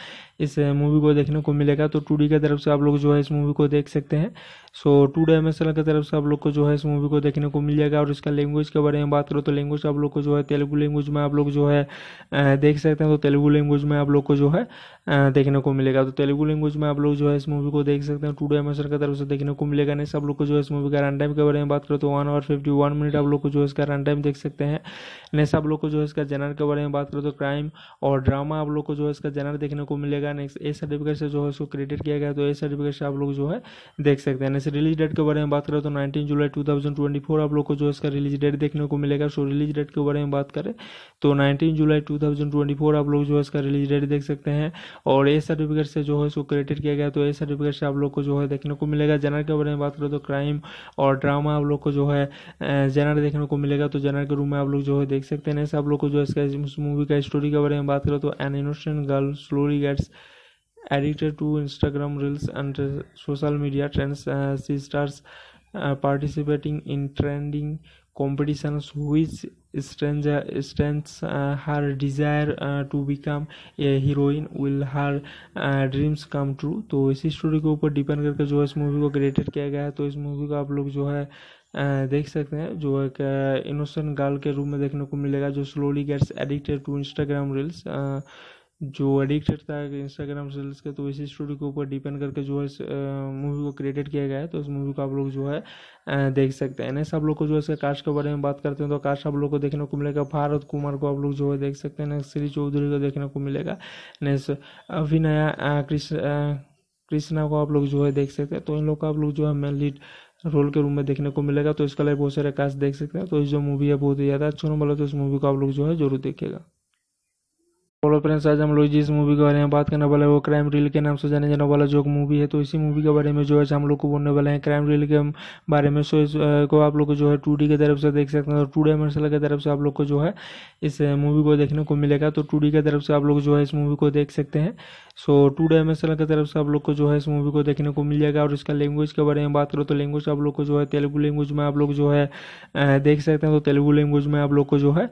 इस मूवी को देखने को मिलेगा तो टू की तरफ से आप लोग जो है इस मूवी को देख सकते हैं सो टू डायमेंशनल की तरफ से आप लोग को जो है इस मूवी को देखने को मिल जाएगा और इसका लैंग्वेज के बारे में बात करो तो लैंग्वेज आप लोग को जो है तेलुगु लैंग्वेज में आप लोग जो है देख सकते हैं तो तेलुगु लैंग्वेज में आप लोग को जो है देखने को मिलेगा तो तेलुगु लैंग्वेज में आप लोग जो है इस मूवी को देख सकते हैं टूडे एमेशन की तरफ से देखने को मिलेगा नहीं सब लोग को जो है इस मूवी का रन टाइम के बारे में बात करें तो one hour fifty one minute आप लोग को जो है इसका रन टाइम देख सकते हैं नेक्स्ट तो आप लोग को जो है इसका जनर के बारे में बात करें तो क्राइम और ड्रामा आप लोग को जो है इसका जनर देखने को मिलेगा नेक्स्ट ए सर्टिफिकेट से जो है उसको क्रेडिट किया गया तो ए सर्टिफिकेट से आप लोग जो है देख सकते हैं नेक्स्ट रिलीज डेट के बारे में बात करें तो नाइनटीन जुलाई टू आप लोग को जो है इसका रिलीज डेट देखने को मिलेगा सो रिलीज डेट के बारे में बात करें तो नाइनटीन जुलाई टू आप लोग जो है इसका रिलीज डेट देख सकते हैं और ए सर्टिफिकेट से जो है इसको क्रिएटेड किया गया तो ए सर्टिफिकेट से आप लोग को जो है देखने को मिलेगा जनर के बारे में बात करो तो क्राइम और ड्रामा आप लोग को जो है जनर देखने को मिलेगा तो जनर के रूम में आप लोग जो है देख सकते हैं आप लोग को जो इसका इस मूवी का स्टोरी के बारे में बात करो तो an innocent girl slowly gets addicted to Instagram reels and social media trends C stars participating in trending competitions which stranger strengths uh, her desire uh, to become a heroine will her dreams come true तो इसी story के ऊपर depend करके जो है इस movie को created किया गया है तो इस मूवी को आप लोग जो है uh, देख सकते हैं जो एक इनोसेंट uh, गर्ल के रूप में देखने को मिलेगा जो slowly gets addicted to Instagram reels जो एडिक्टेड था इंस्टाग्राम रील्स का तो इसी स्टोरी के ऊपर डिपेंड करके जो है मूवी को क्रिएटेड किया गया है तो इस मूवी को आप लोग जो है देख सकते हैं नेक्स्ट आप लोग को जो है इसका कास्ट के बारे में बात करते हैं तो कास्ट आप लोग को देखने को मिलेगा भारत कुमार को आप लोग जो है देख सकते हैं नेक्स्ट श्री चौधरी को देखने को मिलेगा नेक्स्ट अभिनया कृष्ण कृष्णा को आप लोग जो है देख सकते हैं तो इन लोग का आप लोग जो है मेन लीड रोल के रूम में देखने को मिलेगा तो इसका लिए बहुत सारे कास्ट देख सकते हैं तो इस जो मूवी है बहुत ही ज़्यादा अच्छा बोला तो इस मूवी को आप लोग जो है जरूर देखेगा हेलो फ्रेंड्स आज हम लोग जिस मूवी के बारे में बात करने वाले वो क्राइम रील के नाम से जाने जाने वाला जो मूवी है तो इसी मूवी के बारे में जो है हम लोग को बोलने वाले हैं क्राइम रील के बारे में सो को आप लोग को जो है टू की तरफ से देख सकते हैं और टू डायमेंशनल की तरफ से आप लोग को जो है इस मूवी को देखने को मिलेगा तो टू की तरफ से आप लोग जो है इस मूवी को देख सकते हैं सो टू डायमेंशनल की तरफ से आप लोग को जो है इस मूवी को देखने को मिल जाएगा और इसका लैंग्वेज के बारे में बात करो तो लैंग्वेज आप लोग को जो है तेलुगु लैंग्वेज में आप लोग जो है देख सकते हैं तो तेलुगु लैंग्वेज में आप लोग को जो है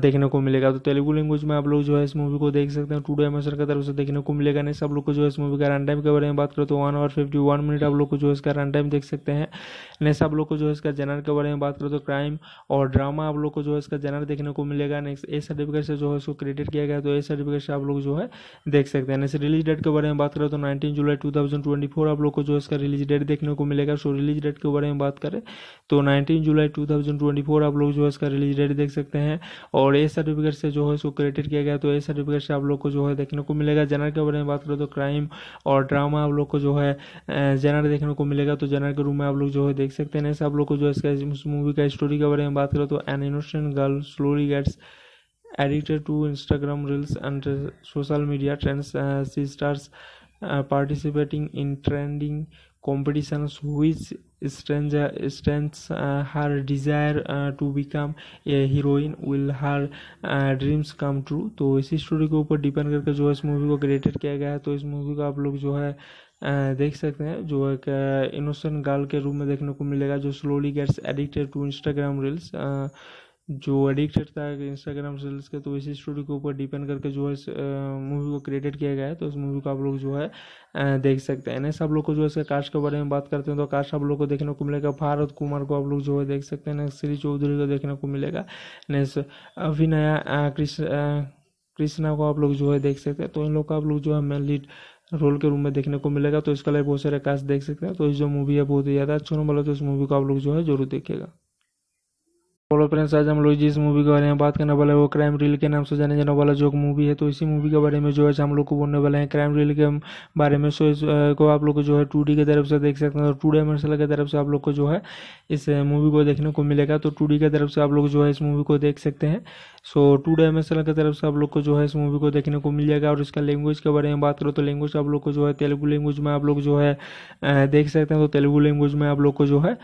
देखने को मिलेगा तो तेलुगु लैंग्वेज में आप लोग जो है मूवी को देख सकते हैं टूडे हमें सर की तरफ से देखने को मिलेगा नहीं सब लोग को जो है इस मूवी का रन टाइम के बारे में बात करो तो one hour fifty one minute आप लोग को जो है इसका रन टाइम देख सकते हैं नहीं सब लोग को जो है इसका जनर के बारे में बात करो तो क्राइम और ड्रामा आप लोग को जो है इसका जनर देखने को मिलेगा नेक्स्ट ए सर्टिफिकेट से जो है इसको क्रेडिट किया गया तो ए सर्टिफिकेट से आप लोग जो है देख सकते हैं नेक्स्ट रिलीज डेट के बारे में बात करो तो नाइनटीन जुलाई टू आप लोग को जो है इसका रिलीज डेट देखने को मिलेगा सो रिलीज डेट के बारे में बात करें तो नाइनटीन जुलाई टू आप लोग जो है इसका रिलीज डेट देख सकते हैं और ए सर्टिफिकेट से जो है इसको क्रेडिट किया गया तो ए सर्टिफिकेट से आप लोग को जो है देखने को मिलेगा जनरल के बारे में बात करें तो क्राइम और ड्रामा आप लोग को जो है जनरल देखने को मिलेगा तो जनरल के रूम में आप लोग जो है देख सकते हैं ऐसे आप लोग को जो है इस मूवी का स्टोरी के बारे में बात करो तो an innocent girl slowly gets addicted to Instagram reels and social media trends C stars participating in trending competitions which stranger strengths uh, her desire uh, to become a heroine will her dreams come true तो इसी story के ऊपर depend करके जो है इस movie को created किया गया है तो इस मूवी को आप लोग जो है uh, देख सकते हैं जो एक इनोसेंट uh, गर्ल के रूप में देखने को मिलेगा जो slowly gets addicted to Instagram reels जो एडिक्टेड था इंस्टाग्राम रील्स का तो इसी स्टोरी के ऊपर डिपेंड करके जो है मूवी को क्रिएटेड किया गया है तो इस मूवी को आप लोग जो है देख सकते हैं नेक्स्ट आप लोग को जो है इसके कास्ट के बारे में बात करते हैं तो कास्ट आप लोग को देखने को मिलेगा भारत कुमार को आप लोग जो है देख सकते हैं नेक्स्ट श्री चौधरी को देखने को मिलेगा नेक्स्ट अभिनया कृष्ण कृष्णा को आप लोग जो है देख सकते हैं तो इन लोग का आप लोग जो है मेन लीड रोल के रूम में देखने को मिलेगा तो इसका लिए बहुत सारे कास्ट देख सकते हैं तो इस जो मूवी है बहुत ही ज़्यादा अच्छा नंबर है तो इस मूवी को आप लोग जो है जरूर देखेगा हेलो फ्रेंड्स आज हम लोग जिस मूवी के बारे में बात करने वाले हैं वो क्राइम रील के नाम से जाने जाने वाला जो मूवी है तो इसी मूवी के बारे में जो है हम लोग को बोलने वाले हैं क्राइम रील के बारे में सो इस को आप लोग को जो है टू की तरफ से देख सकते हैं और टू डायमेंशनल की तरफ से आप लोग को जो है इस मूवी को देखने को मिलेगा तो टू की तरफ से आप लोग जो है इस मूवी को देख सकते हैं सो टू डायमेंशनल की तरफ से आप लोग को जो है इस मूवी को देखने को मिल जाएगा और इसका लैंग्वेज के बारे में बात करो तो लैंग्वेज आप लोग को जो है तेलुगु लैंग्वेज में आप लोग जो है देख सकते हैं तो तेलुगु लैंग्वेज में आप लोग को जो है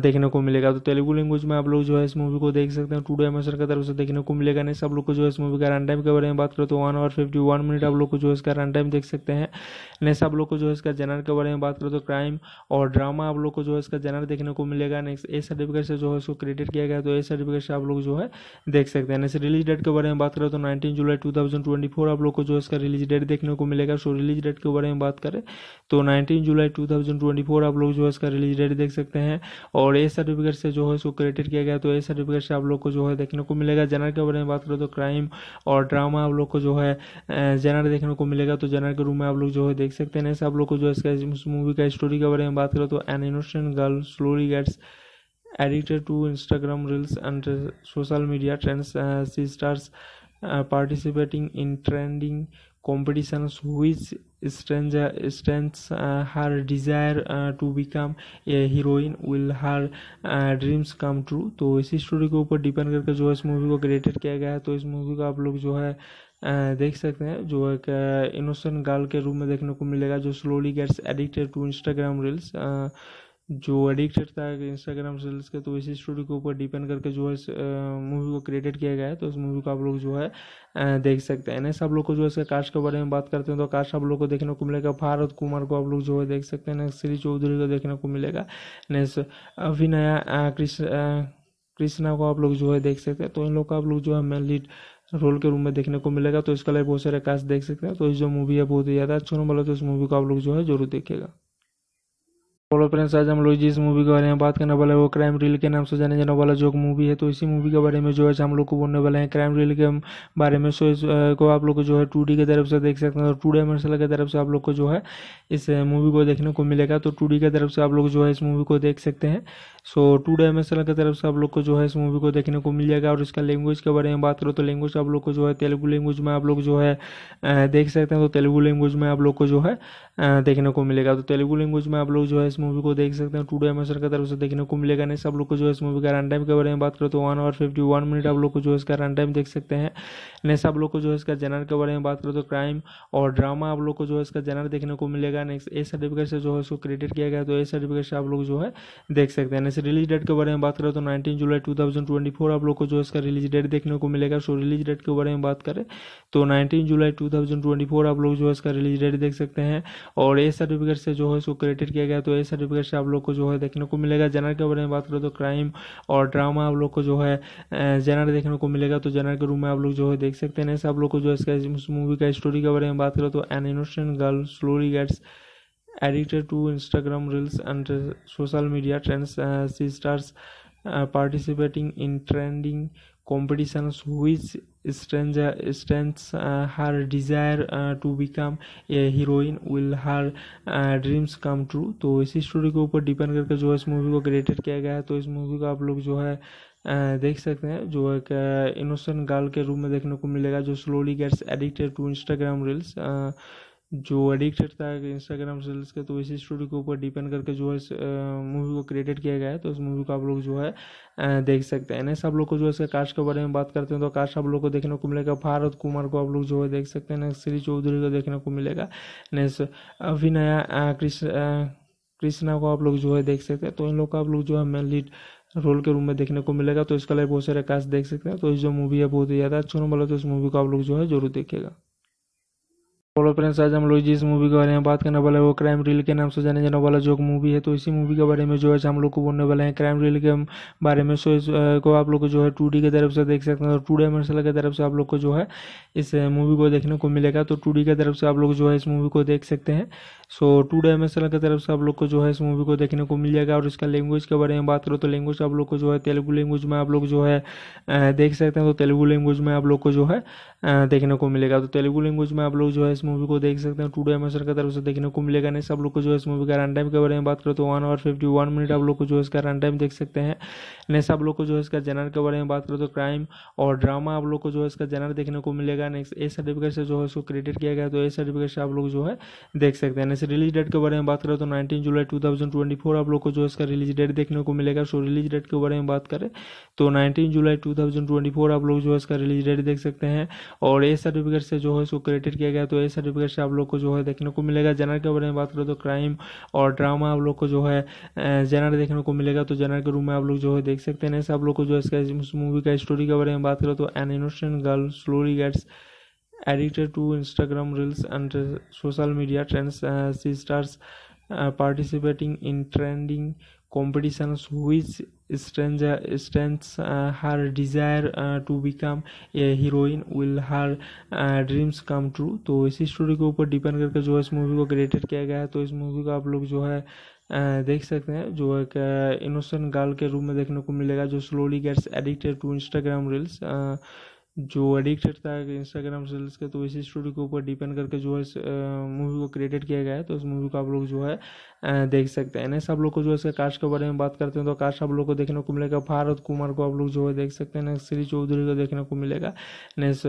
देखने को मिलेगा तो तेलुगु लैंग्वेज में आप लोग जो है मूवी को देख सकते हैं टू डे सर की तरफ से देखने को मिलेगा नहीं सब लोग को जो है इस मूवी का रन टाइम के बारे में बात करें तो one hour fifty one minute आप लोग को जो है इसका रन टाइम देख सकते हैं नहीं सब लोग को जो है इसका जनर के बारे में बात करें तो क्राइम और ड्रामा आप लोग को जो है इसका जनर देखने को मिलेगा नेक्स्ट ए सर्टिफिकेट से जो है उसको क्रेडिट किया गया तो ए सर्टिफिकेट से आप लोग जो है देख सकते हैं नेक्स्ट रिलीज डेट के बारे में बात करें तो नाइनटीन जुलाई टू आप लोग को जो है इसका रिलीज डेट देखने को मिलेगा सो रिलीज डेट के बारे में बात करें तो नाइनटीन जुलाई टू आप लोग जो है इसका रिलीज डेट देख सकते हैं और ए सर्टिफिकेट से जो है उसको क्रेडिट किया गया तो ए सर्टिफिकेट से आप लोग को जो है देखने को मिलेगा जनरल के बारे में बात करें तो क्राइम और ड्रामा आप लोग को जो है जनरल देखने को मिलेगा तो जनरल के रूम में आप लोग जो है देख सकते हैं आप लोग को जो है इसका मूवी का स्टोरी के बारे में बात करें तो an innocent girl slowly gets addicted to Instagram reels and social media trends C stars participating in trending competition which stranger strengths uh, her desire uh, to become a heroine will her dreams come true तो इसी story के ऊपर depend करके जो है इस movie को created किया गया है तो इस मूवी को आप लोग जो है uh, देख सकते हैं जो एक इनोसेंट uh, गर्ल के रूप में देखने को मिलेगा जो slowly gets addicted to Instagram reels जो एडिक्टेड था इंस्टाग्राम रील्स के तो इसी स्टोरी के ऊपर डिपेंड करके जो है मूवी को क्रिएटेड किया गया है तो उस मूवी तो को आप लोग जो है देख सकते हैं नेक्स्ट आप लोग को जो है इसके कास्ट के बारे में बात करते हैं तो कास्ट आप लोग को देखने को मिलेगा भारत कुमार को आप लोग जो है देख सकते हैं नेक्स्ट श्री चौधरी को देखने को मिलेगा नेक्स्ट अभिनया कृष्णा को आप लोग जो है देख सकते हैं तो इन लोग का आप लोग जो है मेन लीड रोल के रूम में देखने को मिलेगा तो इसका लिए बहुत सारे कास्ट देख सकते हैं तो जो मूवी है बहुत ही ज़्यादा अच्छा नंबर है तो इस मूवी को आप लोग जो है जरूर देखेगा बोलो फ्रेंड्स आज हम लोग जिस मूवी के बारे में बात करने वाले हैं वो क्राइम रील के नाम से जाने जाने वाला जो मूवी है तो इसी मूवी के बारे में जो है हम लोग को बोलने वाले हैं क्राइम रील के बारे में सो इस को आप लोग जो है टू की तरफ से देख सकते हैं और टू डायमेंशनल की तरफ से आप लोग को जो है इस मूवी को देखने को मिलेगा तो टू की तरफ से आप लोग जो है इस मूवी को देख सकते हैं सो टू डायमेंशनल की तरफ से आप लोग को जो है इस मूवी को देखने को मिल जाएगा और इसका लैंग्वेज के बारे में बात करो तो लैंग्वेज आप लोग को जो है तेलुगु लैंग्वेज में आप लोग जो है देख सकते हैं तो तेलुगु लैंग्वेज में आप लोग को जो है देखने को मिलेगा तो तेलुगु लैंग्वेज में आप लोग जो है मूवी को देख सकते हैं टू डे हमेशा की तरफ से देखने को मिलेगा नहीं सब लोग को जो है इस मूवी का रन टाइम के बारे में बात करें तो one hour fifty one minute आप लोग को जो है इसका रन टाइम देख सकते हैं नहीं सब लोग को जो है इसका जनर के बारे में बात करें तो क्राइम और ड्रामा आप लोग को जो है इसका जनर देखने को मिलेगा नेक्स्ट ए सर्टिफिकेट से जो है उसको क्रेडिट किया गया तो ए सर्टिफिकेट से आप लोग जो है देख सकते हैं नेक्स्ट रिलीज डेट के बारे में बात करें तो नाइनटीन जुलाई टू आप लोग को जो इसका रिलीज डेट देखने को मिलेगा सो रिलीज डेट के बारे में बात करें तो नाइनटीन जुलाई टू आप लोग जो है इसका रिलीज डेट देख सकते हैं और ए सर्टिफिकेट से जो है उसको क्रेडिट किया गया तो ए सर्टिफिकेट से आप लोग को जो है देखने को मिलेगा जनर के बारे में बात करें तो क्राइम और ड्रामा आप लोग को जो है जनर देखने को मिलेगा तो जनर के रूम में आप लोग जो है देख सकते हैं आप लोग को जो है इसका इस मूवी का स्टोरी के बारे में बात करें तो an innocent girl slowly gets addicted to Instagram reels and social media media trends. Uh, she starts uh, participating in strengths uh, her desire to become a heroine will her dreams come true तो इसी story के ऊपर depend करके जो है इस movie को created किया गया है तो इस मूवी को आप लोग जो है uh, देख सकते हैं जो एक इनोसेंट uh, गर्ल के रूप में देखने को मिलेगा जो slowly gets addicted to Instagram reels जो एडिक्ट था इंस्टाग्राम रील्स के तो इसी स्टोरी के ऊपर डिपेंड करके जो है मूवी को क्रिएटेड किया गया है तो उस मूवी को आप लोग जो है देख सकते हैं नेक्स्ट आप लोग को जो है इसका कास्ट के बारे में बात करते हैं तो कास्ट आप लोग को देखने को मिलेगा भारत कुमार को आप लोग जो है देख सकते हैं नेक्स्ट श्री चौधरी को देखने को मिलेगा नेक्स्ट अभिनया कृष्ण कृष्णा को आप लोग जो है देख सकते हैं तो इन लोग का आप लोग जो है मेन लीड रोल के रूम में देखने को मिलेगा तो इसका लिए बहुत सारे कास्ट देख सकते हैं तो जो मूवी है बहुत ही ज़्यादा अच्छा बोला तो इस मूवी को आप लोग जो है जरूर देखेगा बोलो फ्रेंड्स आज हम लोग जिस मूवी के बारे में बात करने वाले हैं वो क्राइम रील के नाम से जाने जाने वाला जो मूवी है तो इसी मूवी के बारे में जो है हम लोग को बोलने वाले हैं क्राइम रील के बारे में सो को आप लोग को जो है टू की तरफ से देख सकते हैं और टू डायमेंशनल की तरफ से आप लोग को जो है इस मूवी को देखने को मिलेगा तो टू की तरफ से आप लोग जो है इस मूवी को देख सकते हैं सो टू डायमेंशनल की तरफ से आप लोग को जो है इस मूवी को देखने को मिल जाएगा और इसका लैंग्वेज के बारे में बात करो तो लैंग्वेज आप लोग को जो है तेलुगु लैंग्वेज में आप लोग जो है देख सकते हैं तो तेलुगु लैंग्वेज में आप लोग को जो है देखने को मिलेगा तो तेलुगु लैंग्वेज में आप लोग जो है इस मूवी को देख सकते हैं टूडे हमें सर की तरफ से देखने को मिलेगा नहीं सब लोग को जो है इस मूवी का रन टाइम के बारे में बात करो तो one hour fifty one minute आप लोग को जो है इसका रन टाइम देख सकते हैं नहीं सब लोग को जो है इसका जनर के बारे में बात करो तो क्राइम और ड्रामा आप लोग को जो है इसका जनर देखने को मिलेगा नेक्स्ट ए सर्टिफिकेट से जो है इसको क्रेडिट किया गया तो ए सर्टिफिकेट से आप लोग जो है देख सकते हैं नेक्स्ट रिलीज डेट के बारे में बात करो तो नाइनटीन जुलाई टू आप लोग को जो है इसका रिलीज डेट देखने को मिलेगा सो रिलीज डेट के बारे में बात करें तो नाइनटीन जुलाई टू आप लोग जो है इसका रिलीज डेट देख सकते हैं और ए सर्टिफिकेट से जो है इसको क्रेडिट किया गया तो ए सर्टिफिकेट से आप लोग को जो है देखने को मिलेगा जेनर के बारे में बात करें तो क्राइम और ड्रामा आप लोग को जो है जनरल देखने को मिलेगा तो जेनर के रूम में आप लोग जो है देख सकते हैं ऐसे आप लोग को जो है इसका मूवी का स्टोरी के बारे में बात करो तो an innocent girl slowly gets addicted to Instagram reels and social media trends C stars participating in trending competitions which stranger strengths uh, her desire uh, to become a heroine will her dreams come true तो इसी story के ऊपर depend करके जो है इस movie को created किया गया है तो इस मूवी को आप लोग जो है uh, देख सकते हैं जो एक इनोसेंट uh, गर्ल के रूप में देखने को मिलेगा जो slowly gets addicted to Instagram reels जो एडिक्ट था इंस्टाग्राम रील्स का तो इसी स्टोरी के ऊपर डिपेंड करके जो है इस मूवी को क्रिएटेड किया गया है तो इस मूवी को आप लोग जो है देख सकते हैं नेक्स्ट आप लोग को जो है इसके कास्ट के बारे में बात करते हैं तो कास्ट आप लोग को देखने को मिलेगा भारत कुमार को आप लोग जो है देख सकते हैं नेक्स्ट श्री चौधरी को देखने को मिलेगा नेक्स्ट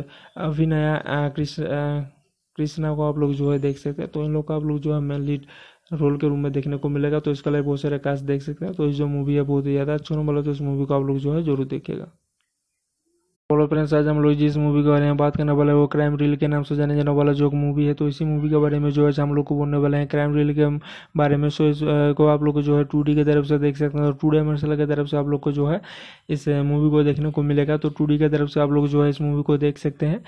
अभिनया कृष्णा को आप लोग जो है देख सकते हैं तो इन लोग का आप लोग जो है मेन लीड रोल के रूम में देखने को मिलेगा तो इसका लिए बहुत सारे कास्ट देख सकते हैं तो जो मूवी है बहुत ही ज़्यादा अच्छा बोला तो इस मूवी को आप लोग जो है जरूर देखेगा हेलो फ्रेंड्स आज हम लोग जिस मूवी के बारे में बात करने वाले हैं वो क्राइम रील के नाम से जाने जाने वाला जो मूवी है तो इसी मूवी के बारे में जो है हम लोग को बोलने वाले हैं क्राइम रील के बारे में सो इस को आप लोग को जो है टू की तरफ से देख सकते हैं और टू डायमेंशनल की तरफ से आप लोग को जो है इस मूवी को देखने को मिलेगा तो टू की तरफ से आप लोग जो है इस मूवी को देख सकते हैं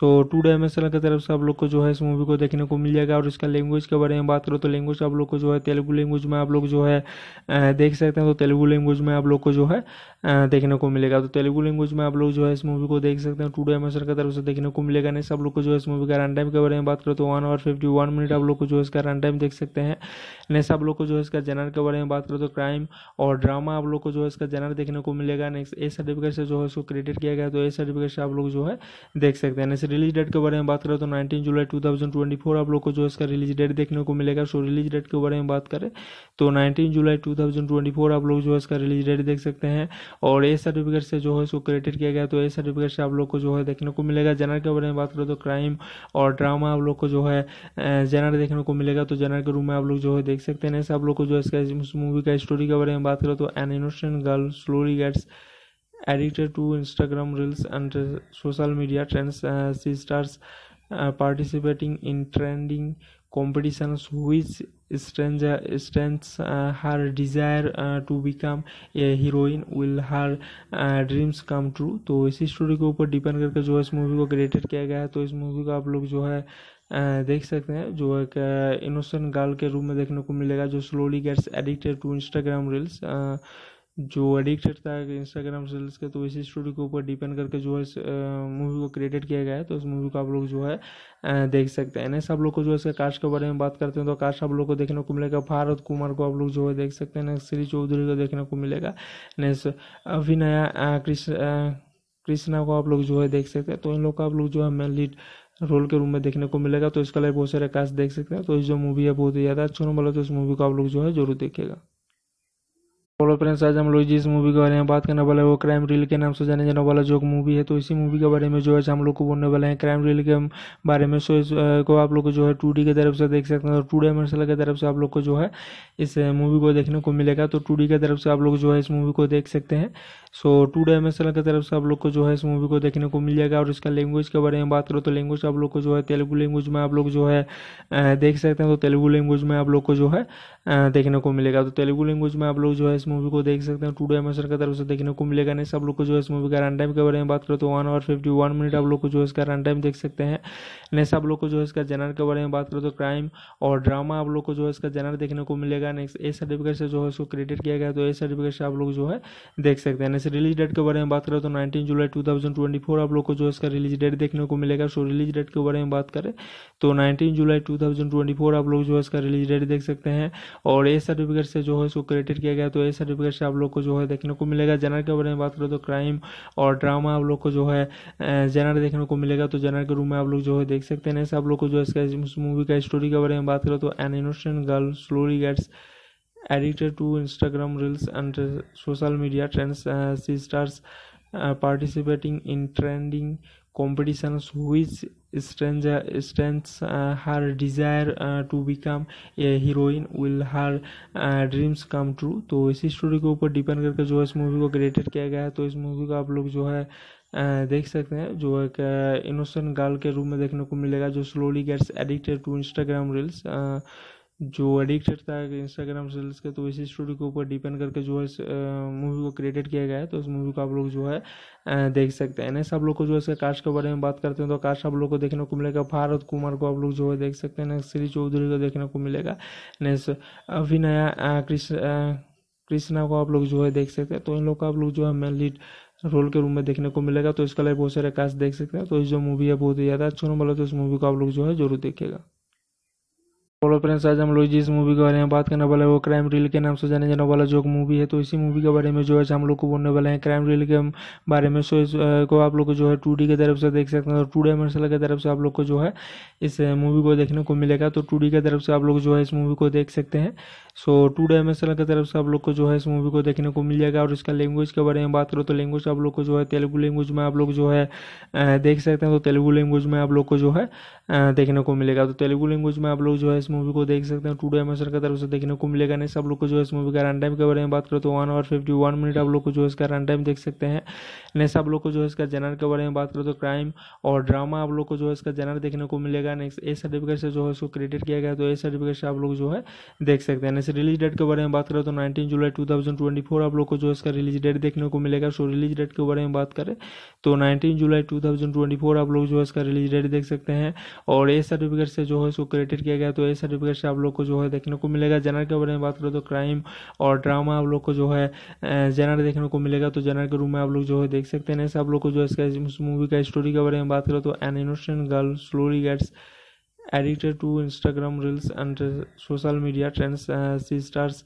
सो टू डायमेंशनल की तरफ से आप लोग को जो है इस मूवी को देखने को मिल जाएगा और इसका लैंग्वेज के बारे में बात करो तो लैंग्वेज आप लोग को जो है तेलुगु लैंग्वेज में आप लोग जो है देख सकते हैं तो तेलुगु लैंग्वेज में आप लोग को जो है देखने को मिलेगा तो तेलुगु लैंग्वेज में आप लोग जो है मूवी को देख सकते हैं टू डे सर की तरफ से देखने को मिलेगा नहीं सब लोग को जो है इस मूवी का रन टाइम के बारे में बात करें तो one hour fifty one minute आप लोग को जो है इसका रन टाइम देख सकते हैं नहीं सब लोग को जो है इसका जनर के बारे में बात करें तो क्राइम और ड्रामा आप लोग को जो है इसका जनर देखने को मिलेगा नेक्स्ट ए सर्टिफिकेट से जो है उसको क्रेडिट किया गया तो ए सर्टिफिकेट से आप लोग जो है देख सकते हैं नेक्स्ट रिलीज डेट के बारे में बात करें तो नाइनटीन जुलाई टू आप लोग को जो है इसका रिलीज डेट देखने को मिलेगा सो रिलीज डेट के बारे में बात करें तो नाइनटीन जुलाई टू आप लोग जो है इसका रिलीज डेट देख सकते हैं और ए सर्टिफिकेट से जो है उसको क्रेडिट किया गया तो ए सर्टिफिकेट से आप लोग को जो है देखने को मिलेगा जनरल के बारे में बात करें तो क्राइम और ड्रामा आप लोग को जो है जनरल देखने को मिलेगा तो जनरल के रूम में आप लोग जो है देख सकते हैं आप लोग को जो है इस मूवी का स्टोरी के बारे में बात करें तो an innocent girl slowly gets addicted to Instagram reels and social media trends C stars participating in trending competitions which stranger strengths uh, her desire uh, to become a heroine will her dreams come true तो इसी story के ऊपर depend करके जो है इस movie को created किया गया है तो इस मूवी को आप लोग जो है uh, देख सकते हैं जो एक इनोसेंट uh, गर्ल के रूप में देखने को मिलेगा जो slowly gets addicted to Instagram reels जो एडिक्ट था है इंस्टाग्राम रील्स के तो इसी स्टोरी के ऊपर डिपेंड करके जो है मूवी को क्रिएटेड किया गया है तो उस मूवी तो को आप लोग जो है देख सकते हैं नेक्स्ट आप लोग को जो है इसका कास्ट के बारे में बात करते हैं तो कास्ट आप लोग को देखने को मिलेगा भारत कुमार को आप लोग जो है देख सकते हैं नेक्स्ट श्री चौधरी को देखने को मिलेगा नेक्स्ट अभिनया कृष्णा को आप लोग जो है देख सकते हैं तो इन लोग का आप लोग जो है मेन लीड रोल के रूम में देखने को मिलेगा तो इसका लाइव बहुत सारे कास्ट देख सकते हैं तो जो मूवी है बहुत ही ज़्यादा अच्छा बोला तो इस मूवी को आप लोग जो है जरूर देखेगा बोलो फ्रेंड्स आज हम लोग जिस मूवी के बारे में बात करने वाले हैं वो क्राइम रील के नाम से जाने जाने वाला जो मूवी है तो इसी मूवी के बारे में जो है हम लोग को बोलने वाले हैं क्राइम रील के बारे में सो इस को आप लोग को जो है टू डी की तरफ से देख सकते हैं और टू डायमेंशनल की तरफ से आप लोग को जो है इस मूवी को देखने को मिलेगा तो टू डी की तरफ से आप लोग जो है इस मूवी को देख सकते हैं सो टू डायमेंशनल की तरफ से आप लोग को जो है इस मूवी को देखने को मिल जाएगा और इसका लैंग्वेज के बारे में बात करो तो लैंग्वेज आप लोग को जो है तेलुगु लैंग्वेज में आप लोग जो है देख सकते हैं तो तेलुगु लैंग्वेज में आप लोग को जो है देखने को मिलेगा तो तेलुगु लैंग्वेज में आप लोग जो है मूवी को देख सकते हैं टू डे हमेशा की तरफ से देखने को मिलेगा नहीं सब लोग को जो है इस मूवी का रन टाइम के बारे में बात करें तो one hour fifty one minute आप लोग को जो है इसका रन टाइम देख सकते हैं नहीं सब लोग को जो है इसका जनर के बारे में बात करें तो क्राइम और ड्रामा आप लोग को जो है इसका जनर देखने को मिलेगा नेक्स्ट ए सर्टिफिकेट से जो है उसको क्रेडिट किया गया तो ए सर्टिफिकेट से आप लोग जो है देख सकते हैं नेक्स्ट रिलीज डेट के बारे में बात करें तो नाइनटीन जुलाई टू आप लोग को जो है इसका रिलीज डेट देखने को मिलेगा सो रिलीज डेट के बारे में बात करें तो नाइनटीन जुलाई टू आप लोग जो है इसका रिलीज डेट देख सकते हैं और ए सर्टिफिकेट से जो है उसको क्रेडिट किया गया तो ए सर्टिफिकेट से आप लोग को जो है देखने को मिलेगा जनरल के बारे में बात करें तो क्राइम और ड्रामा आप लोग को जो है जनरल देखने को मिलेगा तो जनरल के रूम में आप लोग जो है देख सकते हैं आप लोग को जो है इसका इस मूवी का स्टोरी के बारे में बात करें तो an innocent girl slowly gets addicted to Instagram reels and social media trends C stars participating in trending competitions which strengths uh, her desire uh, to become a heroine will her dreams come true तो इसी story के ऊपर depend करके जो है इस movie को created किया गया है तो इस मूवी को आप लोग जो है uh, देख सकते हैं जो एक इनोसेंट गर्ल के रूप में देखने को मिलेगा जो slowly gets addicted to Instagram reels जो एडिक्ट था इंस्टाग्राम रील्स के तो इसी स्टोरी के ऊपर डिपेंड करके जो है मूवी को क्रिएटेड किया गया है तो इस मूवी को आप लोग जो है देख सकते हैं नेक्स्ट आप लोग को जो है इसके कास्ट के बारे में बात करते हैं तो कास्ट आप लोग को देखने को मिलेगा भारत कुमार को आप लोग जो है देख सकते हैं नेक्स्ट श्री चौधरी को देखने को मिलेगा नेक्स्ट अभिनय कृष्ण कृष्णा को आप लोग जो है देख सकते हैं तो इन लोग का आप लोग जो है मेन लीड रोल के रूम में देखने को मिलेगा तो इसका लिए बहुत सारे कास्ट देख सकते हैं तो जो मूवी है बहुत ही ज़्यादा अच्छा नंबर है तो इस मूवी को आप लोग जो है जरूर देखेगा हेलो फ्रेंड्स आज हम लोग जिस मूवी के बारे में बात करने वाले हैं वो क्राइम रील के नाम से जाने जाने वाला जो मूवी है तो इसी मूवी के बारे में जो है हम लोग को बोलने वाले हैं क्राइम रील के बारे में सो को आप लोग जो है टू की तरफ से देख सकते हैं और टू डायमेंशनल की तरफ से आप लोग को जो है इस मूवी को देखने को मिलेगा तो टू की तरफ से आप लोग जो है इस मूवी को देख सकते हैं सो टू डायमेंशनल की तरफ से आप लोग को जो है इस मूवी को देखने को मिल जाएगा और इसका लैंग्वेज के बारे में बात करो तो लैंग्वेज आप लोग को जो है तेलुगु लैंग्वेज में आप लोग जो है देख सकते हैं तो तेलुगु लैंग्वेज में आप लोग को जो है देखने को मिलेगा तो तेलुगु लैंग्वेज में आप लोग जो है इस मूवी को देख सकते हैं टूडे हमें सर का तरफ से देखने को मिलेगा नहीं सब लोग को जो इस मूवी का रन टाइम के बारे में बात करें तो one hour fifty one minute आप लोग को जो इसका रन टाइम देख सकते हैं नहीं सब लोग को जो इसका जनर के बारे में बात करें तो क्राइम और ड्रामा आप लोग को जो इसका जनर देखने को मिलेगा नेक्स्ट ए सर्टिफिकेट से जो है उसको क्रेडिट किया गया तो ए सर्टिफिकेट से आप लोग जो है देख सकते हैं रिलीज तो डेट के बारे में बात करें तो नाइनटीन जुलाई टू आप लोग को जो इसका रिलीज डेट देखने को मिलेगा सो रिलीज डेट के बारे में बात करें तो नाइनटीन जुलाई टू आप लोग जो है इसका रिलीज डेट देख सकते हैं और ए सर्टिफिकेट से जो है उसको क्रेडिट किया गया तो ए सर्टिफिकेट से आप लोग को जो है देखने को मिलेगा जनर के बारे में बात करें तो क्राइम और ड्रामा आप लोग को जो है जनर देखने को मिलेगा तो जनर के रूम में आप लोग जो है देख सकते हैं आप लोग को जो है इस मूवी का स्टोरी के बारे में बात करें तो an innocent girl slowly gets addicted to Instagram reels and social media trends C stars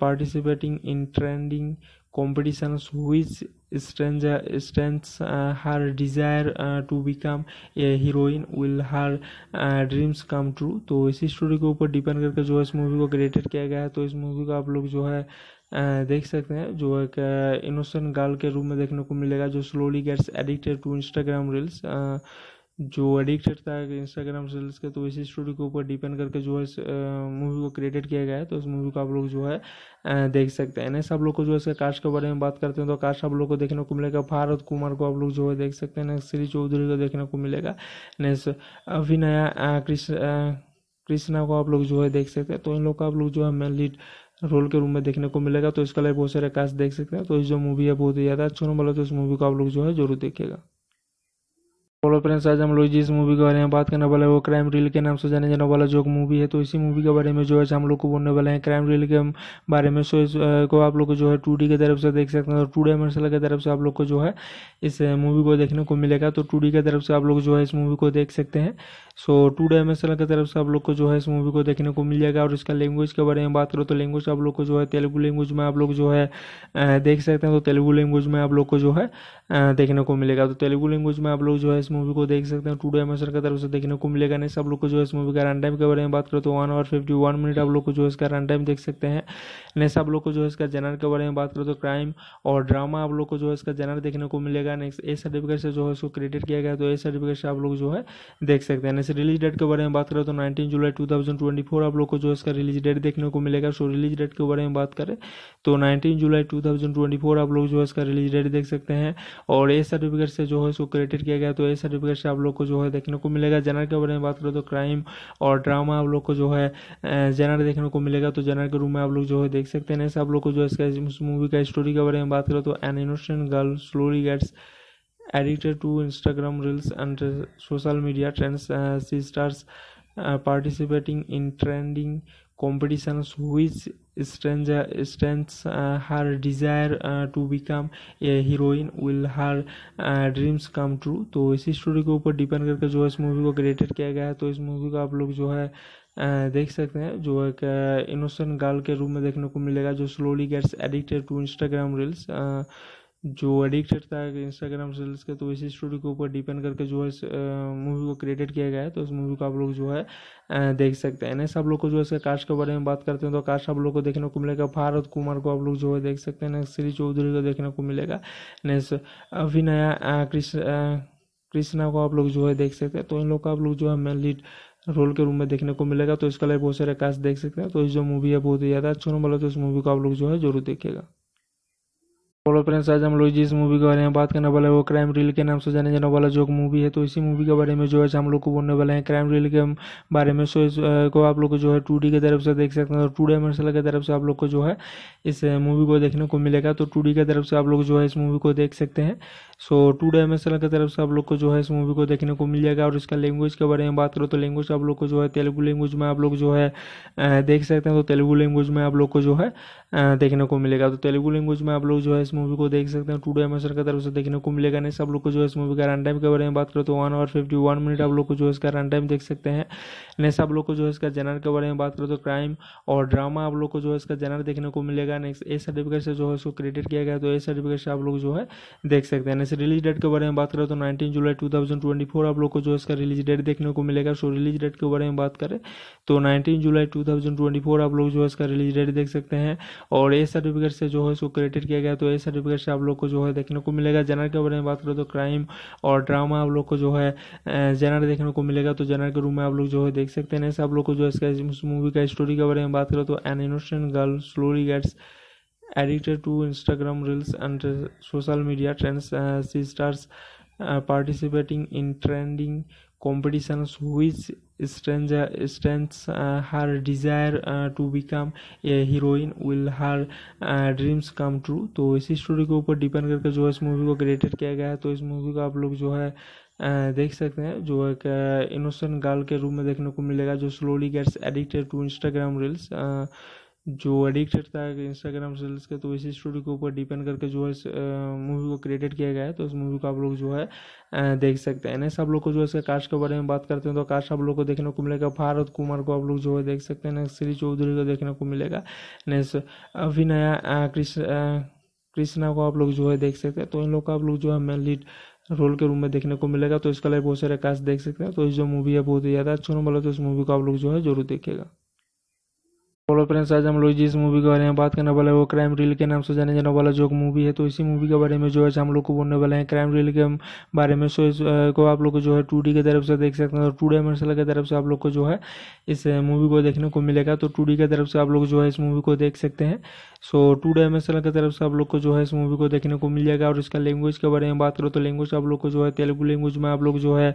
participating in trending competition हुई stranger strengths uh, her desire uh, to become a heroine will her dreams come true तो इसी story के ऊपर depend करके जो है इस movie को क्रिएटेड किया गया है तो इस मूवी को आप लोग जो है uh, देख सकते हैं जो एक इनोसेंट uh, गर्ल के रूप में देखने को मिलेगा जो slowly gets addicted to Instagram reels जो एडिक्ट था इंस्टाग्राम रील्स के तो इसी स्टोरी के ऊपर डिपेंड करके जो है इस मूवी को क्रिएटेड किया गया है तो इस मूवी को आप लोग जो है देख सकते हैं नेक्स्ट आप लोग को जो है इसके कास्ट के बारे में बात करते हैं तो कास्ट आप लोग को देखने को मिलेगा भारत कुमार को आप लोग जो है देख सकते हैं नेक्स्ट श्री चौधरी को देखने को मिलेगा नेक्स्ट अभिनया कृष्णा को आप लोग जो है देख सकते हैं तो इन लोग का आप लोग जो है मेन लीड रोल के रूम में देखने को मिलेगा तो इसका लिए बहुत सारे कास्ट देख सकते हैं तो जो मूवी है बहुत ही ज़्यादा अच्छा नंबर तो इस मूवी को आप लोग जो है जरूर देखेगा हेलो फ्रेंड्स आज हम लोग जिस मूवी के बारे में बात करने वाले हैं वो क्राइम रील के नाम से जाने जाने वाला जो मूवी है तो इसी मूवी के बारे में जो है हम लोग को बोलने वाले हैं क्राइम रील के बारे में सो इस को आप लोग को जो है टू की तरफ से देख सकते हैं और टू डायमेंशनल की तरफ से आप लोग को जो है इस मूवी को देखने को मिलेगा तो टू की तरफ से आप लोग जो है इस मूवी को देख सकते हैं सो टू डायमेंशनल की तरफ से आप लोग को जो है इस मूवी को देखने को मिल जाएगा और इसका लैंग्वेज के बारे में बात करो तो लैंग्वेज आप लोग को जो है तेलुगु लैंग्वेज में आप लोग जो है देख सकते हैं तो तेलुगु लैंग्वेज में आप लोग को जो है देखने को मिलेगा तो तेलुगु लैंग्वेज में आप लोग जो है मूवी को देख सकते हैं टू डे सर की तरफ से देखने को मिलेगा नहीं सब लोग को जो है इस मूवी का रन टाइम के बारे में बात करें तो one hour fifty one minute आप लोग को जो है इसका रन टाइम देख सकते हैं नहीं सब लोग को जो है इसका जनर के बारे में बात करें तो क्राइम और ड्रामा आप लोग को जो है इसका जनर देखने को मिलेगा नेक्स्ट ए सर्टिफिकेट से जो है इसको क्रेडिट किया गया तो ए सर्टिफिकेट से आप लोग जो है देख सकते हैं नेक्स्ट रिलीज डेट के बारे में बात करें तो नाइनटीन जुलाई टू आप लोग को जो है इसका रिलीज डेट देखने को मिलेगा सो रिलीज डेट के बारे में बात करें तो नाइनटीन जुलाई टू आप लोग जो है इसका रिलीज डेट देख सकते हैं और ए सर्टिफिकेट से जो है इसको क्रेडिट किया गया तो ए सर्टिफिकेट से आप लोग को जो है देखने को मिलेगा जनरल के बारे में बात करें तो क्राइम और ड्रामा आप लोग को जो है जनरल देखने को मिलेगा तो जनरल के रूम में आप लोग जो है देख सकते हैं आप लोग को जो है इसका इस मूवी का स्टोरी के बारे में बात करें तो an innocent girl slowly gets addicted to Instagram reels and social media trends C stars participating in trending competitions which stranger strengths uh, her desire uh, to become a heroine will her dreams come true तो इसी story के ऊपर depend करके जो है इस movie को created किया गया है तो इस मूवी को आप लोग जो है uh, देख सकते हैं जो एक इनोसेंट uh, गर्ल के रूप में देखने को मिलेगा जो slowly gets addicted to Instagram reels जो एडिक्ट था है इंस्टाग्राम रील्स के तो इसी स्टोरी के ऊपर डिपेंड करके जो है इस मूवी को क्रिएटेड किया गया है तो इस मूवी को आप लोग जो है देख सकते हैं नेक्स्ट आप लोग को जो है इसका कास्ट के बारे में बात करते हैं तो कास्ट आप लोग को देखने को मिलेगा भारत कुमार को आप लोग जो है देख सकते हैं नेक्स्ट श्री चौधरी को देखने को मिलेगा नेक्स्ट अभिनया कृष्णा को आप लोग जो है देख सकते हैं तो इन लोग का आप लोग जो है मेन लीड रोल के रूम में देखने को मिलेगा तो इसका लिए बहुत सारे कास्ट देख सकते हैं तो जो मूवी है बहुत ही ज़्यादा अच्छा बोला तो इस मूवी को आप लोग जो है जरूर देखेगा बोलो फ्रेंड्स आज हम लोग जिस मूवी के बारे में बात करने वाले हैं वो क्राइम रील के नाम से जाने जाने वाला जो मूवी है तो इसी मूवी के बारे में जो है हम लोग को बोलने वाले हैं क्राइम रील के बारे में सो इस को आप लोग को जो है टू डी की तरफ से देख सकते हैं और टू डायमेंशनल की तरफ से आप लोग को जो है इस मूवी को देखने को मिलेगा तो टू डी की तरफ से आप लोग जो है इस मूवी को देख सकते हैं सो टू डायमेंशनल की तरफ से आप लोग को जो है इस मूवी को देखने को मिल जाएगा और इसका लैंग्वेज के बारे में बात करो तो लैंग्वेज आप लोग को जो है तेलुगु लैंग्वेज में आप लोग जो है देख सकते हैं तो तेलुगु लैंग्वेज में आप लोग को जो है देखने को मिलेगा तो तेलुगु लैंग्वेज में आप लोग जो है इस मूवी को देख सकते हैं टू डे की तरफ से देखने को मिलेगा नहीं सब लोग को जो है इस मूवी का रन टाइम के बारे में बात करें तो one hour fifty one minute आप लोग को जो है इसका रन टाइम देख सकते हैं नहीं सब लोग को जो है इसका जनर के बारे में बात करें तो क्राइम और ड्रामा आप लोग को जो है इसका जनर देखने को मिलेगा नेक्स्ट ए सर्टिफिकेट से जो है उसको क्रेडिट किया गया तो ए सर्टिफिकेट से आप लोग जो है देख सकते हैं नेक्स्ट रिलीज डेट के बारे में बात करें तो नाइनटीन जुलाई टू आप लोग को जो है इसका रिलीज डेट देखने को मिलेगा सो रिलीज डेट के बारे में बात करें तो नाइनटीन जुलाई टू आप लोग जो है इसका रिलीज डेट देख सकते हैं और ए सर्टिफिकेट से जो है इसको क्रिएटेड किया गया तो ए सर्टिफिकेट से आप लोग को जो है देखने को मिलेगा जनरल के बारे में बात करें तो क्राइम और ड्रामा आप लोग को जो है जनरल देखने को मिलेगा तो जनरल के रूम में आप लोग जो है देख सकते हैं आप लोग को जो है इसका इस मूवी का स्टोरी के बारे में बात करें तो an innocent girl slowly gets addicted to Instagram reels and social media trends C stars participating in trending competitions which stranger strengths uh, her desire uh, to become a heroine will her dreams come true तो इसी story के ऊपर depend करके जो है इस movie को created किया गया है तो इस मूवी को आप लोग जो है uh, देख सकते हैं जो एक इनोसेंट uh, गर्ल के रूप में देखने को मिलेगा जो slowly gets addicted to Instagram reels जो एडिक्ट रहता है इंस्टाग्राम रील्स के तो इसी स्टोरी के ऊपर डिपेंड करके जो है इस मूवी को क्रिएटेड किया गया है तो इस मूवी को आप लोग जो है देख सकते हैं नेक्स्ट आप लोग को जो है इसके कास्ट के बारे में बात करते हैं तो कास्ट आप लोग को देखने को मिलेगा भारत कुमार को आप लोग जो है देख सकते हैं नेक्स्ट श्री चौधरी को देखने को मिलेगा नेक्स्ट अभिनया कृष्ण कृष्णा को आप लोग जो है देख सकते हैं तो इन लोग का आप लोग जो है मेन लीड रोल के रूम में देखने को मिलेगा तो इसका लिए बहुत सारे कास्ट देख सकते हैं तो जो मूवी है बहुत ही ज़्यादा अच्छा बोला तो इस मूवी को आप लोग जो है जरूर देखेगा हेलो फ्रेंड्स आज हम लोग जिस मूवी के बारे में बात करने वाले हैं वो क्राइम रील के नाम से जाने जाने वाला जो मूवी है तो इसी मूवी के बारे में जो है हम लोग को बोलने वाले हैं क्राइम रील के बारे में सो को आप लोग जो है टू की तरफ से देख सकते हैं और टू मार्शल की तरफ से आप लोग को जो है इस मूवी को देखने को मिलेगा तो टू की तरफ से आप लोग जो है इस मूवी को देख सकते हैं सो टू मार्शल की तरफ से आप लोग को जो है इस मूवी को देखने को मिल जाएगा और इसका लैंग्वेज के बारे में बात करो तो लैंग्वेज आप लोग को जो है तेलुगु लैंग्वेज में आप लोग जो है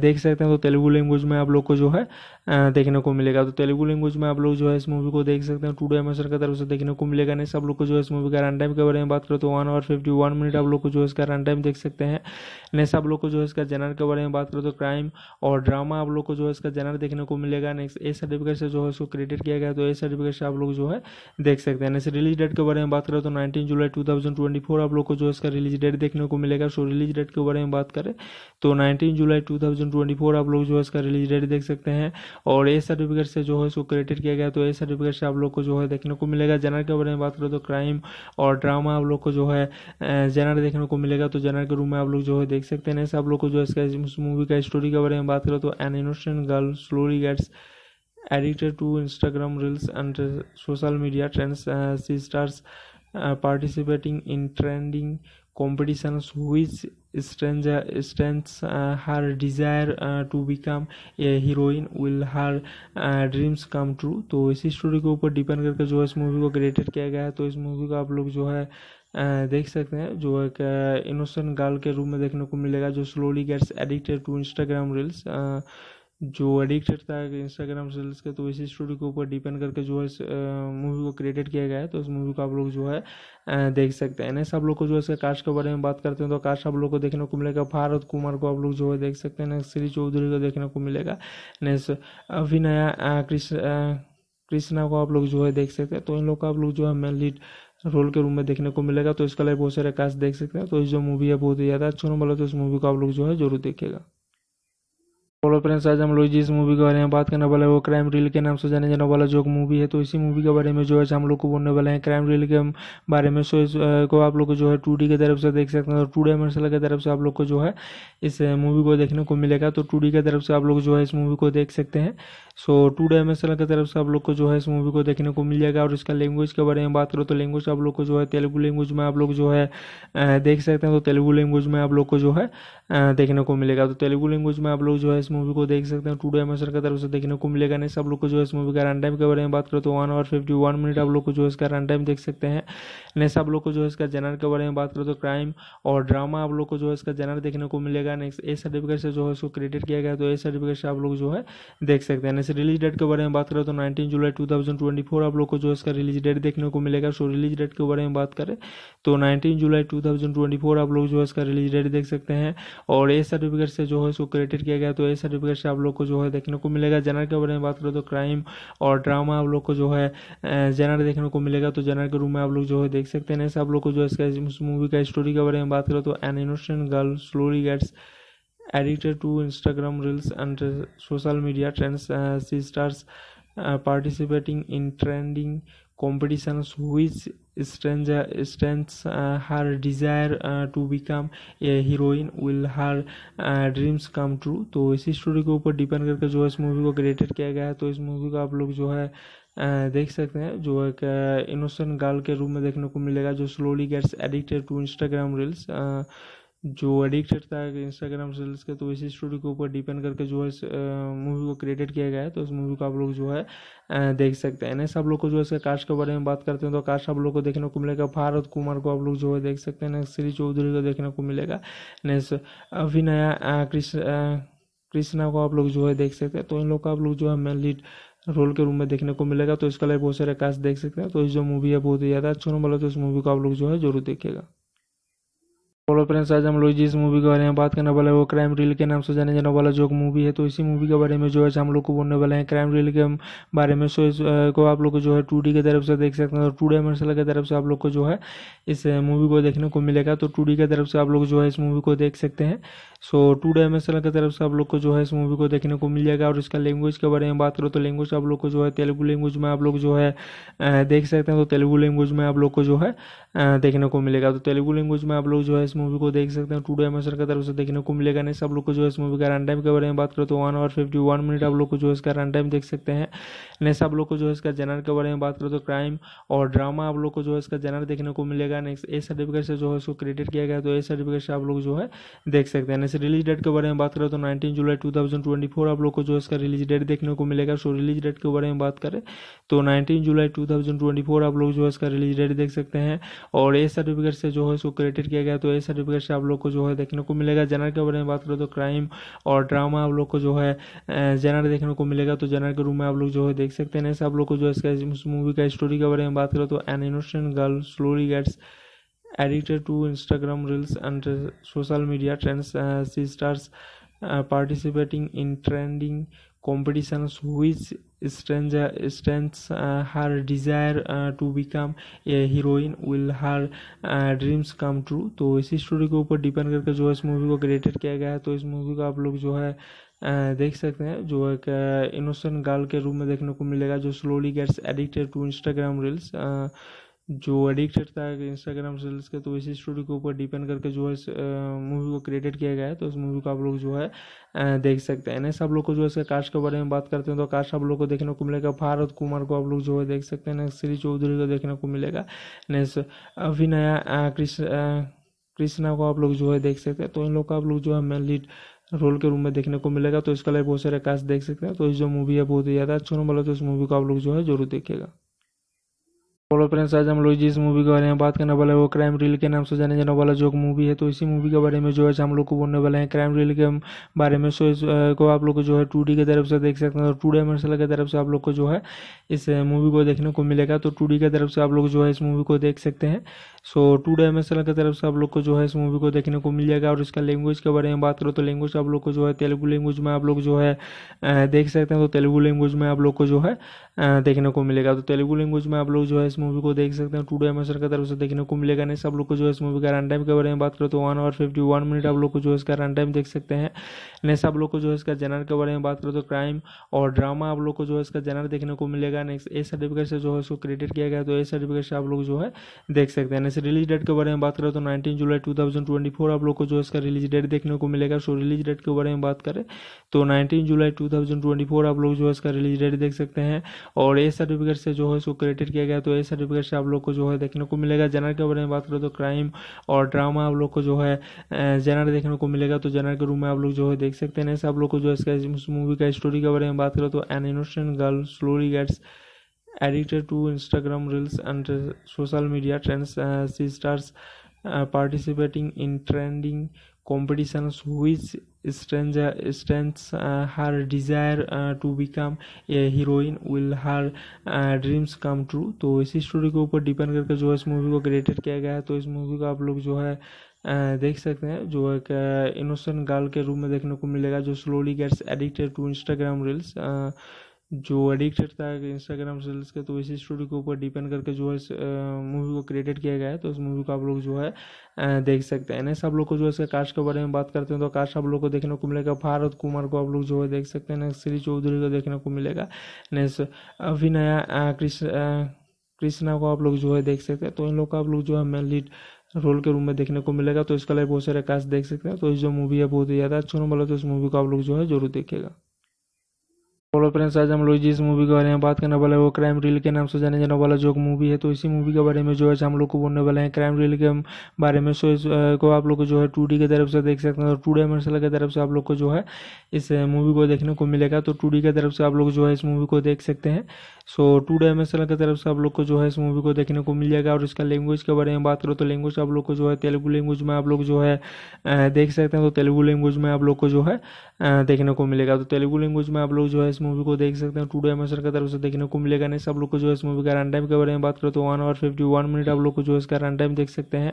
देख सकते हैं तो तेलुगु लैंग्वेज में आप लोग को जो है देखने को मिलेगा तो तेलुगु लैंग्वेज में आप लोग जो है इस मूवी को देख सकते हैं टूडे एमएसर की तरफ से देखने को मिलेगा नहीं सब लोग को जो है इस मूवी का रन टाइम के बारे में बात करें तो one hour fifty one minute आप लोग को जो है इसका रन टाइम देख सकते हैं नहीं सब लोग को जो है इसका जनर के बारे में बात करें तो क्राइम और ड्रामा आप लोग को जो है इसका जनर देखने को मिलेगा नेक्स्ट ए सर्टिफिकेट से जो है उसको क्रेडिट किया गया तो ए सर्टिफिकेट से आप लोग जो है देख सकते हैं रिलीज तो डेट के बारे में बात करें तो नाइनटीन जुलाई टू आप लोग को जो है इसका रिलीज डेट देखने को मिलेगा सो रिलीज डेट के बारे में बात करें तो नाइनटीन जुलाई टू आप लोग जो है इसका रिलीज डेट देख सकते हैं और ए सर्टिफिकेट से जो है इसको क्रिएटेड किया गया तो ए सर्टिफिकेट से आप लोग को जो है देखने को मिलेगा जनर के बारे में बात करो तो क्राइम और ड्रामा आप लोग को जो है जनर देखने को मिलेगा तो जनर के रूम में आप लोग जो है देख सकते हैं ऐसे आप लोग को जो इसका इस मूवी का स्टोरी के बारे में बात करो तो an innocent girl slowly gets addicted to Instagram reels and social media trends C stars participating in trending competitions which stranger strengths uh, her desire uh, to become a heroine will her dreams come true तो इसी story के ऊपर depend करके जो है इस movie को created किया गया है तो इस मूवी को आप लोग जो है uh, देख सकते हैं जो एक इनोसेंट uh, गर्ल के रूप में देखने को मिलेगा जो slowly gets addicted to Instagram reels जो एडिक्ट था इंस्टाग्राम रील्स के तो इसी स्टोरी के ऊपर डिपेंड करके जो है इस मूवी को क्रिएटेड किया गया है तो इस मूवी को आप लोग जो है देख सकते हैं नेक्स्ट आप लोग को जो है इसके कास्ट के बारे में बात करते हैं तो कास्ट आप लोग को देखने को मिलेगा भारत कुमार को आप लोग जो है देख सकते हैं नेक्स्ट श्री चौधरी को देखने को मिलेगा नेक्स्ट अभिनया कृष्णा को आप लोग जो है देख सकते हैं तो इन लोग का आप लोग जो है मेन लीड रोल के रूम में देखने को मिलेगा तो इसका लिए बहुत सारे कास्ट देख सकते हैं तो इस जो मूवी है बहुत ही ज़्यादा अच्छा बोला तो इस मूवी को आप लोग जो है जरूर देखेगा हेलो फ्रेंड्स आज हम लोग जिस मूवी के बारे में बात करने वाले हैं वो क्राइम रील के नाम से जाने जाने वाला जो मूवी है तो इसी मूवी के बारे में जो है हम लोग को बोलने वाले हैं क्राइम रील के बारे में सो इस को आप लोग को जो है टू की तरफ से देख सकते हैं और टू डायमेंशनल की तरफ से आप लोग को जो है इस मूवी को देखने को मिलेगा तो टू की तरफ से आप लोग जो है इस मूवी को देख सकते हैं सो टू डायमेंशनल की तरफ से आप लोग को जो है इस मूवी को देखने को मिल जाएगा और इसका लैंग्वेज के बारे में बात करो तो लैंग्वेज आप लोग को जो है तेलुगु लैंग्वेज में आप लोग जो है देख सकते हैं तो तेलुगु लैंग्वेज में आप लोग को जो है देखने को मिलेगा तो तेलुगु लैंग्वेज में आप लोग जो है मूवी को देख सकते हैं टू डे मेसर की तरफ से देखने को मिलेगा नहीं सब लोग को जो है इस मूवी का रन टाइम के बारे में बात करें तो one hour fifty one minute आप लोग को जो है इसका रन टाइम देख सकते हैं नहीं सब लोग को जो है इसका जनर के बारे में बात करें तो क्राइम और ड्रामा आप लोग को जो है इसका जनर देखने को मिलेगा नेक्स्ट ए सर्टिफिकेट से जो है इसको क्रेडिट किया गया तो ए सर्टिफिकेट से आप लोग जो है देख सकते हैं नेक्स्ट रिलीज डेट के बारे में बात करें तो नाइनटीन जुलाई टू आप लोग को जो इसका रिलीज डेट देखने को मिलेगा सो रिलीज डेट के बारे में बात करें तो नाइनटीन जुलाई टू आप लोग जो है इसका रिलीज डेट देख सकते हैं और ए सर्टिफिकेट से जो है इसको क्रेडिट किया गया तो ए सर्टिफिकेट से आप लोग को जो है देखने को मिलेगा जनरल के बारे में बात करें तो क्राइम और ड्रामा आप लोग को जो है जनरल देखने को मिलेगा तो जनरल के रूम में आप लोग जो है देख सकते हैं ऐसे आप लोग को जो है इस मूवी का स्टोरी के बारे में बात करो तो an innocent girl slowly gets addicted to Instagram reels and social media trends C stars participating in trending competitions which stranger strengths uh, her desire to become a heroine will her dreams come true तो इसी story के ऊपर depend करके जो है इस movie को created किया गया है तो इस मूवी को आप लोग जो है uh, देख सकते हैं जो एक इनोसेंट uh, गर्ल के रूप में देखने को मिलेगा जो slowly gets addicted to Instagram reels जो एडिक्ट था इंस्टाग्राम रील्स का तो इसी स्टोरी के ऊपर डिपेंड करके जो है इस मूवी को क्रिएटेड किया गया है तो इस मूवी को आप लोग जो है देख सकते हैं नेक्स्ट आप लोग को जो है इसका कास्ट के बारे में बात करते हैं तो कास्ट आप लोग को देखने को मिलेगा भारत कुमार को आप लोग जो है देख सकते हैं नेक्स्ट श्री चौधरी को देखने को मिलेगा नेक्स्ट अभिनया कृष्णा को आप लोग जो है देख सकते हैं तो इन लोग का आप लोग जो है मेन लीड रोल के रूम में देखने को मिलेगा तो इसका लिए बहुत सारे कास्ट देख सकते हैं तो जो मूवी है बहुत ही ज़्यादा अच्छा बोला है तो इस मूवी को आप लोग जो है जरूर देखेगा हेलो फ्रेंड्स आज हम लोग जिस मूवी के बारे में बात करने वाले हैं वो क्राइम रील के नाम से जाने जाने वाला जो मूवी है तो इसी मूवी के बारे में जो है हम लोग को बोलने वाले हैं क्राइम रील के बारे में सो इस को आप लोग को जो है टू डी की तरफ से देख सकते हैं और टू डायमेंशनल की तरफ से आप लोग को जो है इस मूवी को देखने को मिलेगा तो टू डी की तरफ से आप लोग जो है इस मूवी को देख सकते हैं सो टू डायमेंशनल की तरफ से आप लोग को जो है इस मूवी को देखने को मिल जाएगा और इसका लैंग्वेज के बारे में बात करो तो लैंग्वेज आप लोग को जो है तेलुगु लैंग्वेज में आप लोग जो है देख सकते हैं तो तेलुगु लैंग्वेज में आप लोग को जो है देखने को मिलेगा तो तेलुगु लैंग्वेज में आप लोग जो है इस मूवी को देख सकते हैं टू डे हमेशा की तरफ से देखने को मिलेगा नहीं सब लोग को जो है इस मूवी का रन टाइम के बारे में बात करें तो one hour fifty one minute आप लोग को जो है इसका रन टाइम देख सकते हैं नहीं सब लोग को जो है इसका जनर के बारे में बात करें तो क्राइम और ड्रामा आप लोग को जो है इसका जनर देखने को मिलेगा नेक्स्ट ए सर्टिफिकेट से जो है उसको क्रेडिट किया गया तो ए सर्टिफिकेट से आप लोग जो है देख सकते हैं नेक्स्ट रिलीज डेट के बारे में बात करें तो नाइनटीन जुलाई टू आप लोग को जो है इसका रिलीज डेट देखने को मिलेगा सो रिलीज डेट के बारे में बात करें तो नाइनटीन जुलाई टू आप लोग जो है इसका रिलीज डेट देख सकते हैं और ए सर्टिफिकेट से जो है उसको क्रेडिट किया गया तो ए सर्टिफिकेट से आप लोग को जो है देखने को मिलेगा जनर के बारे में बात करें तो क्राइम और ड्रामा आप लोग को जो है जनर देखने को मिलेगा तो जनर के रूम में आप लोग जो है देख सकते हैं आप लोग को जो है इसका इस मूवी का स्टोरी के बारे में बात करें तो an innocent girl slowly gets addicted to Instagram reels and social media trends C stars participating in trending competitions which strengths uh, her desire uh, to become a heroine will her dreams come true तो इसी story के ऊपर depend करके जो है इस movie को created किया गया है तो इस मूवी को आप लोग जो है uh, देख सकते हैं जो एक इनोसेंट uh, गर्ल के रूप में देखने को मिलेगा जो slowly gets addicted to Instagram reels जो एडिक्ट था इंस्टाग्राम रील्स के तो इसी स्टोरी के ऊपर डिपेंड करके जो है इस मूवी को क्रिएटेड किया गया है तो इस मूवी को आप लोग जो है देख सकते हैं नेक्स्ट आप लोग को जो है इसके कास्ट के बारे में बात करते हैं तो कास्ट आप लोग को देखने को मिलेगा भारत कुमार को आप लोग जो है देख सकते हैं नेक्स्ट श्री चौधरी को देखने को मिलेगा नेक्स्ट अभिनया कृष्ण कृष्णा को आप लोग जो है देख सकते हैं तो इन लोग का आप लोग जो है मेन लीड रोल के रूम में देखने को मिलेगा तो इसका लिए बहुत सारे कास्ट देख सकते हैं तो जो मूवी है बहुत ही ज़्यादा अच्छा बोला तो इस मूवी को आप लोग जो है जरूर देखेगा हेलो फ्रेंड्स आज हम लोग जिस मूवी के बारे में बात करने वाले हैं वो क्राइम रील के नाम से जाने जाने वाला जो मूवी है तो इसी मूवी के बारे में जो है हम लोग को बोलने वाले हैं क्राइम रील के बारे में सो इस को आप लोग जो है टू की तरफ से देख सकते हैं और टू डायमेंशनल की तरफ से आप लोग को जो है इस मूवी को देखने को मिलेगा तो टू की तरफ से आप लोग जो है इस मूवी को देख सकते हैं सो टू डायमेंशनल की तरफ से आप लोग को जो है इस मूवी को देखने को मिल जाएगा और इसका लैंग्वेज के बारे में बात करो तो लैंग्वेज आप लोग को जो है तेलुगु लैंग्वेज में आप लोग जो है देख सकते हैं तो तेलुगु लैंग्वेज में आप लोग को जो है देखने को मिलेगा तो तेलुगु लैंग्वेज में आप लोग जो है इस मूवी को देख सकते हैं टूडे एमोशन की तरफ से देखने को मिलेगा नहीं सब लोग को जो है इस मूवी का रन टाइम के बारे में बात करें तो one hour fifty one minute आप लोग को जो है इसका रन टाइम देख सकते हैं नहीं सब लोग को जो है इसका जनर के बारे में बात करें तो क्राइम और ड्रामा आप लोग को जो है इसका जनर देखने को मिलेगा नेक्स्ट ए सर्टिफिकेट से जो है उसको क्रेडिट किया गया तो ए सर्टिफिकेट से आप लोग जो है देख सकते हैं नेक्स्ट रिलीज डेट के बारे में बात करें तो नाइनटीन जुलाई टू आप लोग को जो है इसका रिलीज डेट देखने को मिलेगा सो रिलीज डेट के बारे में बात करें तो नाइनटीन जुलाई टू आप लोग जो है इसका रिलीज डेट देख सकते हैं और ए सर्टिफिकेट से जो है इसको क्रेडिट किया गया तो ए सर्टिफिकेट से आप लोग को जो है देखने को मिलेगा जनर के बारे में बात करें तो क्राइम और ड्रामा आप लोग को जो है जनर देखने को मिलेगा तो जनर के रूम में आप लोग जो है देख सकते हैं ऐसे आप लोग को जो इसका इस मूवी का स्टोरी के बारे में बात करें तो an innocent girl slowly gets addicted to Instagram reels and social media trends C stars participating in trending competitions which stranger strengths uh, her desire uh, to become a heroine will her dreams come true तो इसी story के ऊपर depend करके जो है इस movie को created किया गया है तो इस मूवी को आप लोग जो है uh, देख सकते हैं जो एक इनोसेंट uh, गर्ल के रूप में देखने को मिलेगा जो slowly gets addicted to Instagram reels जो एडिक्ट था इंस्टाग्राम रील्स के तो इसी स्टोरी के ऊपर डिपेंड करके जो है मूवी को क्रिएटेड किया गया है तो इस मूवी को आप लोग जो है देख सकते हैं नेक्स्ट आप लोग को जो है कास्ट के बारे में बात करते हैं तो कास्ट आप लोग को देखने को मिलेगा भारत कुमार को आप लोग जो है देख सकते हैं नेक्स्ट श्री चौधरी को देखने को मिलेगा नेक्स्ट अभिनया कृष्णा को आप लोग जो है देख सकते हैं तो इन लोग का आप लोग जो है मेन लीड रोल के रूम में देखने को मिलेगा तो इसका लिए बहुत सारे कास्ट देख सकते हैं तो इस जो मूवी है बहुत ही ज़्यादा अच्छा बोला तो इस मूवी को आप लोग जो है जरूर देखेगा हेलो फ्रेंड्स आज हम लोग जिस मूवी के बारे में बात करने वाला है वो क्राइम रील के नाम से जाने जाने वाला जो मूवी है तो इसी मूवी के बारे में जो है हम लोग को बोलने वाले हैं क्राइम रील के बारे में सो इस को आप लोग को जो है टू की तरफ से देख सकते हैं और टू डायमेंशनल की तरफ से आप लोग को जो है इस मूवी को देखने को मिलेगा तो टू की तरफ से आप लोग जो है इस मूवी को देख सकते हैं सो टू डायमेंशनल की तरफ से आप लोग को जो है इस मूवी को देखने को मिल जाएगा और इसका लैंग्वेज के बारे में बात करो तो लैंग्वेज आप लोग को जो है तेलुगु लैंग्वेज में आप लोग जो है देख सकते हैं तो तेलुगु लैंग्वेज में आप लोग को जो है देखने को मिलेगा तो तेलुगु लैंग्वेज में आप लोग जो है इस मूवी को देख सकते हैं टू एमेशन की तरफ से देखने को मिलेगा नहीं सब लोग को जो है इस मूवी का रन टाइम के बारे में बात करें तो one hour fifty one minute आप लोग को जो है इसका रन टाइम देख सकते हैं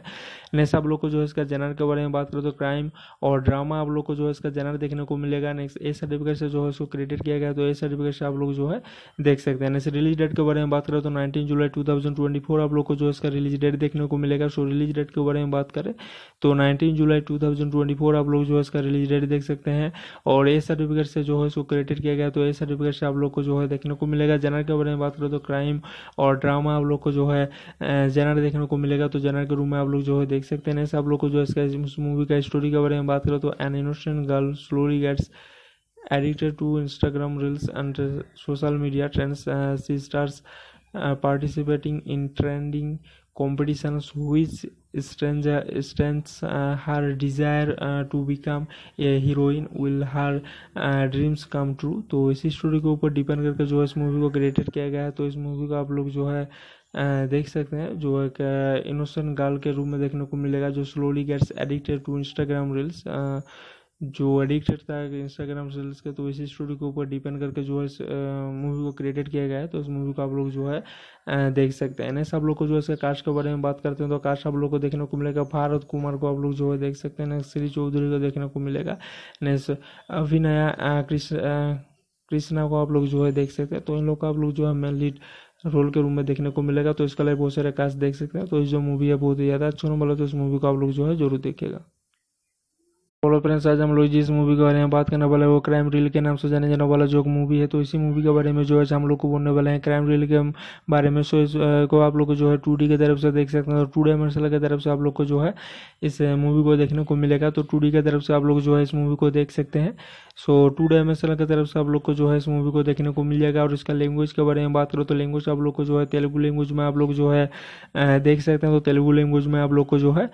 नेक्स्ट तो आप लोग को जो है इसका जनर के बारे में बात करें तो क्राइम और ड्रामा आप लोग को जो है इसका जेनर देखने को मिलेगा नेक्स्ट ए सर्टिफिकेट से जो है इसको क्रेडिट किया गया तो ए सर्टिफिकेट से आप लोग जो है देख सकते हैं नेक्स्ट रिलीज डेट के बारे में बात करें तो nineteen July two thousand twenty four आप लोग को जो इसका रिलीज डेट देखने को मिलेगा सो रिलीज डेट के बारे में बात करें तो nineteen July two thousand twenty four आप लोग जो है इसका रिलीज डेट देख सकते हैं और ए सर्टिफिकेट से जो है इसको क्रिएटेड किया गया तो ए सर्टिफिकेट से आप लोग को जो है देखने को मिलेगा जनरल के बारे में बात करें तो क्राइम और ड्रामा आप लोग को जो है जनरल देखने को मिलेगा तो जनरल के रूम में आप लोग जो है देख सकते हैं ऐसे आप लोग को जो है इसका इस मूवी का स्टोरी के बारे में बात करें तो an innocent girl slowly gets addicted to Instagram reels and social media trends C starts in trending trending competitions which stranger strengths uh, her desire uh, to become a heroine will her dreams come true तो इसी story के ऊपर depend करके जो है इस movie को created किया गया है तो इस मूवी को आप लोग जो है uh, देख सकते हैं जो एक इनोसेंट uh, गर्ल के रूप में देखने को मिलेगा जो slowly gets addicted to Instagram reels जो एडिक्ट था इंस्टाग्राम रील्स के तो इसी स्टोरी के ऊपर डिपेंड करके जो है इस मूवी को क्रिएटेड किया गया है तो इस मूवी तो को आप लोग जो है देख सकते हैं नेक्स्ट आप लोग को जो है इसका कास्ट के बारे में बात करते हैं तो कास्ट आप लोग को देखने को मिलेगा भारत कुमार को आप लोग जो है देख सकते हैं नेक्स्ट श्री चौधरी को देखने को मिलेगा नेक्स्ट अभिनया कृष्णा को आप लोग जो है देख सकते हैं तो इन लोग को आप लोग जो है मेन लीड रोल के रूम में देखने को मिलेगा तो इसका लिए बहुत सारे कास्ट देख सकते हैं तो जो मूवी है बहुत ही ज़्यादा अच्छा बोला है तो इस मूवी को आप लोग जो है जरूर देखेगा हेलो फ्रेंड्स आज हम लोग जिस मूवी के बारे में बात करने वाले हैं वो क्राइम रील के नाम से जाने जाने वाला जो मूवी है तो इसी मूवी के बारे में जो है हम लोग को बोलने वाले हैं क्राइम रील के बारे में सो को आप लोग को जो है टू की तरफ से देख सकते हैं और टू डायमेंशनल की तरफ से आप लोग को जो है इस मूवी को देखने को मिलेगा तो टू की तरफ से आप लोग जो है इस मूवी को देख सकते हैं सो टू डायमेंशनल की तरफ से आप लोग को जो है इस मूवी को देखने को मिल जाएगा और इसका लैंग्वेज के बारे में बात करो तो लैंग्वेज आप लोग को जो है तेलुगु लैंग्वेज में आप लोग जो है देख सकते हैं तो तेलुगु लैंग्वेज में आप लोग को जो है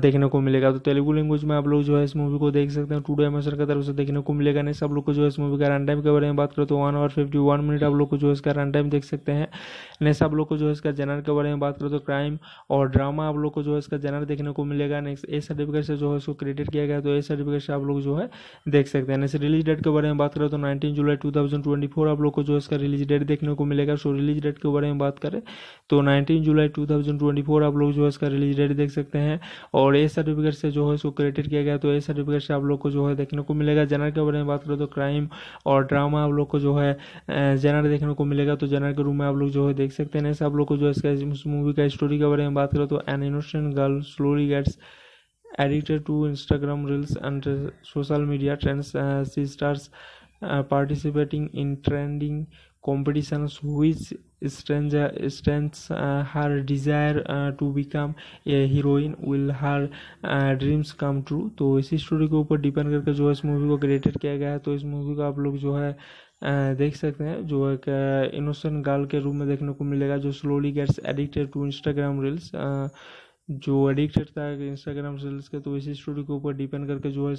देखने को मिलेगा तो तेलुगु लैंग्वेज में आप लोग जो है मूवी को देख सकते हैं टू डे सर की तरफ से देखने को मिलेगा नहीं सब लोग को जो है इस मूवी का रन टाइम के बारे में बात करें तो one hour fifty one minute आप लोग को जो है इसका रन टाइम देख सकते हैं नहीं सब लोग को जो है इसका जनर के बारे में बात करें तो क्राइम और ड्रामा आप लोग को जो है इसका जनर देखने को मिलेगा नेक्स्ट ए सर्टिफिकेट से जो है उसको क्रेडिट किया गया तो ए सर्टिफिकेट से आप लोग जो है देख सकते हैं नेक्स्ट रिलीज डेट के बारे में बात करें तो नाइनटीन जुलाई टू आप लोग को जो है इसका रिलीज डेट देखने को मिलेगा सो रिलीज डेट के बारे में बात करें तो नाइनटीन जुलाई टू आप लोग जो है इसका रिलीज डेट देख सकते हैं और ए सर्टिफिकेट से जो है उसको क्रेडिट किया गया तो ए सर्टिफिकेट से आप लोग को जो है देखने को मिलेगा जनर के बारे में बात करें तो क्राइम और ड्रामा आप लोग को जो है जनर देखने को मिलेगा तो जनर के रूम में आप लोग जो है देख सकते हैं आप लोग को जो है मूवी का स्टोरी के बारे में बात करें तो an innocent girl slowly gets addicted to Instagram reels and social media trends C stars participating in trending competition हुई stranger strengths uh, her desire uh, to become a heroine will her dreams come true तो इसी story के ऊपर depend करके जो है इस movie को क्रिएटेड किया गया है तो इस मूवी को आप लोग जो है uh, देख सकते हैं जो एक इनोसेंट uh, गर्ल के रूप में देखने को मिलेगा जो slowly gets addicted to Instagram reels जो एडिक्ट था है इंस्टाग्राम रील्स के तो इसी स्टोरी के ऊपर डिपेंड करके जो है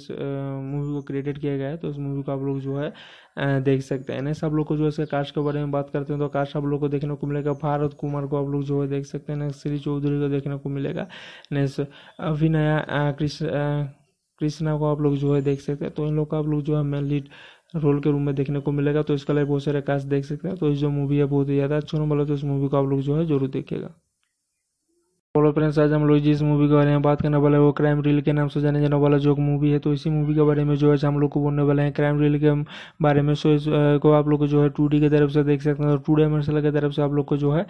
मूवी को क्रिएटेड किया गया है तो इस मूवी को आप लोग जो है देख सकते हैं नेक्स्ट आप लोग को जो है इसका कास्ट के बारे में बात करते हैं तो कास्ट आप लोग को देखने को मिलेगा भारत कुमार को आप लोग जो है देख सकते हैं नेक्स्ट श्री चौधरी को देखने को मिलेगा नेक्स्ट अभिनया कृष्णा को आप लोग जो है देख सकते हैं तो इन लोग का आप लोग जो है मेन लीड रोल के रूम में देखने को मिलेगा तो इसका लिए बहुत सारे कास्ट देख सकते हैं तो जो मूवी है बहुत ही ज़्यादा अच्छा बोला तो इस मूवी को आप लोग जो है जरूर देखेगा हेलो फ्रेंड्स आज हम लोग जिस मूवी के बारे में बात करने वाले हैं वो क्राइम रील के नाम से जाने जाने वाला जो मूवी है तो इसी मूवी के बारे में जो है हम लोग को बोलने वाले हैं क्राइम रील के बारे में सो को आप लोग को जो है टू की तरफ से देख सकते हैं और टू डायमेंशनल की तरफ से आप लोग को जो है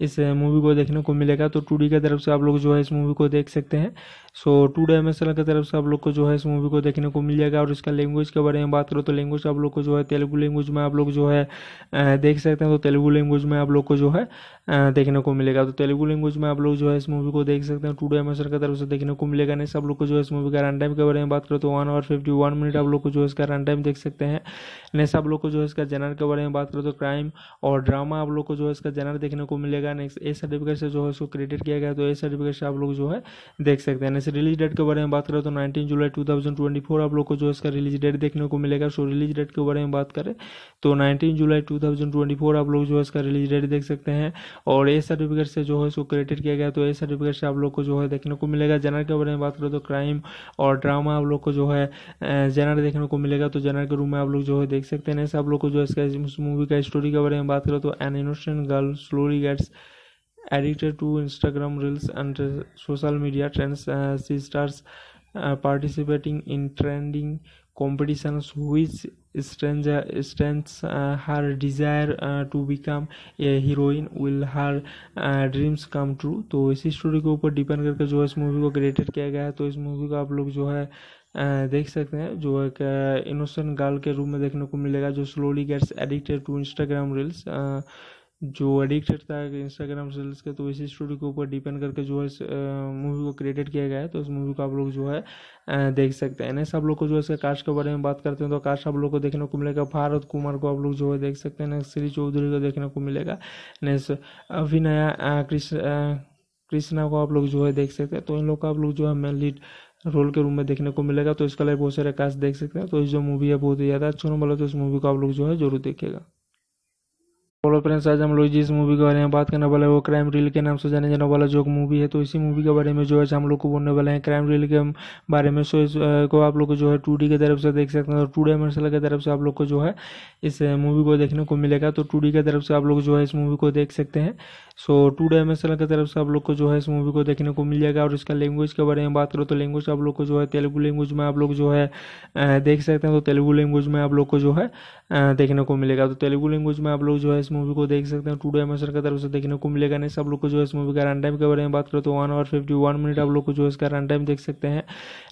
इस मूवी को देखने को मिलेगा तो टू की तरफ से आप लोग जो है इस मूवी को देख सकते हैं सो टू डायमेंशनल की तरफ से आप लोग को जो है इस मूवी को देखने को मिल जाएगा और इसका लैंग्वेज के बारे में बात करो तो लैंग्वेज आप लोग को जो है तेलुगु लैंग्वेज में आप लोग जो है देख सकते हैं तो तेलुगु लैंग्वेज में आप लोग को जो है देखने को मिलेगा तो तेलुगु लैंग्वेज में आप लोग जो है मूवी को देख सकते हैं टूडे एमेसर की तरफ से देखने को मिलेगा नहीं सब लोग को जो है इस मूवी का रन टाइम के बारे में बात करें तो one hour fifty one minute आप लोग को जो है इसका रन टाइम देख सकते हैं नहीं सब लोग को जो है इसका जनर के बारे में बात करें तो क्राइम और ड्रामा आप लोग को जो है इसका जनर देखने को मिलेगा नेक्स्ट ए सर्टिफिकेट से जो है उसको क्रेडिट किया गया तो ए सर्टिफिकेट से आप लोग जो है देख सकते हैं रिलीज डेट के बारे में बात करें तो नाइनटीन जुलाई टू आप लोग को जो है इसका रिलीज डेट देखने को मिलेगा सो रिलीज डेट के बारे में बात करें तो नाइनटीन जुलाई टू आप लोग जो है इसका रिलीज डेट देख सकते हैं और ए सर्टिफिकेट से जो है उसको क्रेडिट किया गया तो ए सर्टिफिकेट से आप लोग को जो है देखने को मिलेगा जनर के बारे में बात करें तो क्राइम और ड्रामा आप लोग को जो है जनर देखने को मिलेगा तो जनर के रूम में आप लोग जो है देख सकते हैं आप लोग को जो है इस मूवी का स्टोरी के बारे में बात करें तो an innocent girl slowly gets addicted to Instagram reels and uh, social media trends. Uh, she starts uh, competitions which stranger strengths uh, her desire uh, to become a heroine will her dreams come true तो इसी story के ऊपर depend करके जो है इस movie को created किया गया है तो इस मूवी को आप लोग जो है uh, देख सकते हैं जो एक इनोसेंट uh, गर्ल के रूप में देखने को मिलेगा जो slowly gets addicted to Instagram reels जो एडिक्ट था इंस्टाग्राम रील्स के तो इसी स्टोरी के ऊपर डिपेंड करके जो है मूवी को क्रिएटेड किया गया है तो इस मूवी को आप लोग जो है देख सकते हैं नेक्स्ट आप लोग को जो है कास्ट के बारे में बात करते हैं तो कास्ट आप लोग को देखने को मिलेगा भारत कुमार को आप लोग जो है देख सकते हैं नेक्स्ट श्री चौधरी को देखने को मिलेगा नेक्स्ट अभिनया कृष्णा को आप लोग जो है देख सकते हैं तो इन लोग का आप लोग जो है मेन लीड रोल के रूम में देखने को मिलेगा तो इसका लिए बहुत सारे कास्ट देख सकते हैं तो जो मूवी है बहुत ही ज़्यादा अच्छा बोला है तो इस मूवी को आप लोग जो है जरूर देखेगा हेलो फ्रेंड्स आज हम लोग जिस मूवी के बारे में बात करने वाले वो क्राइम रील के नाम से जाने जाने वाला जो मूवी है तो इसी मूवी के बारे में जो है हम लोग को बोलने वाले हैं क्राइम रील के बारे में सो इस को आप लोग को जो है टू की तरफ से देख सकते हैं और टू डायमेंशनल की तरफ से आप लोग को जो है इस मूवी को देखने को मिलेगा तो टू की तरफ से आप लोग जो है इस मूवी को देख सकते हैं सो टू डायमेंशनल की तरफ से आप लोग को जो है इस मूवी को देखने को मिल जाएगा और इसका लैंग्वेज के बारे में बात करो तो लैंग्वेज आप लोग को जो है तेलुगु लैंग्वेज में आप लोग जो है देख सकते हैं तो तेलुगु लैंग्वेज में आप लोग को जो है देखने को मिलेगा तो तेलुगु लैंग्वेज में आप लोग जो है इस मूवी को देख सकते हैं टू एमएसर की तरफ से देखने को मिलेगा नहीं सब लोग को जो है इस मूवी का रन टाइम के बारे में बात करें तो one hour fifty one minute आप लोग को जो है इसका रन टाइम देख सकते हैं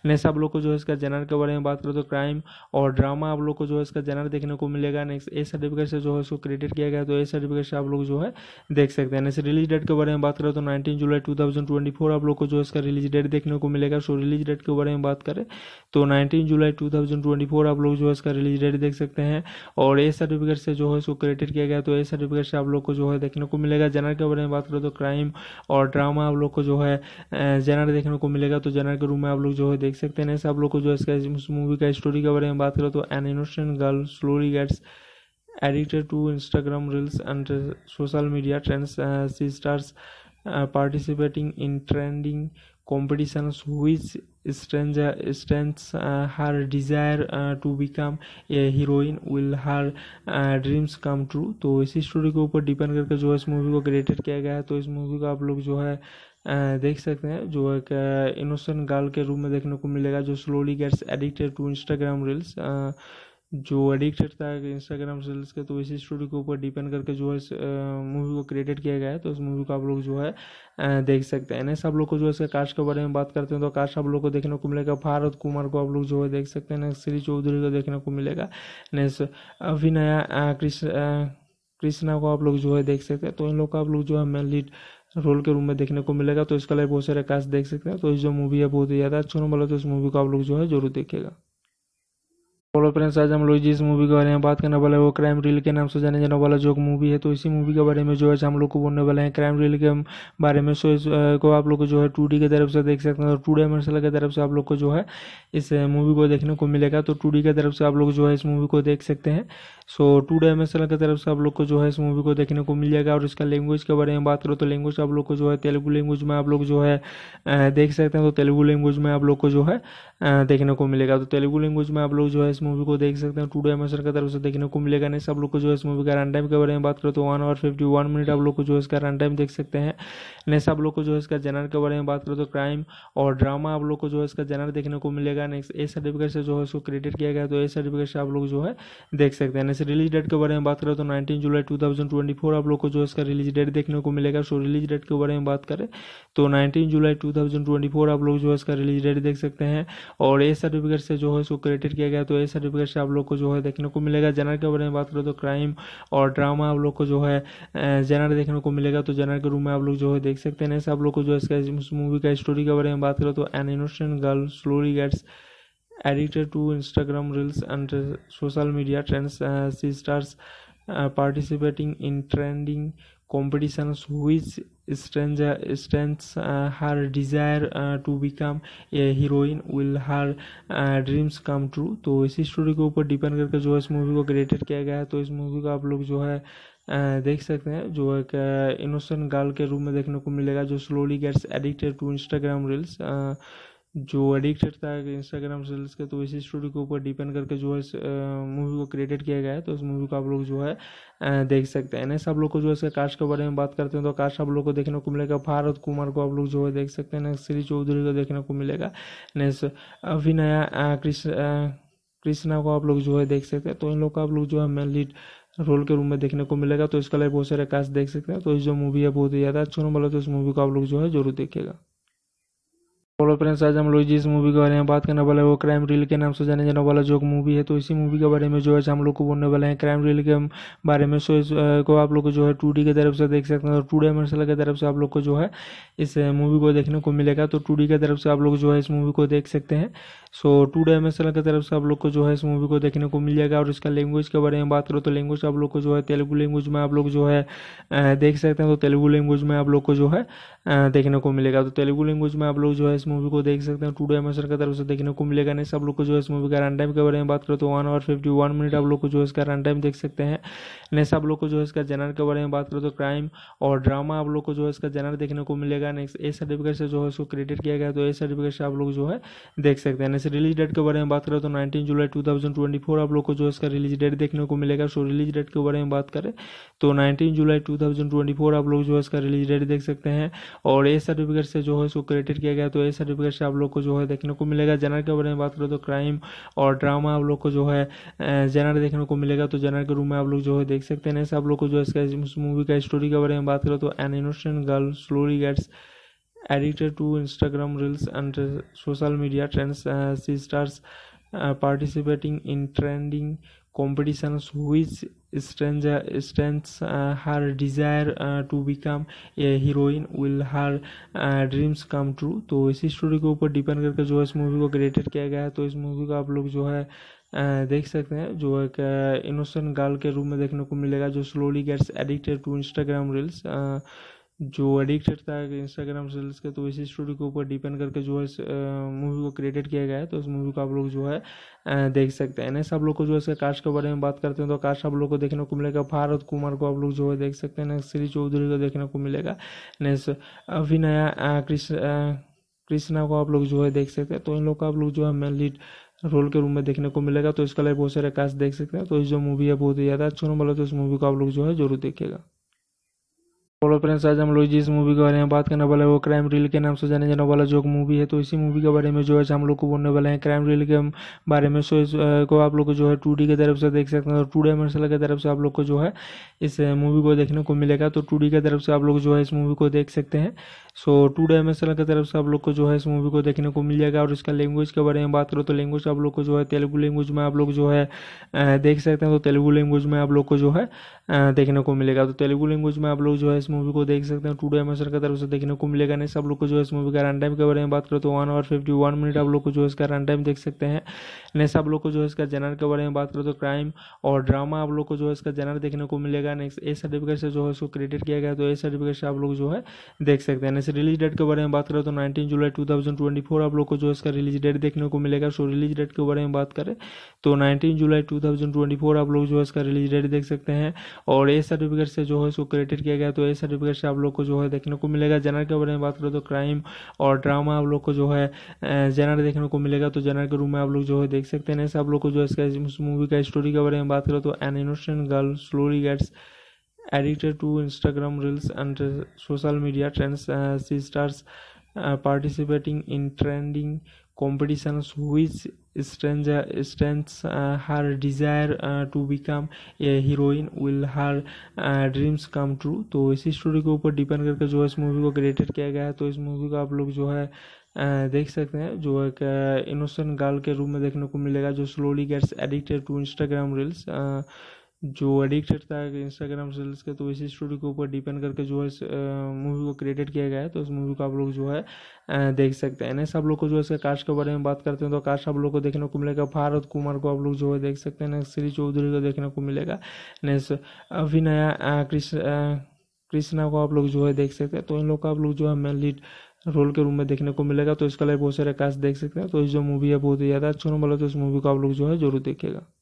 नेक्स्ट तो आप लोग को जो है इसका जेनर के बारे में बात करें तो क्राइम और ड्रामा आप लोग को जो है इसका जेनर देखने को मिलेगा नेक्स्ट ए सर्टिफिकेट से जो है इसको क्रेडिट किया गया तो ए सर्टिफिकेट से आप लोग जो है देख सकते हैं नेक्स्ट रिलीज डेट के बारे में बात करें तो nineteen July two thousand twenty four आप लोग को जो है इसका रिलीज डेट देखने को मिलेगा सो रिलीज डेट के बारे में बात करें तो nineteen July two thousand twenty four आप लोग जो है इसका रिलीज डेट देख सकते हैं और ए सर्टिफिकेट से जो है इसको क्रिएटेड किया गया तो ए सर्टिफिकेट से आप लोग को जो है देखने को मिलेगा जनरल के बारे में बात करें तो क्राइम और ड्रामा आप लोग को जो है जनरल देखने को मिलेगा तो जनरल के रूम में आप लोग जो है देख सकते हैं ऐसे आप लोग को जो है इसका इस मूवी का स्टोरी के बारे में बात करें तो an innocent girl slowly gets addicted to Instagram reels and social media trends C stars participating in trending competitions which stranger strengths uh, her desire uh, to become a heroine will her dreams come true तो इसी story के ऊपर depend करके जो है इस movie को created किया गया है तो इस मूवी को आप लोग जो है uh, देख सकते हैं जो एक इनोसेंट uh, गर्ल के रूप में देखने को मिलेगा जो slowly gets addicted to Instagram reels जो एडिक्टेड था इंस्टाग्राम रील्स के तो इसी स्टोरी के ऊपर डिपेंड करके जो है इस मूवी को क्रिएटेड किया गया है तो इस मूवी तो को आप लोग जो है देख सकते हैं नेक्स्ट आप लोग को जो है इसके कास्ट के बारे में बात करते हैं तो कास्ट आप लोग को देखने को मिलेगा भारत कुमार को आप लोग जो है देख सकते हैं नेक्स्ट श्री चौधरी को देखने को मिलेगा नेक्स्ट अभिनया कृष्णा को आप लोग जो है देख सकते हैं तो इन लोग का आप लोग जो है मेन लीड रोल के रूम में देखने को मिलेगा तो इसका लिए बहुत सारे कास्ट देख सकते हैं तो जो मूवी है बहुत ही ज़्यादा अच्छा बोला तो इस मूवी को आप लोग जो है जरूर देखेगा बोलो फ्रेंड्स आज हम लोग जिस मूवी के बारे में बात करने वाले हैं वो क्राइम रील के नाम से जाने जाने वाला जो मूवी है तो इसी मूवी के बारे में जो है हम लोग को बोलने वाले हैं क्राइम रील के बारे में सो को आप लोग को जो है टू की तरफ से देख सकते हैं और टू डायमेंशनल की तरफ से आप लोग को जो है इस मूवी को देखने को मिलेगा तो टू की तरफ से आप लोग जो है इस मूवी को देख सकते हैं सो टू डायमेंशनल की तरफ से आप लोग को जो है इस मूवी को देखने को मिल जाएगा और इसका लैंग्वेज के बारे में बात करो तो लैंग्वेज आप लोग को जो है तेलुगु लैंग्वेज में आप लोग जो है देख सकते हैं तो तेलुगु लैंग्वेज में आप लोग को जो है देखने को मिलेगा तो तेलुगु लैंग्वेज में आप लोग जो है इस मूवी को देख सकते हैं डे एमएसर की तरफ से देखने को मिलेगा नहीं सब लोग को जो है इस मूवी का रन टाइम के बारे में बात करें तो one hour fifty one minute आप लोग को जो है इसका रन टाइम देख सकते हैं नहीं सब लोग को जो है इसका जनर के बारे में बात करें तो क्राइम और ड्रामा आप लोग को जो है इसका जेनर देखने को मिलेगा नेक्स्ट ए सर्टिफिकेट से जो है इसको क्रेडिट किया गया तो ए सर्टिफिकेट से आप लोग जो है देख सकते हैं नेक्स्ट रिलीज डेट के बारे में बात करें तो नाइनटीन जुलाई टू आप लोग को जो है इसका रिलीज डेट देखने को मिलेगा सो रिलीज डेट के बारे में बात करें तो नाइनटीन जुलाई टू आप लोग जो है इसका रिलीज डेट देख सकते हैं और ए सर्टिफिकेट से जो है इसको क्रिएटेड किया गया तो ए सर्टिफिकेट से आप लोग को जो है देखने को मिलेगा जनर के बारे में बात करें तो क्राइम और ड्रामा आप लोग को जो है जनर देखने को मिलेगा तो जनर के रूम में आप लोग जो है देख सकते हैं आप लोग को जो है इसका इस मूवी का स्टोरी के बारे में बात करें तो an innocent girl slowly gets addicted to Instagram reels and social media trends C starts in trending trending competitions which stranger strengths uh, her desire uh, to become a heroine will her dreams come true तो इसी story के ऊपर depend करके जो है इस movie को created किया गया है तो इस मूवी को आप लोग जो है uh, देख सकते हैं जो एक इनोसेंट uh, गर्ल के रूम में देखने को मिलेगा जो slowly gets addicted to Instagram reels जो एडिक्ट था है इंस्टाग्राम रील्स के तो इसी स्टोरी के ऊपर डिपेंड करके जो है मूवी को क्रिएटेड किया गया है तो उस मूवी को आप लोग जो है देख सकते हैं नेक्स्ट आप लोग को जो है इसका कास्ट के बारे में बात करते हैं तो कास्ट आप लोग को देखने को मिलेगा भारत कुमार को आप लोग जो है देख सकते हैं नेक्स्ट श्री चौधरी को देखने को मिलेगा नेक्स्ट अभिनया कृष्ण कृष्णा को आप लोग जो है देख सकते हैं तो इन लोग का आप लोग जो है मेन लीड रोल के रूम में देखने को मिलेगा तो इसका लाइव बहुत सारे कास्ट देख सकते हैं तो जो मूवी है बहुत ही ज़्यादा अच्छा होने वाला तो इस मूवी को आप लोग जो है जरूर देखेगा हेलो फ्रेंड्स आज हम लोग जिस मूवी के बारे में बात करने वाले हैं वो क्राइम रील के नाम से जाने जाने वाला जो मूवी है तो इसी मूवी के बारे में जो है हम लोग को बोलने वाले हैं क्राइम रील के बारे में सो को आप लोग को जो है टू की तरफ से देख सकते हैं और टू डायमेंशनल की तरफ से आप लोग को जो है इस मूवी को देखने को मिलेगा तो टू की तरफ से आप लोग जो है इस मूवी को देख सकते हैं सो टू डायमेंशनल की तरफ से आप लोग को जो है इस मूवी को देखने को मिल जाएगा और इसका लैंग्वेज के बारे में बात करो तो लैंग्वेज आप लोग को जो है तेलुगु लैंग्वेज में आप लोग जो है देख सकते हैं तो तेलुगु लैंग्वेज में आप लोग को जो है देखने को मिलेगा तो तेलुगु लैंग्वेज में आप लोग जो है मूवी को देख सकते हैं टूडे एमेसर की तरफ से देखने को मिलेगा नहीं सब लोग को जो है इस मूवी का रन टाइम के बारे में बात करें तो one hour fifty one minute आप लोग को जो है इसका रन टाइम देख सकते हैं नहीं सब लोग को जो है इसका जनर के बारे में बात करें तो क्राइम और ड्रामा आप लोग को जो है इसका जनर देखने को मिलेगा नेक्स्ट ए सर्टिफिकेट से जो है उसको क्रेडिट किया गया तो ए सर्टिफिकेट से आप लोग जो है देख सकते हैं नेक्स्ट रिलीज डेट के बारे में बात करें तो नाइनटीन जुलाई टू आप लोग को जो है इसका रिलीज डेट देखने को मिलेगा सो रिलीज डेट के बारे में बात करें तो नाइनटीन जुलाई टू आप लोग जो है इसका रिलीज डेट देख सकते हैं और ए सर्टिफिकेट से जो है उसको क्रेडिट किया गया तो ए सर्टिफिकेट से आप लोग को जो है देखने को मिलेगा जनर के बारे में बात करें तो क्राइम और ड्रामा आप लोग को जो है जनर देखने को मिलेगा तो जनर के रूम में आप लोग जो है देख सकते हैं आप लोग को जो है इस मूवी का स्टोरी के बारे में बात करें तो an innocent girl slowly gets addicted to Instagram reels and uh, social media trends. Uh, she starts uh, participating stranger strengths uh, her desire uh, to become a heroine will her dreams come true तो इसी story के ऊपर depend करके जो है इस movie को created किया गया है तो इस मूवी को आप लोग जो है uh, देख सकते हैं जो एक इनोसेंट गर्ल के रूप में देखने को मिलेगा जो slowly gets addicted to Instagram reels जो एडिक्टेड था इंस्टाग्राम रील्स के तो इसी स्टोरी के ऊपर डिपेंड करके जो है मूवी को क्रिएटेड किया गया है तो इस मूवी को आप लोग जो है देख सकते हैं नेक्स्ट आप लोग को जो है कास्ट के बारे में बात करते हैं तो कास्ट आप लोग को देखने को मिलेगा भारत कुमार को आप लोग जो है देख सकते हैं नेक्स्ट श्री चौधरी को देखने को मिलेगा नेक्स्ट अभिनया कृष्णा को आप लोग जो है देख सकते हैं तो इन लोग का आप लोग जो है मेन लीड रोल के रूम में देखने को मिलेगा तो इसका लिए बहुत सारे कास्ट देख सकते हैं तो इस जो मूवी है बहुत ही ज़्यादा अच्छा बोला तो इस मूवी को आप लोग जो है जरूर देखेगा हेलो फ्रेंड्स आज हम लोग जिस मूवी के बारे में बात करने वाले हैं वो क्राइम रील के नाम से जाने जाने वाला जो मूवी है तो इसी मूवी के बारे में जो है हम लोग को बोलने वाले हैं क्राइम रील के बारे में सो इसको को आप लोग को जो है टू की तरफ से देख सकते हैं और टू डायमेंशनल की तरफ से आप लोग को जो है इस मूवी को देखने को मिलेगा तो टू की तरफ से आप लोग जो है इस मूवी को देख सकते हैं सो टू डायमेंशनल की तरफ से आप लोग को जो है इस मूवी को देखने को मिल जाएगा और इसका लैंग्वेज के बारे में बात करो तो लैंग्वेज आप लोग को जो है तेलुगु लैंग्वेज में आप लोग जो है देख सकते हैं तो तेलुगु लैंग्वेज में आप लोग को जो है देखने को मिलेगा तो तेलुगु लैंग्वेज में आप लोग जो है मूवी को देख सकते हैं टू डे की तरफ से देखने को मिलेगा नहीं सब लोग को जो है इस मूवी का रन टाइम के बारे में बात करें तो one hour fifty one minute आप लोग को जो है इसका रन टाइम देख सकते हैं नहीं सब लोग को जो है इसका जनर के बारे में बात करें तो क्राइम और ड्रामा आप लोग को जो है इसका जनर देखने को मिलेगा नेक्स्ट ए सर्टिफिकेट से जो है उसको क्रेडिट किया गया तो ए सर्टिफिकेट से आप लोग जो है देख सकते हैं नेक्स्ट रिलीज डेट के बारे में बात करें तो नाइनटीन जुलाई टू आप लोग को जो है इसका रिलीज डेट देखने को मिलेगा सो रिलीज डेट के बारे में बात करें तो नाइनटीन जुलाई टू आप लोग जो है इसका रिलीज डेट देख सकते हैं और ए सर्टिफिकेट से जो है उसको क्रेडिट किया गया तो ए सर्टिफिकेट से आप लोग को जो है देखने को मिलेगा जनरल के बारे में बात करें तो क्राइम और ड्रामा आप लोग को जो है जनरल देखने को मिलेगा तो जनरल के रूम में आप लोग जो है देख सकते हैं ऐसे आप लोग को जो है इसका इस मूवी का स्टोरी के बारे में बात करें तो an innocent girl slowly gets addicted to Instagram reels and social media trends C stars participating in trending competitions which stranger strengths uh, her desire uh, to become a heroine will her dreams come true तो इसी story के ऊपर depend करके जो है इस movie को created किया गया है तो इस मूवी को आप लोग जो है uh, देख सकते हैं जो एक इनोसेंट uh, गर्ल के रूप में देखने को मिलेगा जो slowly gets addicted to Instagram reels जो एडिक्ट था है इंस्टाग्राम रील्स के तो इसी स्टोरी के ऊपर डिपेंड करके जो है इस मूवी को क्रिएटेड किया गया है तो इस मूवी तो को आप लोग जो है देख सकते हैं नेक्स्ट आप लोग को जो है इसके कास्ट के बारे में बात करते हैं तो कास्ट आप लोग को देखने को मिलेगा भारत कुमार को आप लोग जो है देख सकते हैं नेक्स्ट श्री चौधरी को देखने को मिलेगा नेक्स्ट अभिनया कृष्णा को आप लोग जो है देख सकते हैं तो इन लोग का आप लोग जो है मेन लीड रोल के रूम में देखने को मिलेगा तो इसका लिए बहुत सारे कास्ट देख सकते हैं तो जो मूवी है बहुत ही ज़्यादा अच्छा नंबर है तो इस मूवी को आप लोग जो है जरूर देखेगा